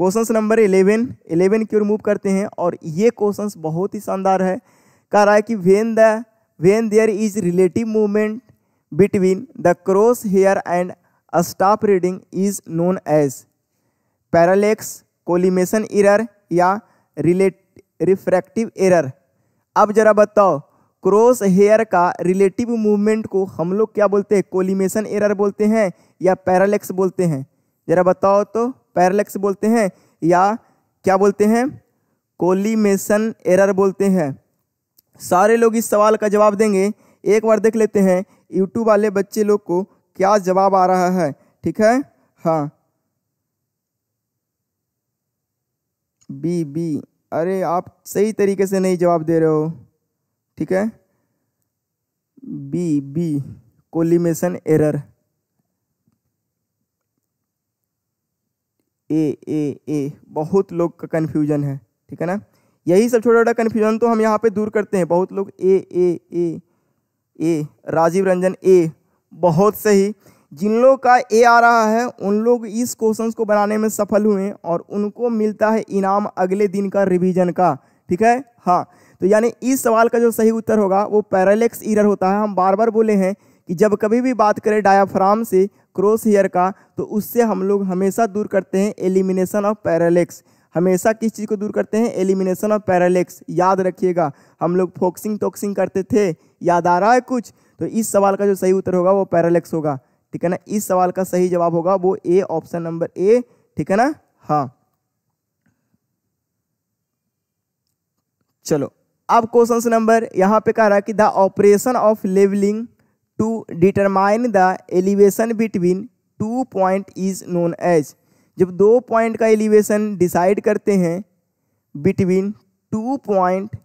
S1: क्वेश्चन नंबर इलेवन इलेवन की ओर मूव करते हैं और ये क्वेश्चन बहुत ही शानदार है कह रहा है कि when the when there is relative movement between the cross hair and staff reading is known as parallax collimation error या रिलेट रिफ्रैक्टिव एरर अब जरा बताओ क्रॉस हेयर का रिलेटिव मूवमेंट को हम लोग क्या बोलते हैं कोलिमेशन एरर बोलते हैं या पैरालेक्स बोलते हैं जरा बताओ तो पैरालेक्स बोलते हैं या क्या बोलते हैं कोलिमेशन एरर बोलते हैं सारे लोग इस सवाल का जवाब देंगे एक बार देख लेते हैं यूट्यूब वाले बच्चे लोग को क्या जवाब आ रहा है ठीक है हाँ बी बी अरे आप सही तरीके से नहीं जवाब दे रहे हो ठीक है B B collimation error A A A बहुत लोग का कन्फ्यूजन है ठीक है ना यही सब छोटा छोटा कन्फ्यूजन तो हम यहाँ पे दूर करते हैं बहुत लोग ए ए ए ए राजीव रंजन ए बहुत सही जिन लोग का ए आ रहा है उन लोग इस क्वेश्चन को बनाने में सफल हुए और उनको मिलता है इनाम अगले दिन का रिवीजन का ठीक है हाँ तो यानी इस सवाल का जो सही उत्तर होगा वो पैरालेक्स ईरर होता है हम बार बार बोले हैं कि जब कभी भी बात करें डायाफ्राम से क्रॉस हेयर का तो उससे हम लोग हमेशा दूर करते हैं एलिमिनेशन ऑफ पैरालेक्स हमेशा किस चीज़ को दूर करते हैं एलिमिनेशन ऑफ पैरालेक्स याद रखिएगा हम लोग फोक्सिंग टोक्सिंग करते थे याद आ रहा है कुछ तो इस सवाल का जो सही उत्तर होगा वो पैरालेक्स होगा ठीक है ना इस सवाल का सही जवाब होगा वो ए ऑप्शन नंबर ए ठीक है ना हाँ चलो अब क्वेश्चन नंबर यहाँ पे कह रहा है कि the operation of levelling to determine the elevation between two point is known as जब दो पॉइंट का एलिवेशन डिसाइड करते हैं बिटवीन टू पॉइंट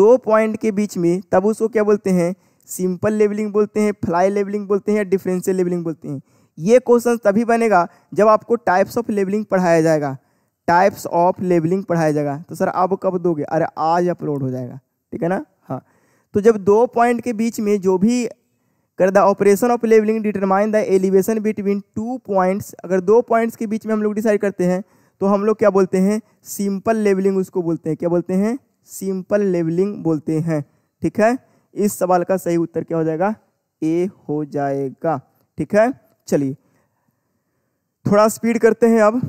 S1: दो पॉइंट के बीच में तब उसको क्या बोलते हैं सिंपल लेवलिंग बोलते हैं फ्लाई लेवलिंग बोलते हैं या डिफरेंशियल लेवलिंग बोलते हैं ये क्वेश्चन तभी बनेगा जब आपको टाइप्स ऑफ लेवलिंग पढ़ाया जाएगा टाइप्स ऑफ लेवलिंग पढ़ाया जाएगा तो सर आप कब दोगे अरे आज अपलोड हो जाएगा ठीक है ना हाँ तो जब दो पॉइंट के बीच में जो भी कर the operation of levelling determine the elevation between two points अगर दो पॉइंट्स के बीच में हम लोग डिसाइड करते हैं तो हम लोग क्या बोलते हैं सिंपल लेवलिंग उसको बोलते हैं क्या बोलते हैं सिंपल लेवलिंग बोलते हैं ठीक है इस सवाल का सही उत्तर क्या हो जाएगा ए हो जाएगा ठीक है चलिए थोड़ा स्पीड करते हैं अब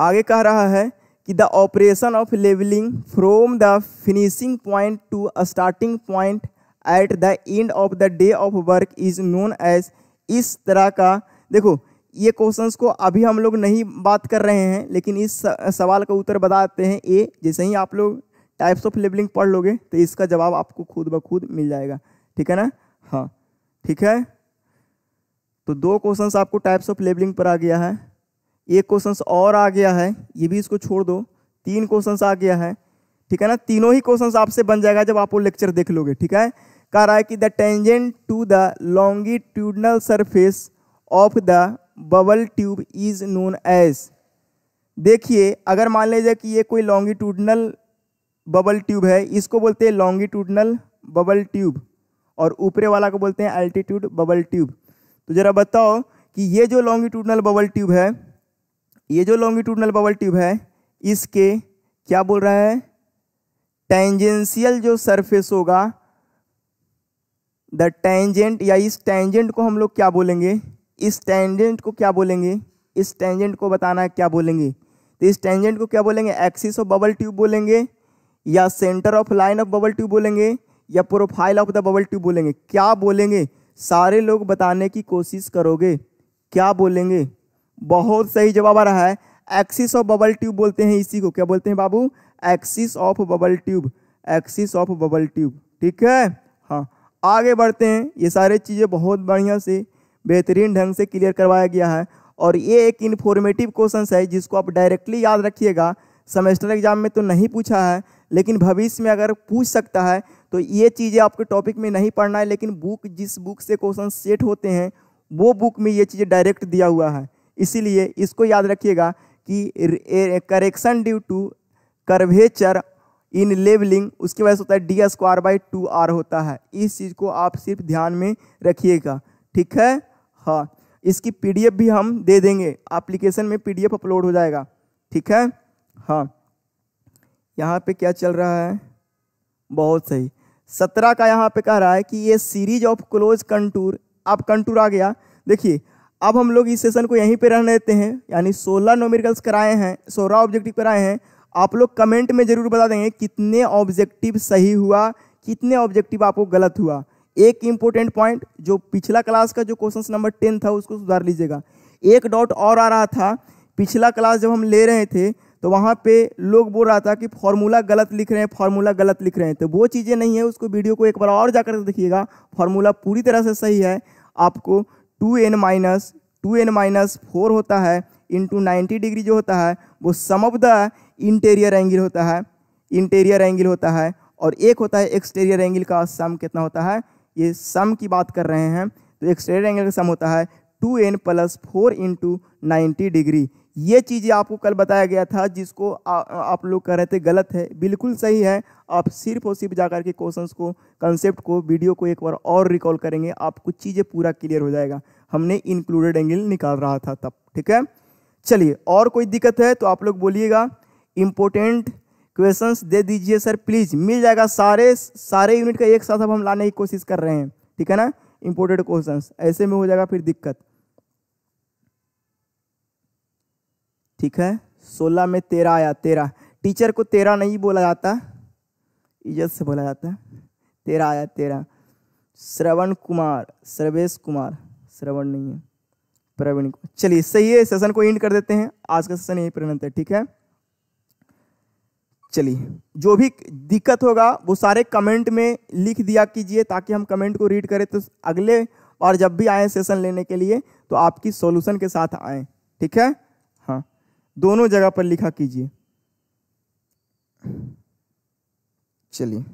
S1: आगे कह रहा है कि the operation of levelling from the finishing point to starting point at the end of the day of work is known as इस तरह का देखो ये क्वेश्चंस को अभी हम लोग नहीं बात कर रहे हैं लेकिन इस सवाल का उत्तर बताते हैं ए जैसे ही आप लोग टाइप्स ऑफ लेबलिंग पढ़ लोगे तो इसका जवाब आपको खुद ब खुद मिल जाएगा ठीक है ना हाँ ठीक है तो दो क्वेश्चंस आपको टाइप्स ऑफ लेबलिंग पर आ गया है एक क्वेश्चंस और आ गया है ये भी इसको छोड़ दो तीन क्वेश्चंस आ गया है ठीक है ना तीनों ही क्वेश्चंस आपसे बन जाएगा जब आप वो लेक्चर देख लोगे ठीक है कह रहा है कि the tangent to the longitudinal surface of the bubble tube is known as देखिए अगर मान लीजिए कि ये कोई लॉन्गिट्यूडनल बबल ट्यूब है इसको बोलते हैं लॉन्गिट्यूडनल बबल ट्यूब और ऊपरे वाला को बोलते हैं अल्टीट्यूड बबल ट्यूब तो ज़रा बताओ कि ये जो लॉन्गिट्यूडनल बबल ट्यूब है ये जो लॉन्गिट्यूडनल बबल ट्यूब है इसके क्या बोल रहा है टेंजेंशियल जो सरफेस होगा द टेंजेंट या इस टेंजेंट को हम लोग क्या बोलेंगे इस टेंजेंट को क्या बोलेंगे इस टेंजेंट को बताना क्या बोलेंगे तो इस टेंजेंट को क्या बोलेंगे एक्सिस ऑफ बबल ट्यूब बोलेंगे या centre of line of bubble tube बोलेंगे या profile of the bubble tube बोलेंगे क्या बोलेंगे सारे लोग बताने की कोशिश करोगे क्या बोलेंगे बहुत सही जवाब आ रहा है एक्सिस ऑफ बबल ट्यूब बोलते हैं इसी को क्या बोलते हैं बाबू axis of bubble tube axis of bubble tube ठीक है हाँ आगे बढ़ते हैं ये सारे चीज़ें बहुत बढ़िया से बेहतरीन ढंग से क्लियर करवाया गया है और ये एक इन्फॉर्मेटिव क्वेश्चन है जिसको आप डायरेक्टली याद रखिएगा सेमेस्टर एग्जाम में तो नहीं पूछा है लेकिन भविष्य में अगर पूछ सकता है तो ये चीज़ें आपके टॉपिक में नहीं पढ़ना है लेकिन बुक जिस बुक से क्वेश्चन सेट होते हैं वो बुक में ये चीज़ें डायरेक्ट दिया हुआ है इसीलिए इसको याद रखिएगा कि correction due to curvature in levelling उसके वजह से होता है D square by two R होता है इस चीज़ को आप सिर्फ ध्यान में रखिएगा ठीक है हाँ इसकी पीडीएफ भी हम दे देंगे एप्लीकेशन में पीडीएफ अपलोड हो जाएगा ठीक है हाँ यहाँ पे क्या चल रहा है बहुत सही सत्रह का यहाँ पे कह रहा है कि ये सीरीज ऑफ क्लोज कंटूर अब कंटूर आ गया देखिए अब हम लोग इस सेशन को यहीं पे रहने देते हैं यानी सोलह नोमिकल्स कराए हैं सोलह ऑब्जेक्टिव कराए हैं आप लोग कमेंट में ज़रूर बता देंगे कितने ऑब्जेक्टिव सही हुआ कितने ऑब्जेक्टिव आपको गलत हुआ एक इम्पोर्टेंट पॉइंट जो पिछला क्लास का जो क्वेश्चन नंबर टेन था उसको सुधार लीजिएगा एक डॉट और आ रहा था पिछला क्लास जब हम ले रहे थे तो वहाँ पे लोग बोल रहा था कि फार्मूला गलत लिख रहे हैं फार्मूला गलत लिख रहे हैं तो वो चीज़ें नहीं है उसको वीडियो को एक बार और जाकर देखिएगा फार्मूला पूरी तरह से सही है आपको two N minus two N minus four होता है इंटू नाइन्टी डिग्री जो होता है वो sum of the interior angle होता है इंटेरियर एंगल होता है और एक होता है एक्सटेरियर एंगल का सम कितना होता है ये सम की बात कर रहे हैं तो एक्सटेरियर एंगल का सम होता है two N plus four into ninety degree ये चीज़ें आपको कल बताया गया था जिसको आ, आप लोग कह रहे थे गलत है बिल्कुल सही है आप सिर्फ और सिर्फ जाकर के क्वेश्चन को कंसेप्ट को वीडियो को एक बार और रिकॉल करेंगे आपको चीज़ें पूरा क्लियर हो जाएगा हमने इंक्लूडेड एंगल निकाल रहा था तब ठीक है चलिए और कोई दिक्कत है तो आप लोग बोलिएगा इम्पोर्टेंट क्वेश्चन दे दीजिए सर प्लीज़ मिल जाएगा सारे सारे यूनिट का एक साथ अब हम लाने की कोशिश कर रहे हैं ठीक है ना इम्पोर्टेंट क्वेश्चन ऐसे में हो जाएगा फिर दिक्कत ठीक है सोलह में तेरह आया तेरह टीचर को तेरह नहीं बोला जाता इज्जत से बोला जाता है तेरह आया तेरह श्रवण कुमार सर्वेश कुमार श्रवण नहीं है प्रवीण कुमार चलिए सही है सेशन को एंड कर देते हैं आज का सेशन यही परिणत है ठीक है चलिए जो भी दिक्कत होगा वो सारे कमेंट में लिख दिया कीजिए ताकि हम कमेंट को रीड करें तो अगले और जब भी आए सेशन लेने के लिए तो आपकी सॉल्यूशन के साथ आए ठीक है दोनों जगह पर लिखा कीजिए चलिए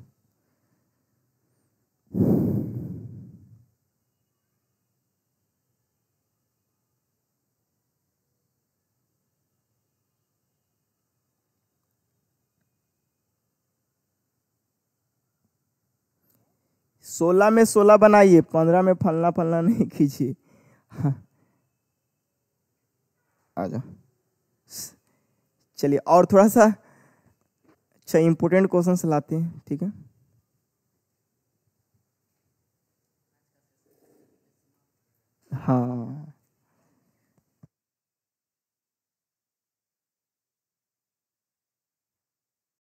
S1: सोलह में सोलह बनाइए पंद्रह में फलना फलना नहीं कीजिए हाँ आ जाओ चलिए और थोड़ा सा अच्छा इंपोर्टेंट क्वेश्चन लाते हैं ठीक है हाँ